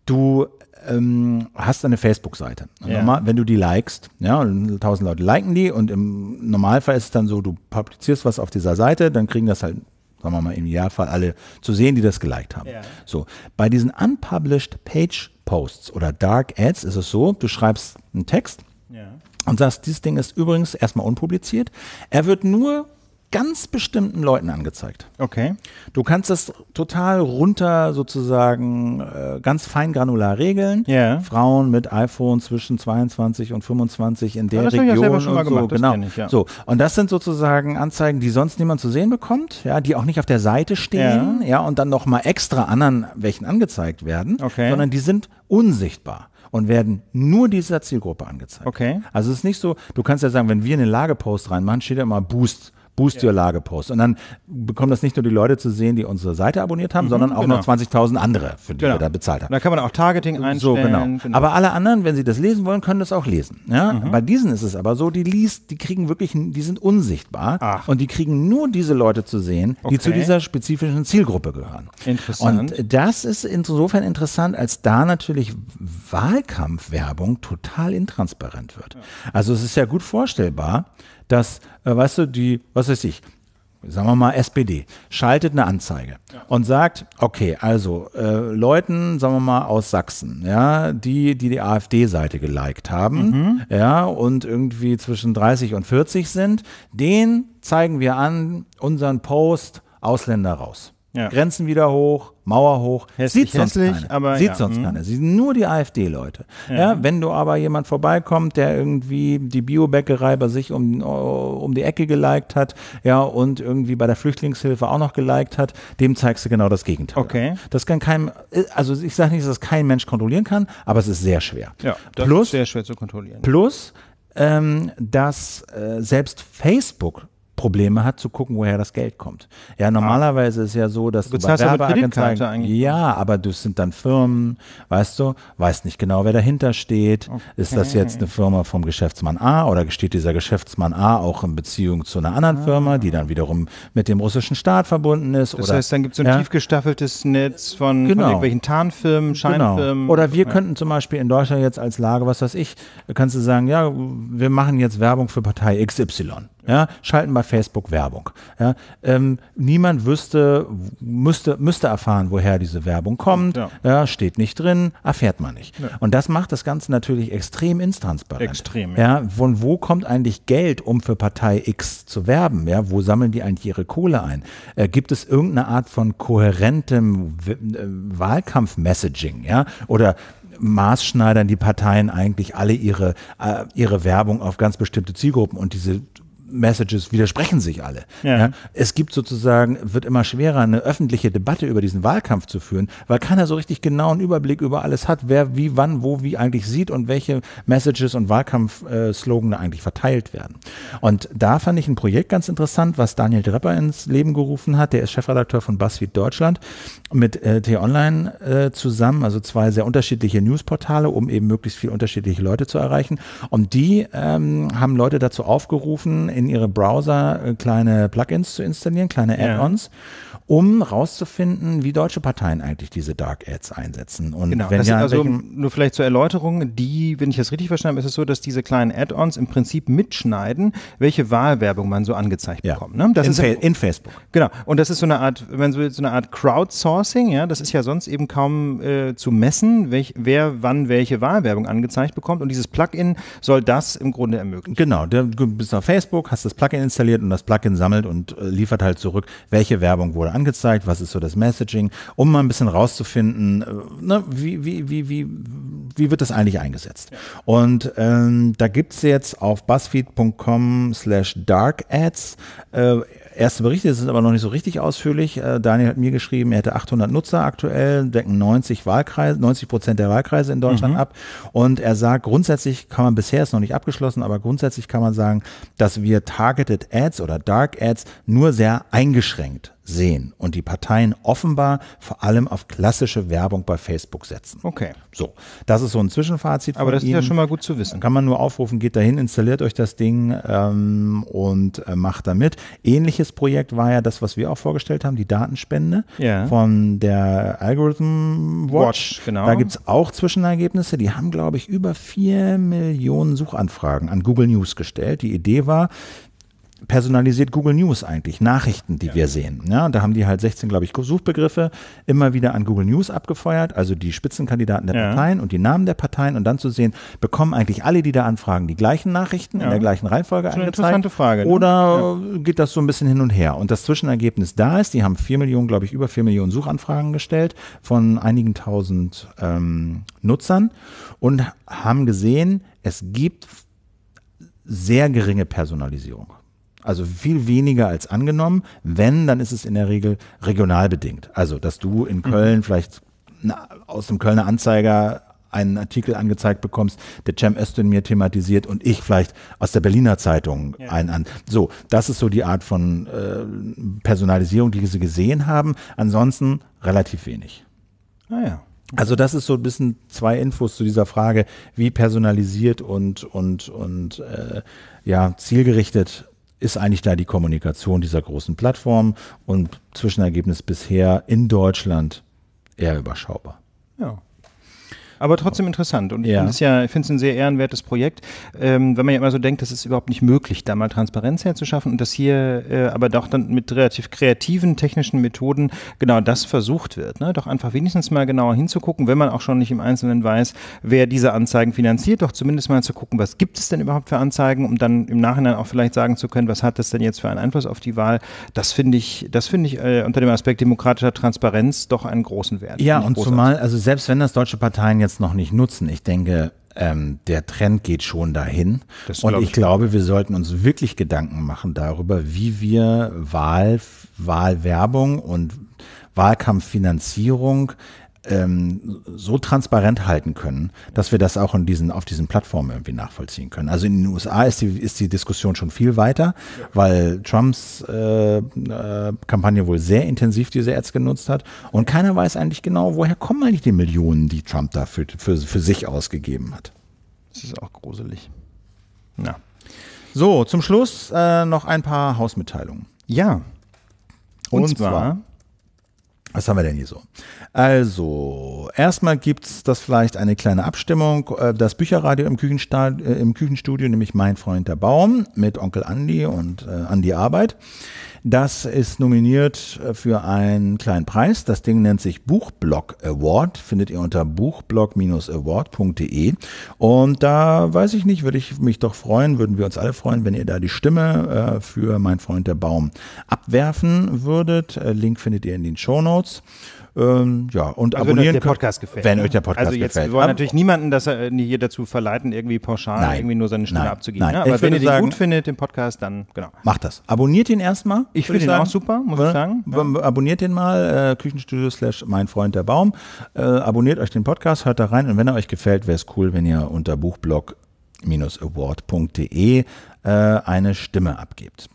du ähm, hast eine Facebook-Seite. Ja. wenn du die likest, ja, und Leute liken die und im Normalfall ist es dann so, du publizierst was auf dieser Seite, dann kriegen das halt sagen wir mal im Jahrfall alle zu sehen, die das geliked haben. Ja. So, bei diesen unpublished Page Posts oder Dark Ads ist es so, du schreibst einen Text ja. und sagst, dieses Ding ist übrigens erstmal unpubliziert. Er wird nur ganz bestimmten Leuten angezeigt. Okay. Du kannst das total runter sozusagen äh, ganz fein granular regeln. Yeah. Frauen mit iPhone zwischen 22 und 25 in der ja, das Region ich schon mal so. Gemacht. genau. So und das sind sozusagen Anzeigen, die sonst niemand zu sehen bekommt, ja, die auch nicht auf der Seite stehen, ja, ja und dann noch mal extra anderen welchen angezeigt werden, okay. sondern die sind unsichtbar und werden nur dieser Zielgruppe angezeigt. Okay. Also es ist nicht so, du kannst ja sagen, wenn wir eine Lagepost reinmachen, steht ja immer Boost Boost Your Lage Post. Und dann bekommen das nicht nur die Leute zu sehen, die unsere Seite abonniert haben, mhm, sondern auch genau. noch 20.000 andere, für die genau. wir da bezahlt haben. Da kann man auch Targeting einstellen. So, genau. genau. Aber alle anderen, wenn sie das lesen wollen, können das auch lesen. Ja? Mhm. Bei diesen ist es aber so, die liest, die kriegen wirklich, die sind unsichtbar Ach. und die kriegen nur diese Leute zu sehen, okay. die zu dieser spezifischen Zielgruppe gehören. Interessant. Und das ist insofern interessant, als da natürlich Wahlkampfwerbung total intransparent wird. Ja. Also es ist ja gut vorstellbar, dass, äh, weißt du, die, was weiß ich, sagen wir mal SPD, schaltet eine Anzeige ja. und sagt, okay, also äh, Leuten, sagen wir mal aus Sachsen, ja, die die, die AfD-Seite geliked haben, mhm. ja, und irgendwie zwischen 30 und 40 sind, den zeigen wir an unseren Post Ausländer raus. Ja. Grenzen wieder hoch, Mauer hoch. Hässlich, Sieht sonst hässlich, Aber Sieht ja. sonst keine. Mhm. keiner. Sieht nur die AfD-Leute. Ja. ja. wenn du aber jemand vorbeikommt, der irgendwie die Biobäckerei bei sich um, äh, um die Ecke geliked hat, ja, und irgendwie bei der Flüchtlingshilfe auch noch geliked hat, dem zeigst du genau das Gegenteil. Okay. Das kann keinem, äh, also ich sage nicht, dass das kein Mensch kontrollieren kann, aber es ist sehr schwer. Ja, das plus, ist sehr schwer zu kontrollieren. Plus, ähm, dass äh, selbst Facebook Probleme hat zu gucken, woher das Geld kommt. Ja, ah. normalerweise ist ja so, dass du, du bei Werbeagenturen, ja, ne? aber das sind dann Firmen, weißt du, weißt nicht genau, wer dahinter steht. Okay. Ist das jetzt eine Firma vom Geschäftsmann A oder steht dieser Geschäftsmann A auch in Beziehung zu einer anderen ah. Firma, die ah. dann wiederum mit dem russischen Staat verbunden ist? Das oder, heißt, dann gibt es so ein ja? tief gestaffeltes Netz von, genau. von irgendwelchen Tarnfirmen, genau. Scheinfirmen. Genau. Oder wir ja. könnten zum Beispiel in Deutschland jetzt als Lage, was weiß ich, kannst du sagen, ja, wir machen jetzt Werbung für Partei XY ja, schalten bei Facebook Werbung. Ja, ähm, niemand wüsste, müsste, müsste erfahren, woher diese Werbung kommt. Ja. ja steht nicht drin, erfährt man nicht. Ja. Und das macht das Ganze natürlich extrem intransparent. Extrem. Ja. ja. von wo kommt eigentlich Geld, um für Partei X zu werben? Ja, wo sammeln die eigentlich ihre Kohle ein? Äh, gibt es irgendeine Art von kohärentem äh, Wahlkampf-Messaging? Ja, oder maßschneidern die Parteien eigentlich alle ihre, äh, ihre Werbung auf ganz bestimmte Zielgruppen und diese Messages widersprechen sich alle. Ja. Ja, es gibt sozusagen, wird immer schwerer, eine öffentliche Debatte über diesen Wahlkampf zu führen, weil keiner so richtig genau einen Überblick über alles hat, wer wie, wann, wo, wie eigentlich sieht und welche Messages und Wahlkampfslogane eigentlich verteilt werden. Und da fand ich ein Projekt ganz interessant, was Daniel Drepper ins Leben gerufen hat. Der ist Chefredakteur von BuzzFeed Deutschland mit äh, T-Online äh, zusammen, also zwei sehr unterschiedliche Newsportale, um eben möglichst viele unterschiedliche Leute zu erreichen. Und die ähm, haben Leute dazu aufgerufen, in ihre Browser äh, kleine Plugins zu installieren, kleine Add-ons. Ja um rauszufinden, wie deutsche Parteien eigentlich diese Dark Ads einsetzen. Und genau, wenn das ja, also nur vielleicht zur Erläuterung, die, wenn ich das richtig verstanden habe, ist es so, dass diese kleinen Add-ons im Prinzip mitschneiden, welche Wahlwerbung man so angezeigt ja. bekommt. Ne? Das in, ist, Fa in Facebook. Genau. Und das ist so eine Art, wenn so, so eine Art Crowdsourcing, ja, das ist ja sonst eben kaum äh, zu messen, welch, wer wann welche Wahlwerbung angezeigt bekommt. Und dieses Plugin soll das im Grunde ermöglichen. Genau, du bist auf Facebook, hast das Plugin installiert und das Plugin sammelt und äh, liefert halt zurück, welche Werbung wurde angezeigt, was ist so das Messaging, um mal ein bisschen rauszufinden, äh, ne, wie, wie, wie, wie, wie wird das eigentlich eingesetzt. Und ähm, da es jetzt auf buzzfeed.com slash dark ads äh, erste Berichte, das ist aber noch nicht so richtig ausführlich. Äh, Daniel hat mir geschrieben, er hätte 800 Nutzer aktuell, decken 90 Wahlkreise, 90 Prozent der Wahlkreise in Deutschland mhm. ab. Und er sagt, grundsätzlich kann man, bisher ist noch nicht abgeschlossen, aber grundsätzlich kann man sagen, dass wir Targeted Ads oder Dark Ads nur sehr eingeschränkt sehen und die Parteien offenbar vor allem auf klassische Werbung bei Facebook setzen. Okay. So, das ist so ein Zwischenfazit. Aber das ist Ihnen. ja schon mal gut zu wissen. Kann man nur aufrufen, geht dahin, installiert euch das Ding ähm, und äh, macht damit. Ähnliches Projekt war ja das, was wir auch vorgestellt haben, die Datenspende ja. von der Algorithm Watch. Watch genau. Da gibt es auch Zwischenergebnisse. Die haben, glaube ich, über vier Millionen Suchanfragen an Google News gestellt. Die Idee war, personalisiert Google News eigentlich, Nachrichten, die ja. wir sehen. Ja, da haben die halt 16, glaube ich, Suchbegriffe immer wieder an Google News abgefeuert, also die Spitzenkandidaten der ja. Parteien und die Namen der Parteien und dann zu sehen, bekommen eigentlich alle, die da anfragen, die gleichen Nachrichten ja. in der gleichen Reihenfolge das ist eine angezeigt? Interessante Frage. Ne? Oder geht das so ein bisschen hin und her? Und das Zwischenergebnis da ist, die haben 4 Millionen, glaube ich, über 4 Millionen Suchanfragen gestellt von einigen tausend ähm, Nutzern und haben gesehen, es gibt sehr geringe Personalisierung. Also viel weniger als angenommen. Wenn, dann ist es in der Regel regional bedingt. Also, dass du in mhm. Köln vielleicht aus dem Kölner Anzeiger einen Artikel angezeigt bekommst, der Cem Östin mir thematisiert und ich vielleicht aus der Berliner Zeitung ja. einen an. So, das ist so die Art von äh, Personalisierung, die sie gesehen haben. Ansonsten relativ wenig. Naja. Ah, also das ist so ein bisschen zwei Infos zu dieser Frage, wie personalisiert und und und äh, ja zielgerichtet ist eigentlich da die Kommunikation dieser großen Plattformen und Zwischenergebnis bisher in Deutschland eher überschaubar. Ja aber trotzdem interessant. Und ich finde es ja, ich finde es ein sehr ehrenwertes Projekt, ähm, wenn man ja immer so denkt, das ist überhaupt nicht möglich, da mal Transparenz herzuschaffen und dass hier äh, aber doch dann mit relativ kreativen technischen Methoden genau das versucht wird. Ne? Doch einfach wenigstens mal genauer hinzugucken, wenn man auch schon nicht im Einzelnen weiß, wer diese Anzeigen finanziert, doch zumindest mal zu gucken, was gibt es denn überhaupt für Anzeigen, um dann im Nachhinein auch vielleicht sagen zu können, was hat das denn jetzt für einen Einfluss auf die Wahl. Das finde ich, das finde ich äh, unter dem Aspekt demokratischer Transparenz doch einen großen Wert. Ja, und großartig. zumal, also selbst wenn das deutsche Parteien jetzt noch nicht nutzen. Ich denke, ähm, der Trend geht schon dahin. Das und ich, ich glaube, wir sollten uns wirklich Gedanken machen darüber, wie wir Wahl, Wahlwerbung und Wahlkampffinanzierung ähm, so transparent halten können, dass wir das auch in diesen, auf diesen Plattformen irgendwie nachvollziehen können. Also in den USA ist die, ist die Diskussion schon viel weiter, ja. weil Trumps äh, äh, Kampagne wohl sehr intensiv diese Ads genutzt hat und keiner weiß eigentlich genau, woher kommen eigentlich die Millionen, die Trump da für, für, für sich ausgegeben hat. Das ist auch gruselig. Ja. So, zum Schluss äh, noch ein paar Hausmitteilungen. Ja. Und, und zwar, zwar was haben wir denn hier so? Also, erstmal gibt's das vielleicht eine kleine Abstimmung. Äh, das Bücherradio im, äh, im Küchenstudio, nämlich Mein Freund der Baum mit Onkel Andi und äh, Andi Arbeit. Das ist nominiert äh, für einen kleinen Preis. Das Ding nennt sich Buchblog Award. Findet ihr unter buchblog-award.de. Und da weiß ich nicht, würde ich mich doch freuen, würden wir uns alle freuen, wenn ihr da die Stimme äh, für Mein Freund der Baum abwerfen würdet. Äh, Link findet ihr in den Show Notes. Ähm, ja, und also abonnieren. Wenn euch der Podcast gefällt. Wenn ne? euch der Podcast also jetzt, gefällt. Wir wollen natürlich niemanden dass er, äh, hier dazu verleiten, irgendwie pauschal nein, irgendwie nur seine Stimme nein, abzugeben. Nein. Ne? Aber ich wenn ihr den gut findet, den Podcast, dann genau. Macht das. Abonniert ihn erstmal. Ich finde ihn sagen. auch super, muss ich sagen. Ja. Abonniert den mal, äh, Küchenstudio slash mein Freund der Baum. Äh, abonniert euch den Podcast, hört da rein und wenn er euch gefällt, wäre es cool, wenn ihr unter Buchblog-award.de äh, eine Stimme abgibt.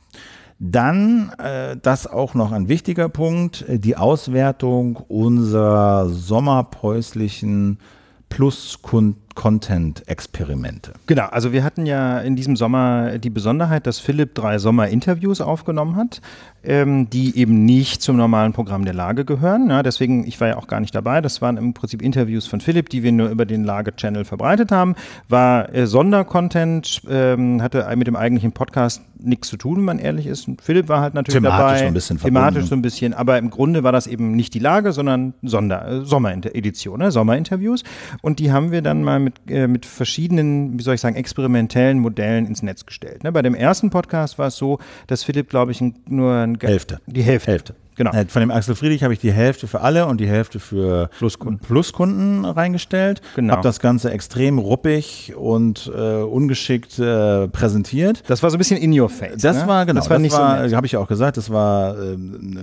Dann, äh, das auch noch ein wichtiger Punkt, äh, die Auswertung unserer sommerpäuslichen Pluskunden. Content-Experimente. Genau, also wir hatten ja in diesem Sommer die Besonderheit, dass Philipp drei Sommer-Interviews aufgenommen hat, ähm, die eben nicht zum normalen Programm der Lage gehören. Ja, deswegen, ich war ja auch gar nicht dabei. Das waren im Prinzip Interviews von Philipp, die wir nur über den Lage-Channel verbreitet haben. War äh, Sondercontent, ähm, hatte mit dem eigentlichen Podcast nichts zu tun, wenn man ehrlich ist. Und Philipp war halt natürlich thematisch dabei. ein bisschen verbunden. thematisch so ein bisschen, aber im Grunde war das eben nicht die Lage, sondern Sonder, äh, Sommeredition, ne? Sommerinterviews. Und die haben wir dann mal mit mit, äh, mit verschiedenen, wie soll ich sagen, experimentellen Modellen ins Netz gestellt. Ne? Bei dem ersten Podcast war es so, dass Philipp, glaube ich, nur ein, die Hälfte. Die Hälfte. Hälfte Genau. Äh, von dem Axel Friedrich habe ich die Hälfte für alle und die Hälfte für Pluskunden, Pluskunden reingestellt. Genau. Habe das Ganze extrem ruppig und äh, ungeschickt äh, präsentiert. Das war so ein bisschen in your face. Das ne? war genau. Das war nicht war, so. Habe ich ja auch gesagt. Das war äh,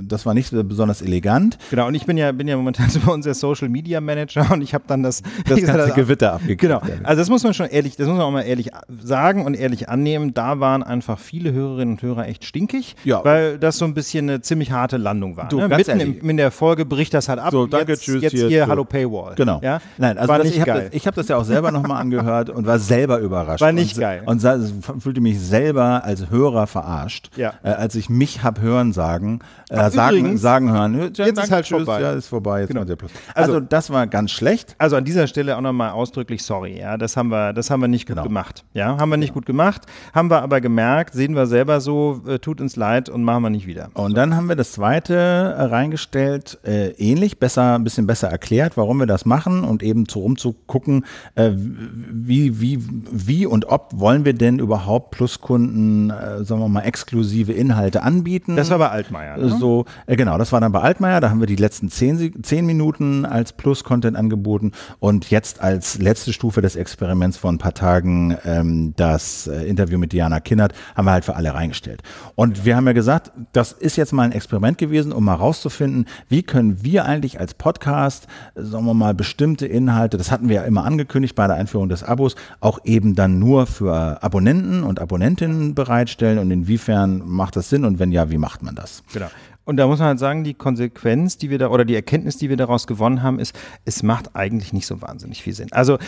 das war nicht besonders elegant. Genau. Und ich bin ja bin ja momentan so bei uns der Social Media Manager und ich habe dann das das ganze das, Gewitter abgekriegt. Genau. Also das muss man schon ehrlich, das muss man auch mal ehrlich sagen und ehrlich annehmen. Da waren einfach viele Hörerinnen und Hörer echt stinkig, ja. weil das so ein bisschen eine ziemlich harte Landung Sendung war. Du, ne? Mitten in, in der Folge bricht das halt ab. So, danke, jetzt, tschüss. Jetzt hier, hier Hallo Paywall. Genau. Ja? Nein, also war nicht ich habe das, hab das ja auch selber nochmal angehört und war selber überrascht. War nicht und, geil. Und fühlte mich selber als Hörer verarscht, ja. äh, als ich mich habe hören sagen, äh, Ach, sagen, übrigens, sagen hören. Ja, jetzt danke, ist halt tschüss, vorbei. Ja, ist vorbei. Jetzt genau. der Plus. Also, also, das war ganz schlecht. Also an dieser Stelle auch nochmal ausdrücklich sorry. Ja, das haben wir, das haben wir nicht genau. gut gemacht. Ja, haben wir nicht genau. gut gemacht. Haben wir aber gemerkt, sehen wir selber so, äh, tut uns leid und machen wir nicht wieder. Und so. dann haben wir das zweite äh, reingestellt, äh, ähnlich, besser, ein bisschen besser erklärt, warum wir das machen und eben zu rumzugucken, äh, wie, wie, wie und ob wollen wir denn überhaupt Pluskunden, äh, sagen wir mal, exklusive Inhalte anbieten. Das war bei Altmaier. Ne? So, äh, genau, das war dann bei Altmaier. Da haben wir die letzten zehn, zehn Minuten als Plus-Content angeboten und jetzt als letzte Stufe des Experiments vor ein paar Tagen ähm, das äh, Interview mit Diana Kinnert haben wir halt für alle reingestellt. Und wir haben ja gesagt, das ist jetzt mal ein Experiment gewesen gewesen, um mal rauszufinden, wie können wir eigentlich als Podcast, sagen wir mal, bestimmte Inhalte, das hatten wir ja immer angekündigt bei der Einführung des Abos, auch eben dann nur für Abonnenten und Abonnentinnen bereitstellen und inwiefern macht das Sinn und wenn ja, wie macht man das? Genau. Und da muss man halt sagen, die Konsequenz, die wir da oder die Erkenntnis, die wir daraus gewonnen haben, ist, es macht eigentlich nicht so wahnsinnig viel Sinn. Also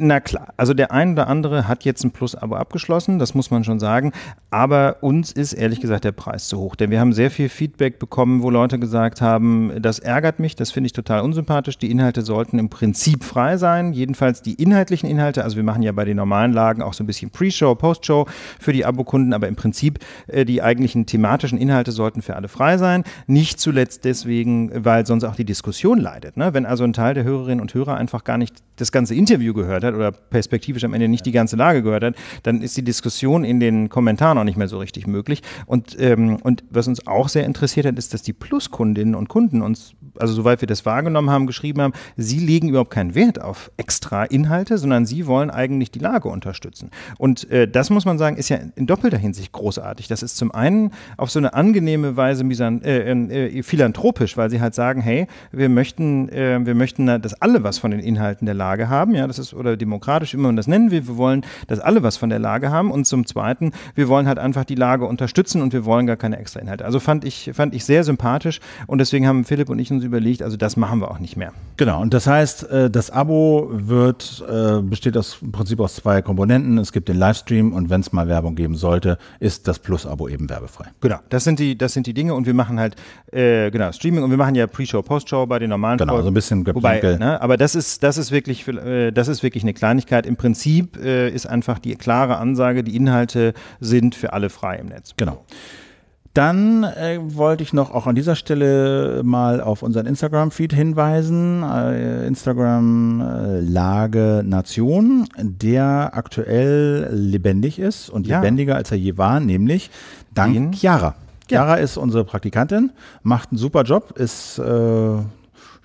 na klar, also der ein oder andere hat jetzt ein Plus-Abo abgeschlossen, das muss man schon sagen. Aber uns ist ehrlich gesagt der Preis zu hoch, denn wir haben sehr viel Feedback bekommen, wo Leute gesagt haben, das ärgert mich, das finde ich total unsympathisch. Die Inhalte sollten im Prinzip frei sein, jedenfalls die inhaltlichen Inhalte. Also wir machen ja bei den normalen Lagen auch so ein bisschen Pre-Show, Post-Show für die Abokunden, aber im Prinzip äh, die eigentlichen thematischen Inhalte sollten für alle frei sein. Nicht zuletzt deswegen, weil sonst auch die Diskussion leidet. Ne? Wenn also ein Teil der Hörerinnen und Hörer einfach gar nicht das ganze Interview gehört hat, hat oder perspektivisch am Ende nicht die ganze Lage gehört hat, dann ist die Diskussion in den Kommentaren auch nicht mehr so richtig möglich. Und, ähm, und was uns auch sehr interessiert hat, ist, dass die Pluskundinnen und Kunden uns, also soweit wir das wahrgenommen haben, geschrieben haben, sie legen überhaupt keinen Wert auf extra Inhalte, sondern sie wollen eigentlich die Lage unterstützen. Und äh, das muss man sagen, ist ja in doppelter Hinsicht großartig. Das ist zum einen auf so eine angenehme Weise äh, äh, äh, philanthropisch, weil sie halt sagen, hey, wir möchten, äh, wir möchten, äh, dass alle was von den Inhalten der Lage haben, ja, das ist, oder demokratisch, immer man das nennen will. Wir wollen, dass alle was von der Lage haben. Und zum Zweiten, wir wollen halt einfach die Lage unterstützen und wir wollen gar keine extra Inhalte. Also fand ich, fand ich sehr sympathisch und deswegen haben Philipp und ich uns überlegt, also das machen wir auch nicht mehr. Genau. Und das heißt, äh, das Abo wird, äh, besteht aus, im Prinzip aus zwei Komponenten. Es gibt den Livestream und wenn es mal Werbung geben sollte, ist das Plus-Abo eben werbefrei. Genau. Das sind die, das sind die Dinge und wir machen halt, äh, genau, Streaming und wir machen ja Pre-Show, Post-Show bei den normalen Genau, Folgen. so ein bisschen Geplänkel. Wobei, ne, aber das ist, das ist wirklich, äh, das ist wirklich wirklich eine Kleinigkeit. Im Prinzip äh, ist einfach die klare Ansage, die Inhalte sind für alle frei im Netz. Genau. Dann äh, wollte ich noch auch an dieser Stelle mal auf unseren Instagram-Feed hinweisen. Äh, Instagram äh, Lage Nation, der aktuell lebendig ist und ja. lebendiger als er je war, nämlich dank Chiara. Chiara ja. ist unsere Praktikantin, macht einen super Job, ist äh,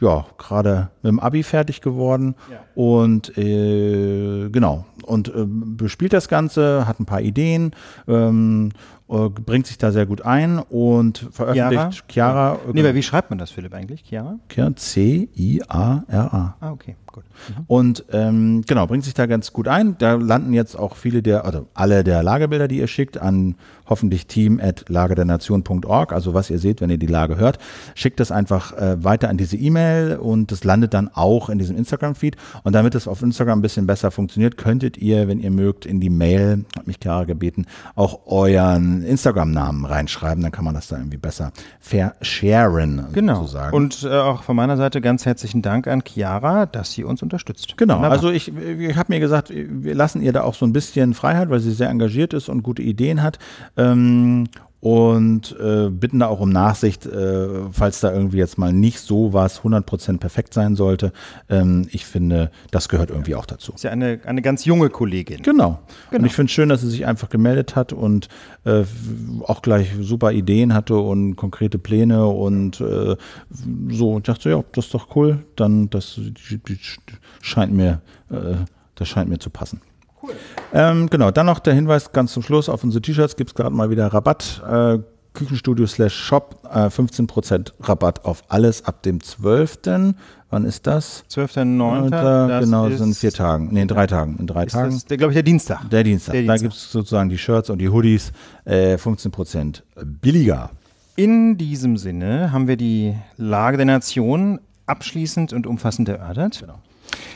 ja, gerade mit dem Abi fertig geworden ja. und äh, genau und äh, bespielt das Ganze, hat ein paar Ideen, ähm, äh, bringt sich da sehr gut ein und veröffentlicht Chiara. Chiara nee, äh, aber wie schreibt man das, Philipp, eigentlich? Chiara? C-I-A-R-A. Ah, okay. Gut. Mhm. Und ähm, genau, bringt sich da ganz gut ein. Da landen jetzt auch viele der, also alle der Lagebilder, die ihr schickt, an hoffentlich team at lagedernation.org. Also was ihr seht, wenn ihr die Lage hört, schickt das einfach äh, weiter an diese E-Mail und das landet dann auch in diesem Instagram-Feed. Und damit es auf Instagram ein bisschen besser funktioniert, könntet ihr, wenn ihr mögt, in die Mail, hat mich Chiara gebeten, auch euren Instagram-Namen reinschreiben. Dann kann man das da irgendwie besser versharen, genau. sozusagen. Genau. Und äh, auch von meiner Seite ganz herzlichen Dank an Chiara, dass sie die uns unterstützt. Genau, Wunderbar. also ich, ich habe mir gesagt, wir lassen ihr da auch so ein bisschen Freiheit, weil sie sehr engagiert ist und gute Ideen hat. Ähm, und äh, bitten da auch um Nachsicht, äh, falls da irgendwie jetzt mal nicht so was 100% perfekt sein sollte. Ähm, ich finde, das gehört irgendwie auch dazu. Ist ja eine, eine ganz junge Kollegin. Genau. genau. Und ich finde es schön, dass sie sich einfach gemeldet hat und äh, auch gleich super Ideen hatte und konkrete Pläne und äh, so. Und dachte, ja, das ist doch cool. Dann, das scheint mir, äh, das scheint mir zu passen. Cool. Ähm, genau, dann noch der Hinweis ganz zum Schluss auf unsere T-Shirts gibt es gerade mal wieder Rabatt. Äh, Küchenstudio slash Shop, äh, 15% Rabatt auf alles ab dem 12. Wann ist das? 12.09. Äh, genau, sind vier Tagen. Nee, in drei Tagen. In drei ist Tagen. Das, der, glaube ich, der Dienstag. Der Dienstag. Der da gibt es sozusagen die Shirts und die Hoodies äh, 15% billiger. In diesem Sinne haben wir die Lage der Nation abschließend und umfassend erörtert. Genau.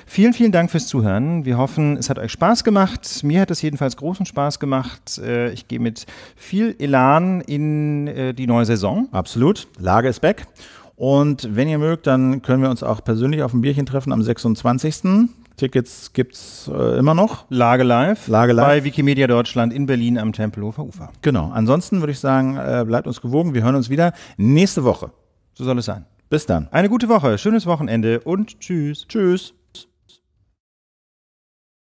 Vielen, vielen Dank fürs Zuhören. Wir hoffen, es hat euch Spaß gemacht. Mir hat es jedenfalls großen Spaß gemacht. Äh, ich gehe mit viel Elan in äh, die neue Saison. Absolut. Lage ist back. Und wenn ihr mögt, dann können wir uns auch persönlich auf ein Bierchen treffen am 26. Tickets gibt es äh, immer noch. Lage live. Lage live. Bei Wikimedia Deutschland in Berlin am Tempelhofer Ufer. Genau. Ansonsten würde ich sagen, äh, bleibt uns gewogen. Wir hören uns wieder nächste Woche. So soll es sein. Bis dann. Eine gute Woche, schönes Wochenende und tschüss. Tschüss.